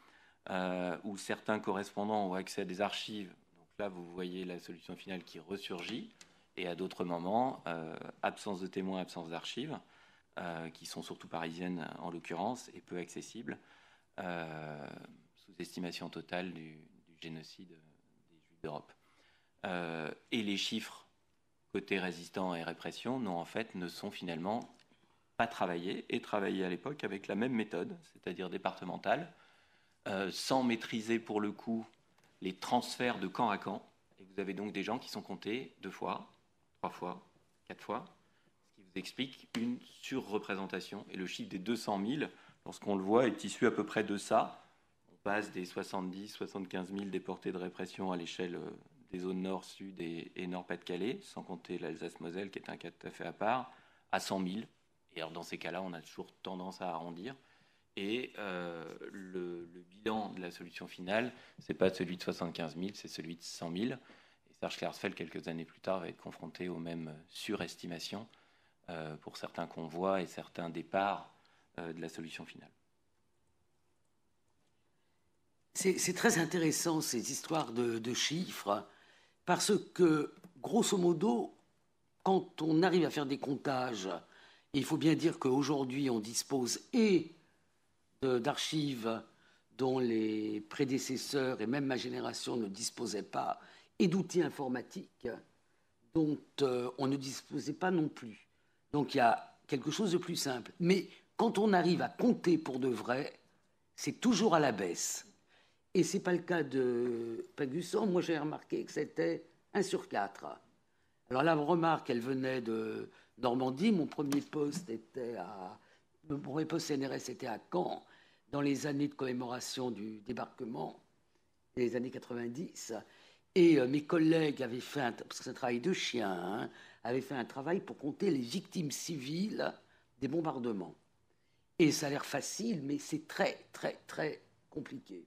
euh, où certains correspondants ont accès à des archives. Donc là, vous voyez la solution finale qui ressurgit, et à d'autres moments, euh, absence de témoins, absence d'archives, qui sont surtout parisiennes en l'occurrence, et peu accessibles, sous-estimation totale du, génocide des Juifs d'Europe. et les chiffres côté résistants et répression, non, en fait, ne sont finalement travailler, travaillé et travailler à l'époque avec la même méthode, c'est-à-dire départementale, euh, sans maîtriser pour le coup les transferts de camp à camp. Et vous avez donc des gens qui sont comptés deux fois, trois fois, quatre fois, ce qui vous explique une surreprésentation. Et le chiffre des 200 000, lorsqu'on le voit, est issu à peu près de ça. On passe des 70, 75 000 déportés de répression à l'échelle euh, des zones nord, sud et nord-Pas-de-Calais, sans compter l'Alsace-Moselle qui est un cas tout à fait à part, à 100 000 et alors, dans ces cas-là, on a toujours tendance à arrondir. Et euh, le, bilan de la solution finale, ce n'est pas celui de 75 000, c'est celui de 100 000. Et Serge Klarsfeld, quelques années plus tard, va être confronté aux mêmes surestimations euh, pour certains convois et certains départs euh, de la solution finale. C'est très intéressant ces histoires de chiffres, parce que, grosso modo, quand on arrive à faire des comptages il faut bien dire qu'aujourd'hui, on dispose et d'archives dont les prédécesseurs et même ma génération ne disposaient pas, et d'outils informatiques dont euh, on ne disposait pas non plus. Donc il y a quelque chose de plus simple. Mais quand on arrive à compter pour de vrai, c'est toujours à la baisse. Et ce n'est pas le cas de Pagusson. Moi, j'ai remarqué que c'était 1 sur 4. Alors la remarque, elle venait de Normandie. Mon premier poste était à, mon premier poste CNRS était à Caen, dans les années de commémoration du débarquement, les années 90. Et euh, mes collègues avaient fait, un, parce que travail de chien, hein, avaient fait un travail pour compter les victimes civiles des bombardements. Et ça a l'air facile, mais c'est très, très, très compliqué.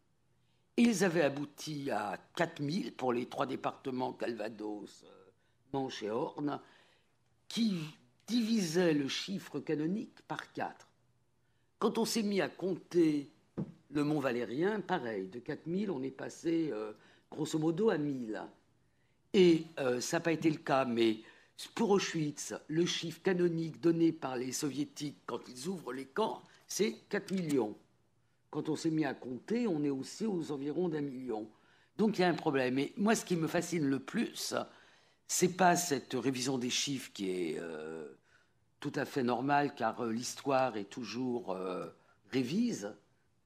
ils avaient abouti à 4000 pour les trois départements Calvados, euh, Manche et Orne, qui divisait le chiffre canonique par 4. Quand on s'est mis à compter le mont Valérien, pareil, de 4000, on est passé euh, grosso modo à 1000. Et euh, ça n'a pas été le cas, mais pour Auschwitz, le chiffre canonique donné par les soviétiques quand ils ouvrent les camps, c'est 4 millions. Quand on s'est mis à compter, on est aussi aux environs d'un million. Donc il y a un problème. Et moi, ce qui me fascine le plus, c'est pas cette révision des chiffres qui est euh, tout à fait normale, car euh, l'histoire est toujours euh, révise.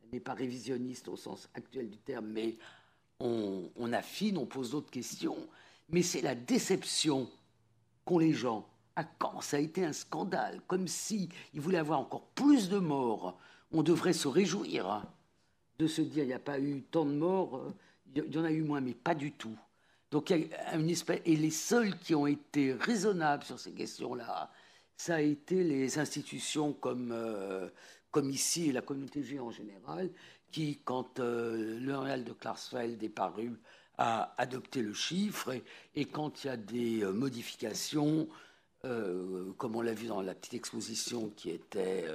Elle n'est pas révisionniste au sens actuel du terme, mais on, affine, on pose d'autres questions. Mais c'est la déception qu'ont les gens. À ah, quand ça a été un scandale, comme si ils voulaient avoir encore plus de morts. On devrait se réjouir hein, de se dire il n'y a pas eu tant de morts, il y en a eu moins, mais pas du tout. Donc il y a une espèce, et les seuls qui ont été raisonnables sur ces questions-là, ça a été les institutions comme, euh, comme ici et la communauté juive en général, qui, quand euh, le réel de Clarsfeld est paru, a adopté le chiffre, et, quand il y a des euh, modifications, comme on l'a vu dans la petite exposition qui était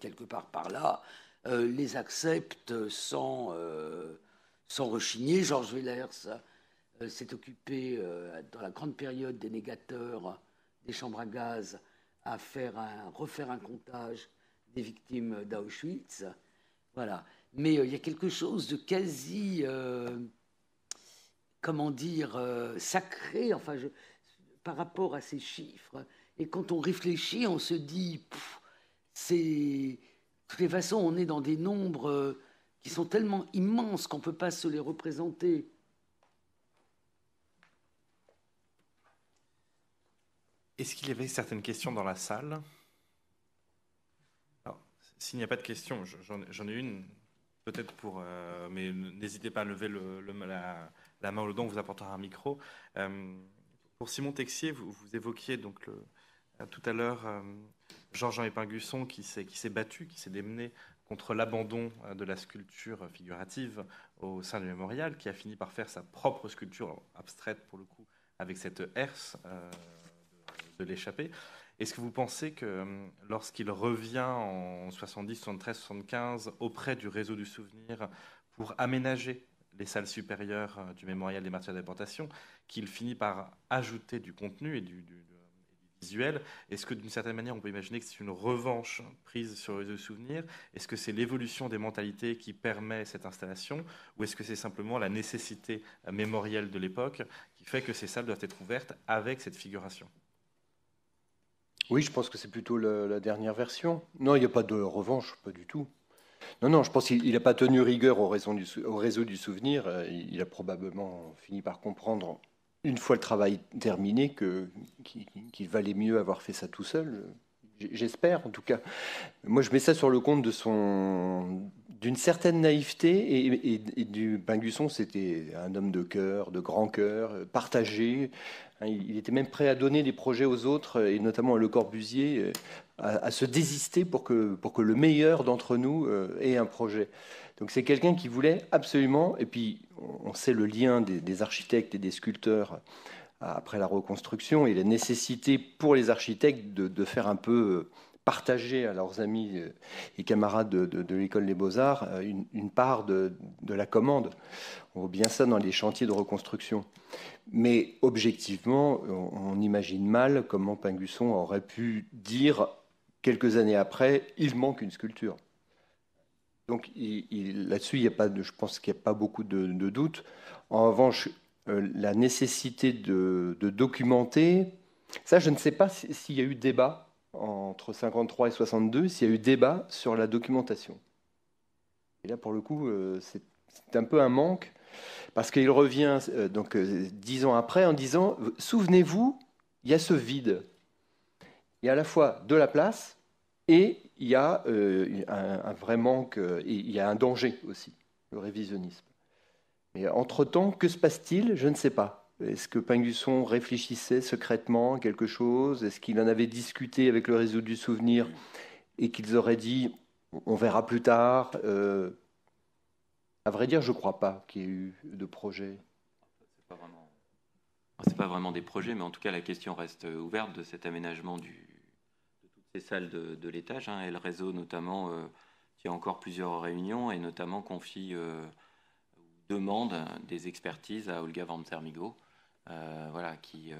quelque part par là, les acceptent sans, sans rechigner. Georges Willers... Euh, s'est occupé, euh, dans la grande période des négateurs des chambres à gaz, à faire refaire un comptage des victimes d'Auschwitz. Voilà. Mais euh, il y a quelque chose de quasi, comment dire, sacré, enfin, par rapport à ces chiffres. Et quand on réfléchit, on se dit, c'est. De toutes les façons, on est dans des nombres qui sont tellement immenses qu'on ne peut pas se les représenter. Est-ce qu'il y avait certaines questions dans la salle S'il n'y a pas de questions, j'en ai une peut-être pour... Euh, mais n'hésitez pas à lever la, main ou le don, on vous apportera un micro. Euh, pour Simon Texier, vous, évoquiez donc euh, tout à l'heure jean georges jean Épingusson qui s'est battu, qui s'est démené contre l'abandon de la sculpture figurative au sein du mémorial, qui a fini par faire sa propre sculpture abstraite pour le coup, avec cette herse l'échapper. Est-ce que vous pensez que euh, lorsqu'il revient en 70, 73, 75 auprès du réseau du souvenir pour aménager les salles supérieures euh, du mémorial des martyrs d'importation, qu'il finit par ajouter du contenu et du, visuel Est-ce que d'une certaine manière, on peut imaginer que c'est une revanche prise sur le réseau du souvenir Est-ce que c'est l'évolution des mentalités qui permet cette installation Ou est-ce que c'est simplement la nécessité euh, mémorielle de l'époque qui fait que ces salles doivent être ouvertes avec cette figuration oui, je pense que c'est plutôt la, dernière version. Non, il n'y a pas de revanche, pas du tout. Non, non, je pense qu'il n'a pas tenu rigueur au, réseau du souvenir. Euh, il a probablement fini par comprendre, une fois le travail terminé, qu'il valait mieux avoir fait ça tout seul. J'espère, en tout cas. Moi, je mets ça sur le compte de son, d'une certaine naïveté, et, et, du c'était un homme de cœur, de grand cœur, partagé. Hein, il était même prêt à donner des projets aux autres, et notamment à Le Corbusier, euh, à, se désister pour que, pour que le meilleur d'entre nous euh, ait un projet. Donc c'est quelqu'un qui voulait absolument, et puis on sait le lien des, architectes et des sculpteurs après la reconstruction, et la nécessité pour les architectes de, de faire un peu euh, partager à leurs amis euh, et camarades de, l'école des beaux-arts euh, une, part de, la commande. On voit bien ça dans les chantiers de reconstruction. Mais objectivement, on, imagine mal comment Pingusson aurait pu dire quelques années après, il manque une sculpture. Donc là-dessus, il a pas de, je pense qu'il n'y a pas beaucoup de, doutes. En revanche, euh, la nécessité de, documenter, ça, je ne sais pas s'il y a eu débat entre 53 et 62, s'il y a eu débat sur la documentation. Et là, pour le coup, euh, c'est un peu un manque, parce qu'il revient euh, donc euh, dix ans après en disant souvenez-vous, il y a ce vide. Il y a à la fois de la place et il y a un, vrai manque, il y a un danger aussi, le révisionnisme. Mais entre-temps, que se passe-t-il Je ne sais pas. Est-ce que Pingusson réfléchissait secrètement quelque chose Est-ce qu'il en avait discuté avec le réseau du souvenir et qu'ils auraient dit on verra plus tard euh, À vrai dire, je ne crois pas qu'il y ait eu de projet. C'est pas vraiment. pas vraiment des projets, mais en tout cas, la question reste ouverte de cet aménagement du, de toutes ces salles de, l'étage. Hein, et le réseau, notamment, euh, qui a encore plusieurs réunions et notamment confie euh, demande des expertises à Olga Van Termigo, euh, voilà, qui, euh,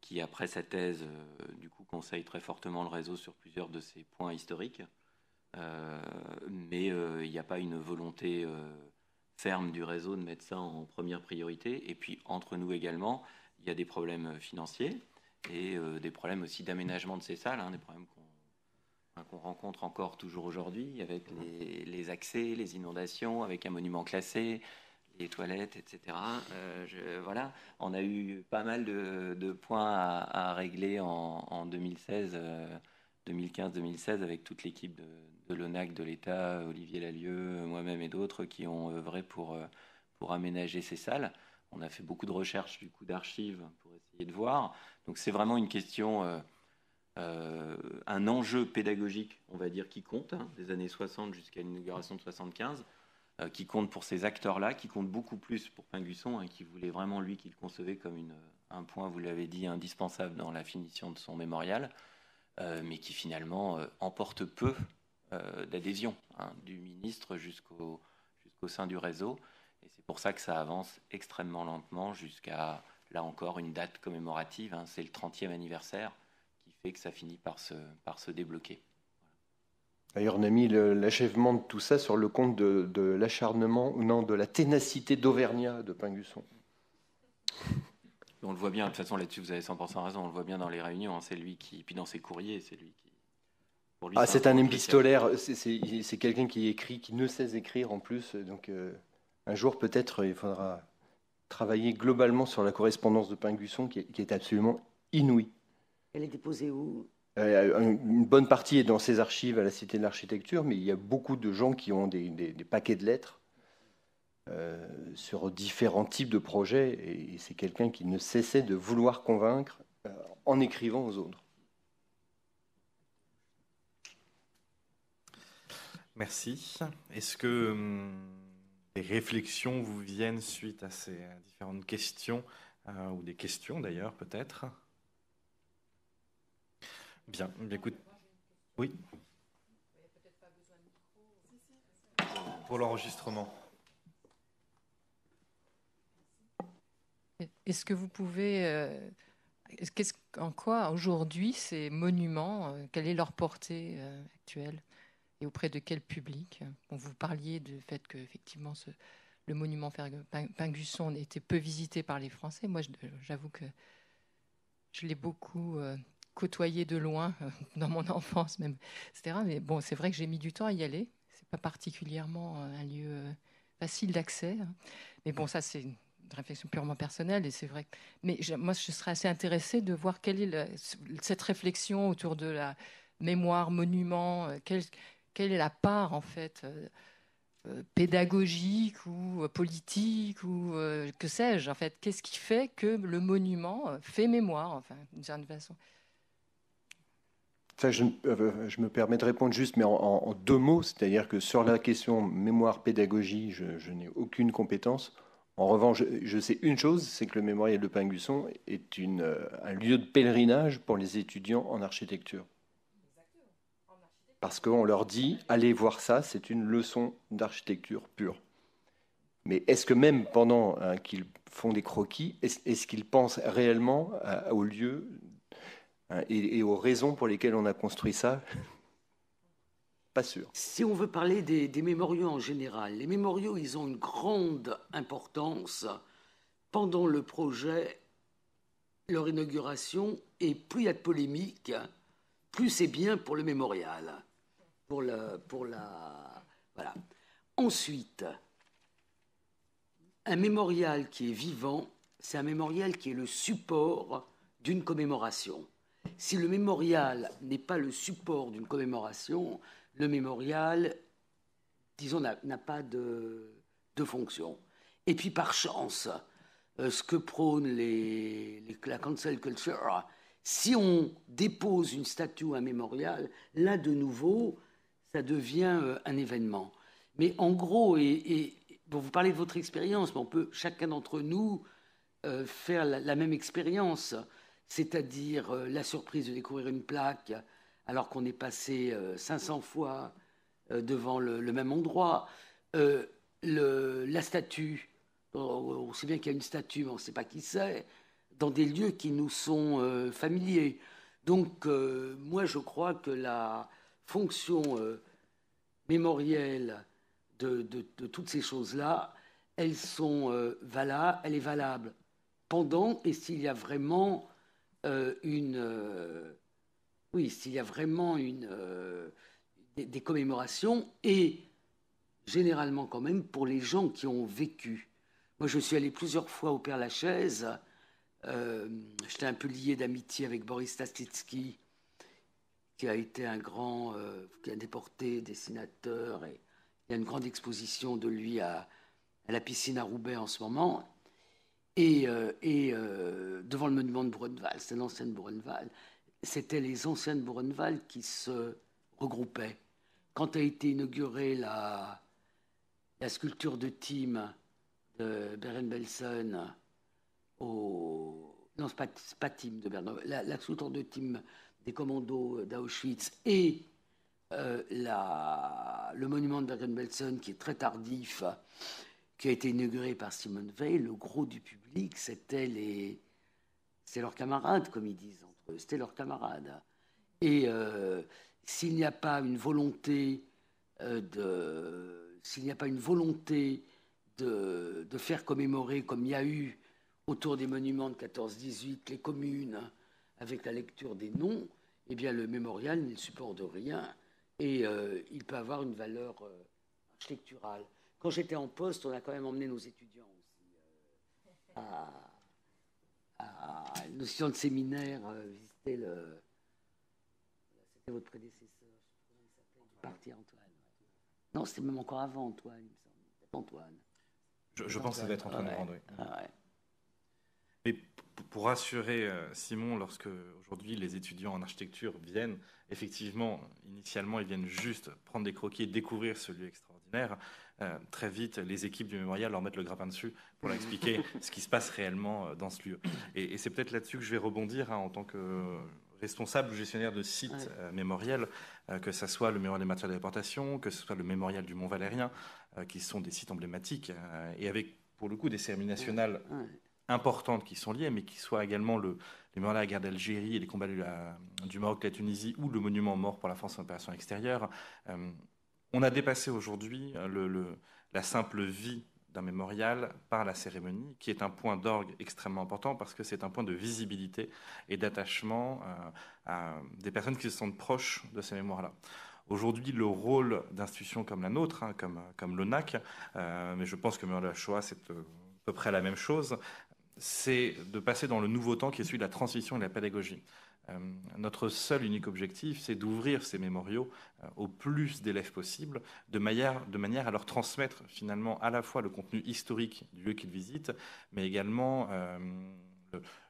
qui, après sa thèse, euh, du coup, conseille très fortement le réseau sur plusieurs de ses points historiques. mais il n'y a pas une volonté ferme du réseau de mettre ça en première priorité. Et puis, entre nous également, il y a des problèmes financiers et des problèmes aussi d'aménagement de ces salles, hein, des problèmes Hein, qu'on rencontre encore toujours aujourd'hui avec mmh. les, accès, les inondations, avec un monument classé, les toilettes, etc. Euh, voilà, on a eu pas mal de, points à, régler en, 2016, 2015-2016 euh, avec toute l'équipe de, l'ONAC, de l'État, Olivier Lallieu, moi-même et d'autres qui ont œuvré pour, euh, pour aménager ces salles. On a fait beaucoup de recherches du coup d'archives pour essayer de voir. Donc c'est vraiment une question... Euh, un enjeu pédagogique, on va dire, qui compte, hein, des années 60 jusqu'à l'inauguration de 75, euh, qui compte pour ces acteurs-là, qui compte beaucoup plus pour Pinguisson, hein, qui voulait vraiment, lui, qu'il concevait comme un point, vous l'avez dit, indispensable dans la finition de son mémorial, euh, mais qui finalement emporte peu d'adhésion hein, du ministre jusqu'au sein du réseau. Et c'est pour ça que ça avance extrêmement lentement jusqu'à, là encore, une date commémorative, hein, c'est le 30e anniversaire fait que ça finit par se, par se débloquer. D'ailleurs, on a mis l'achèvement de tout ça sur le compte de, l'acharnement, l'acharnement, non, de la ténacité d'Auvergnat de Pingusson. On le voit bien, de toute façon là-dessus vous avez 100% raison, on le voit bien dans les réunions, hein, c'est lui qui, puis dans ses courriers, c'est lui qui... ah, c'est un épistolaire, c'est quelqu'un qui écrit, qui ne sait écrire en plus, donc euh, un jour peut-être il faudra travailler globalement sur la correspondance de Pingusson qui est absolument inouïe. Elle est déposée où euh, une bonne partie est dans ses archives à la Cité de l'Architecture, mais il y a beaucoup de gens qui ont des, paquets de lettres euh, sur différents types de projets, et, c'est quelqu'un qui ne cessait de vouloir convaincre euh, en écrivant aux autres. Merci. Est-ce que les hum, des réflexions vous viennent suite à ces différentes questions, ou des questions d'ailleurs peut-être Bien, écoute. Oui Pour l'enregistrement. Est-ce que vous pouvez. Euh, en quoi aujourd'hui ces monuments, euh, quelle est leur portée euh, actuelle et auprès de quel public Vous parliez du fait que effectivement le monument Pingusson était peu visité par les Français. Moi, j'avoue que je l'ai beaucoup côtoyer de loin euh, dans mon enfance même, etc. Mais bon, c'est vrai que j'ai mis du temps à y aller. C'est pas particulièrement euh, un lieu euh, facile d'accès. Hein. Mais bon, ça c'est une réflexion purement personnelle et c'est vrai. Mais moi, je serais assez intéressée de voir quelle est cette réflexion autour de la mémoire, monument. Quelle, quelle est la part en fait pédagogique ou politique ou que sais-je en fait Qu'est-ce qui fait que le monument fait mémoire, enfin d'une certaine façon euh, euh, je, me permets de répondre juste, mais en, deux mots, c'est-à-dire que sur la question mémoire-pédagogie, je, n'ai aucune compétence. En revanche, je sais une chose, c'est que le mémorial de Pingusson est euh, un lieu de pèlerinage pour les étudiants en architecture. Parce qu'on leur dit, allez voir ça, c'est une leçon d'architecture pure. Mais est-ce que même pendant hein, qu'ils font des croquis, est-ce, qu'ils pensent réellement au lieu euh, et, aux raisons pour lesquelles on a construit ça. Pas sûr. Si on veut parler des, mémoriaux en général, les mémoriaux, ils ont une grande importance pendant le projet, leur inauguration, et plus il y a de polémiques, plus c'est bien pour le mémorial. Pour pour la, voilà. Ensuite, un mémorial qui est vivant, c'est un mémorial qui est le support d'une commémoration. Si le mémorial n'est pas le support d'une commémoration, le mémorial, disons, n'a pas de, de, fonction. Et puis par chance, euh, ce que prônent les, les, la cancel culture, si on dépose une statue ou un mémorial, là de nouveau, ça devient euh, un événement. Mais en gros, et, vous parlez de votre expérience, mais on peut chacun d'entre nous euh, faire la même expérience c'est-à-dire euh, la surprise de découvrir une plaque alors qu'on est passé 500 euh, fois euh, devant le, même endroit, la statue, on sait bien qu'il y a une statue, mais on ne sait pas qui c'est, dans des lieux qui nous sont familiers. Donc moi je crois que la fonction mémorielle de, toutes ces choses-là, elles sont valables, elle est valable pendant et s'il y a vraiment euh, une. Euh, oui, s'il y a vraiment une, euh, des, commémorations, et généralement quand même pour les gens qui ont vécu. Moi, je suis allé plusieurs fois au Père Lachaise. J'étais un peu lié d'amitié avec Boris Tastitsky qui a été un grand, qui a déporté, dessinateur, et il y a une grande exposition de lui à, à la piscine à Roubaix en ce moment. Et, euh, et euh, devant le monument de Brunval, c'est l'ancienne Bourneval. c'était les anciennes Bourneval qui se regroupaient. Quand a été inaugurée la, sculpture de Tim de Beren Belsen au. Non, ce pas, de Beren, la, la, sculpture de Tim des commandos d'Auschwitz et euh, la, le monument de Beren Belsen qui est très tardif qui a été inauguré par Simone Veil, le gros du public, c'était les, c'est leurs camarades, comme ils disent entre eux, c'était leurs camarades. Et euh, s'il n'y a pas une volonté euh, de, s'il n'y a pas une volonté de, de, faire commémorer, comme il y a eu autour des monuments de 14-18, les communes, avec la lecture des noms, eh bien le mémorial n'est supporte support de rien et euh, il peut avoir une valeur architecturale. Quand j'étais en poste, on a quand même emmené nos étudiants aussi euh, à, à une notion de séminaire, euh, visiter le. C'était votre prédécesseur, je parti Antoine. Non, c'était même encore avant Antoine, il me semble. Antoine. Je, pense que ça va être Antoine ah Mais pour rassurer euh, Simon, lorsque aujourd'hui les étudiants en architecture viennent, effectivement, initialement, ils viennent juste prendre des croquis et découvrir ce lieu extraordinaire. Euh, très vite, les équipes du mémorial leur mettent le grappin dessus pour leur expliquer ce qui se passe réellement euh, dans ce lieu. Et, c'est peut-être là-dessus que je vais rebondir hein, en tant que responsable gestionnaire de sites euh, mémoriels, que ce soit le mémorial des matières de déportation, que ce soit le mémorial du Mont Valérien, qui sont des sites emblématiques, et avec pour le coup des cérémonies nationales importantes qui sont liées, mais qui soient également le, mémorial de la guerre d'Algérie et les combats du, Maroc et la Tunisie, ou le monument mort pour la France en opération extérieure on a dépassé aujourd'hui euh, la simple vie d'un mémorial par la cérémonie, qui est un point d'orgue extrêmement important parce que c'est un point de visibilité et d'attachement euh, à des personnes qui se sentent proches de ces mémoires-là. Aujourd'hui, le rôle d'institutions comme la nôtre, hein, comme, comme l'ONAC, euh, mais je pense que la Shoah, c'est à peu près la même chose, c'est de passer dans le nouveau temps qui est celui de la transition et de la pédagogie. Euh, notre seul unique objectif, c'est d'ouvrir ces mémoriaux euh, au plus d'élèves possible, de manière, de manière, à leur transmettre finalement à la fois le contenu historique du lieu qu'ils visitent, mais également euh,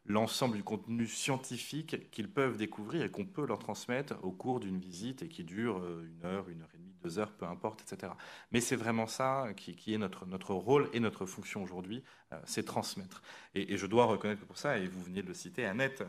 l'ensemble du contenu scientifique qu'ils peuvent découvrir et qu'on peut leur transmettre au cours d'une visite et qui dure une heure, une heure et demie, deux heures, peu importe, etc. Mais c'est vraiment ça qui, est notre, notre rôle et notre fonction aujourd'hui, c'est transmettre. Et, et, je dois reconnaître que pour ça, et vous venez de le citer, Annette,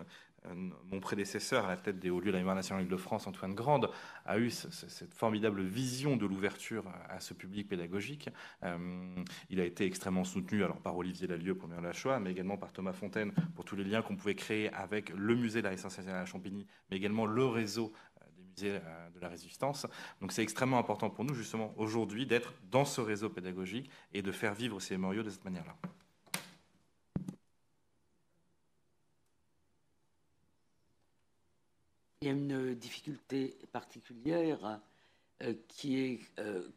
euh, mon prédécesseur à la tête des hauts lieux de la mémoire nationale de france Antoine Grande, a eu cette formidable vision de l'ouverture à ce public pédagogique. Euh, il a été extrêmement soutenu alors par Olivier Lallieu pour la mais également par Thomas Fontaine pour tous les liens qu'on pouvait créer avec le musée de la Résistance à Champigny, mais également le réseau euh, des musées de la résistance. Donc c'est extrêmement important pour nous justement aujourd'hui d'être dans ce réseau pédagogique et de faire vivre ces mémoriaux de cette manière-là. Il y a une euh, difficulté particulière euh, qui est euh,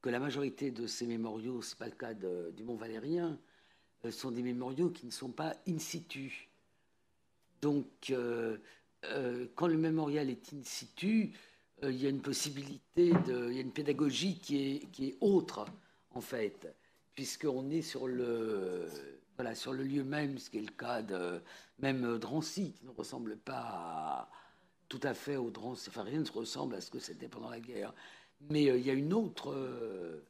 que la majorité de ces mémoriaux, ce n'est pas le cas du Mont Valérien, sont des mémoriaux qui ne sont pas in situ. Donc, quand le mémorial est in situ, il y a une possibilité, de, il y a une pédagogie qui est, qui est autre, en fait, puisqu'on est sur le, voilà, sur le lieu même, ce qui est le cas de même Drancy, qui ne ressemble pas à tout à fait au trans. Enfin, rien ne se ressemble à ce que c'était pendant la guerre. Mais euh, il y a une autre. Euh,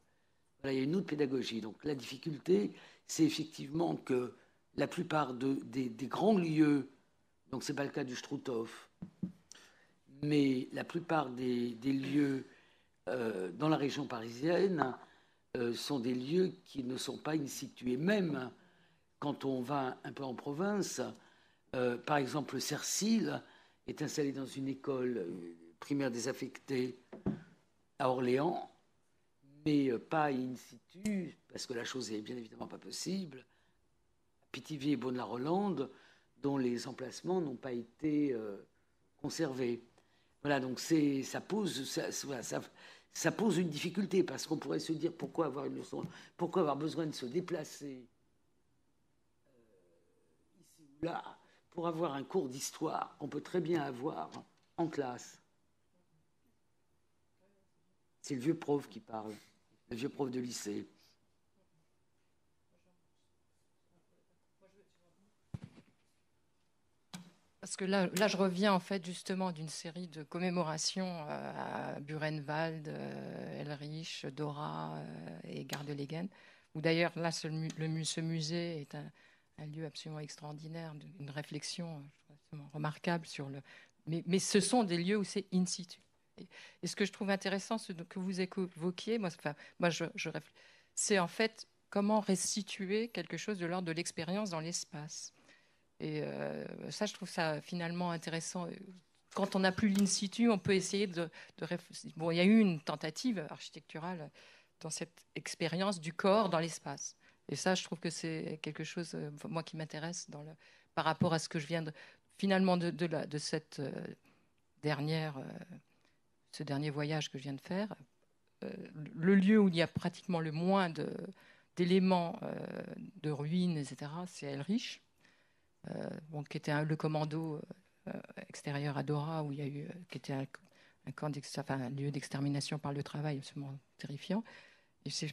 une autre pédagogie. Donc la difficulté, c'est effectivement que la plupart des, grands lieux, donc ce n'est pas le cas du Struthof, mais la plupart des, lieux euh, dans la région parisienne sont des lieux qui ne sont pas in situ. même quand on va un peu en province, par exemple Cercile, est installé dans une école euh, primaire désaffectée à Orléans, mais euh, pas in situ, parce que la chose est bien évidemment pas possible, à Pithiviers et Beaune-la-Rolande, dont les emplacements n'ont pas été euh, conservés. Voilà, donc ça pose, ça, pose une difficulté, parce qu'on pourrait se dire pourquoi avoir, une leçon, pourquoi avoir besoin de se déplacer ici ou là pour avoir un cours d'histoire, on peut très bien avoir en classe. C'est le vieux prof qui parle, le vieux prof de lycée. Parce que là, je reviens en fait justement d'une série de commémorations euh, à Burenwald, euh, Elrich, Dora euh, et Gardelegen, où d'ailleurs là, ce musée est un, un lieu absolument extraordinaire, une réflexion euh, remarquable sur le. Mais, mais ce sont des lieux où c'est in situ. Et, ce que je trouve intéressant, ce que vous évoquiez, moi, enfin, moi je, je c'est en fait comment restituer quelque chose de l'ordre de l'expérience dans l'espace. Et euh, ça, je trouve ça finalement intéressant. Quand on n'a plus l'in situ, on peut essayer de, de Bon, il y a eu une tentative architecturale dans cette expérience du corps dans l'espace. Et ça, je trouve que c'est quelque chose, euh, moi, qui m'intéresse dans le, par rapport à ce que je viens de, finalement de, de, cette euh, dernière, euh, ce dernier voyage que je viens de faire. le lieu où il y a pratiquement le moins d'éléments de ruines, etc., c'est El Riche, qui était le commando extérieur à Dora, où il y a eu, qui était un, enfin, un lieu d'extermination par le travail absolument terrifiant c'est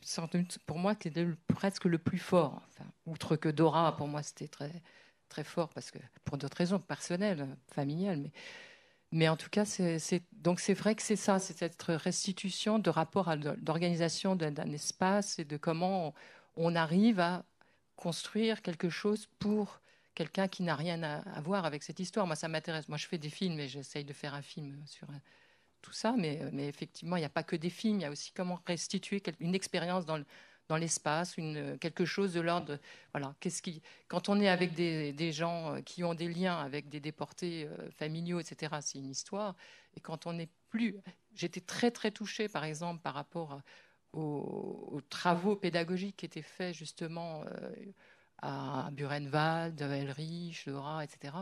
pour moi que les presque le plus fort. Enfin, outre que Dora, pour moi, c'était très, très fort parce que pour d'autres raisons personnelles, familiales, mais mais en tout cas, c'est donc c'est vrai que c'est ça, c'est cette restitution de rapport à d'organisation d'un espace et de comment on, arrive à construire quelque chose pour quelqu'un qui n'a rien à, voir avec cette histoire. Moi, ça m'intéresse. Moi, je fais des films et j'essaye de faire un film sur tout ça, mais, euh, effectivement, il n'y a pas que des films, il y a aussi comment restituer une expérience dans l'espace, euh, quelque chose de l'ordre. Voilà, qui, quand on est avec des, gens euh, qui ont des liens avec des déportés familiaux, etc., c'est une histoire. Et quand on n'est plus, j'étais très très touchée, par exemple, par rapport aux, travaux pédagogiques qui étaient faits justement à Burenwald, Elrich, Laura, etc.,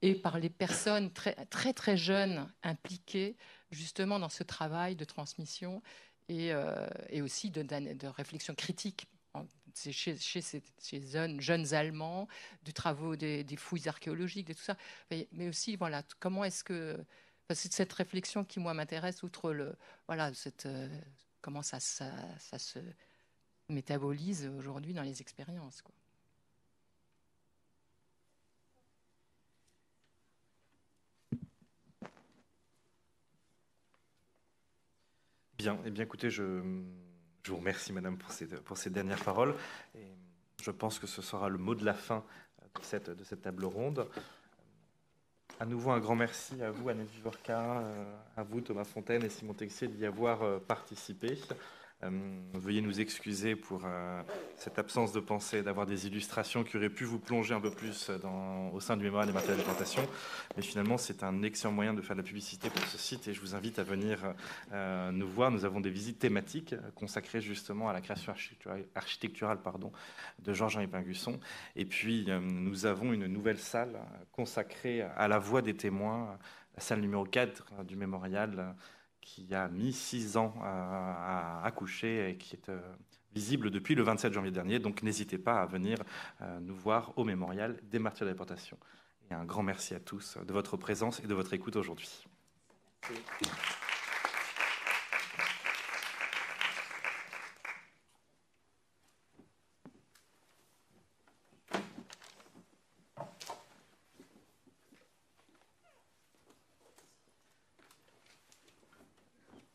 et par les personnes très très très jeunes impliquées justement dans ce travail de transmission et, euh, aussi de, réflexion critique. Chez, ces, jeunes, Allemands, du travaux des, fouilles archéologiques, de tout ça. Mais, aussi, voilà, comment est-ce que. c'est cette réflexion qui, moi, m'intéresse, outre le. Voilà, cette, euh, comment ça, ça, se métabolise aujourd'hui dans les expériences. Quoi. Bien, et eh bien écoutez, je, vous remercie Madame pour ces, dernières paroles. je pense que ce sera le mot de la fin de cette, table ronde. À nouveau, un grand merci à vous, Annette Vivorca, euh, à vous, Thomas Fontaine et Simon Texier, d'y avoir euh, participé. Euh, veuillez nous excuser pour euh, cette absence de pensée, d'avoir des illustrations qui auraient pu vous plonger un peu plus euh, au sein du Mémorial des matériaux de plantation. Mais finalement, c'est un excellent moyen de faire de la publicité pour ce site et je vous invite à venir nous voir. Nous avons des visites thématiques consacrées justement à la création architecturale, pardon, de Georges-Henri Pingusson. Et puis, nous avons une nouvelle salle consacrée à la voix des témoins, la salle numéro 4 du mémorial qui a mis six ans à, accoucher et qui est euh, visible depuis le 27 janvier dernier. Donc n'hésitez pas à venir euh, nous voir au mémorial des martyrs de la Et un grand merci à tous de votre présence et de votre écoute aujourd'hui.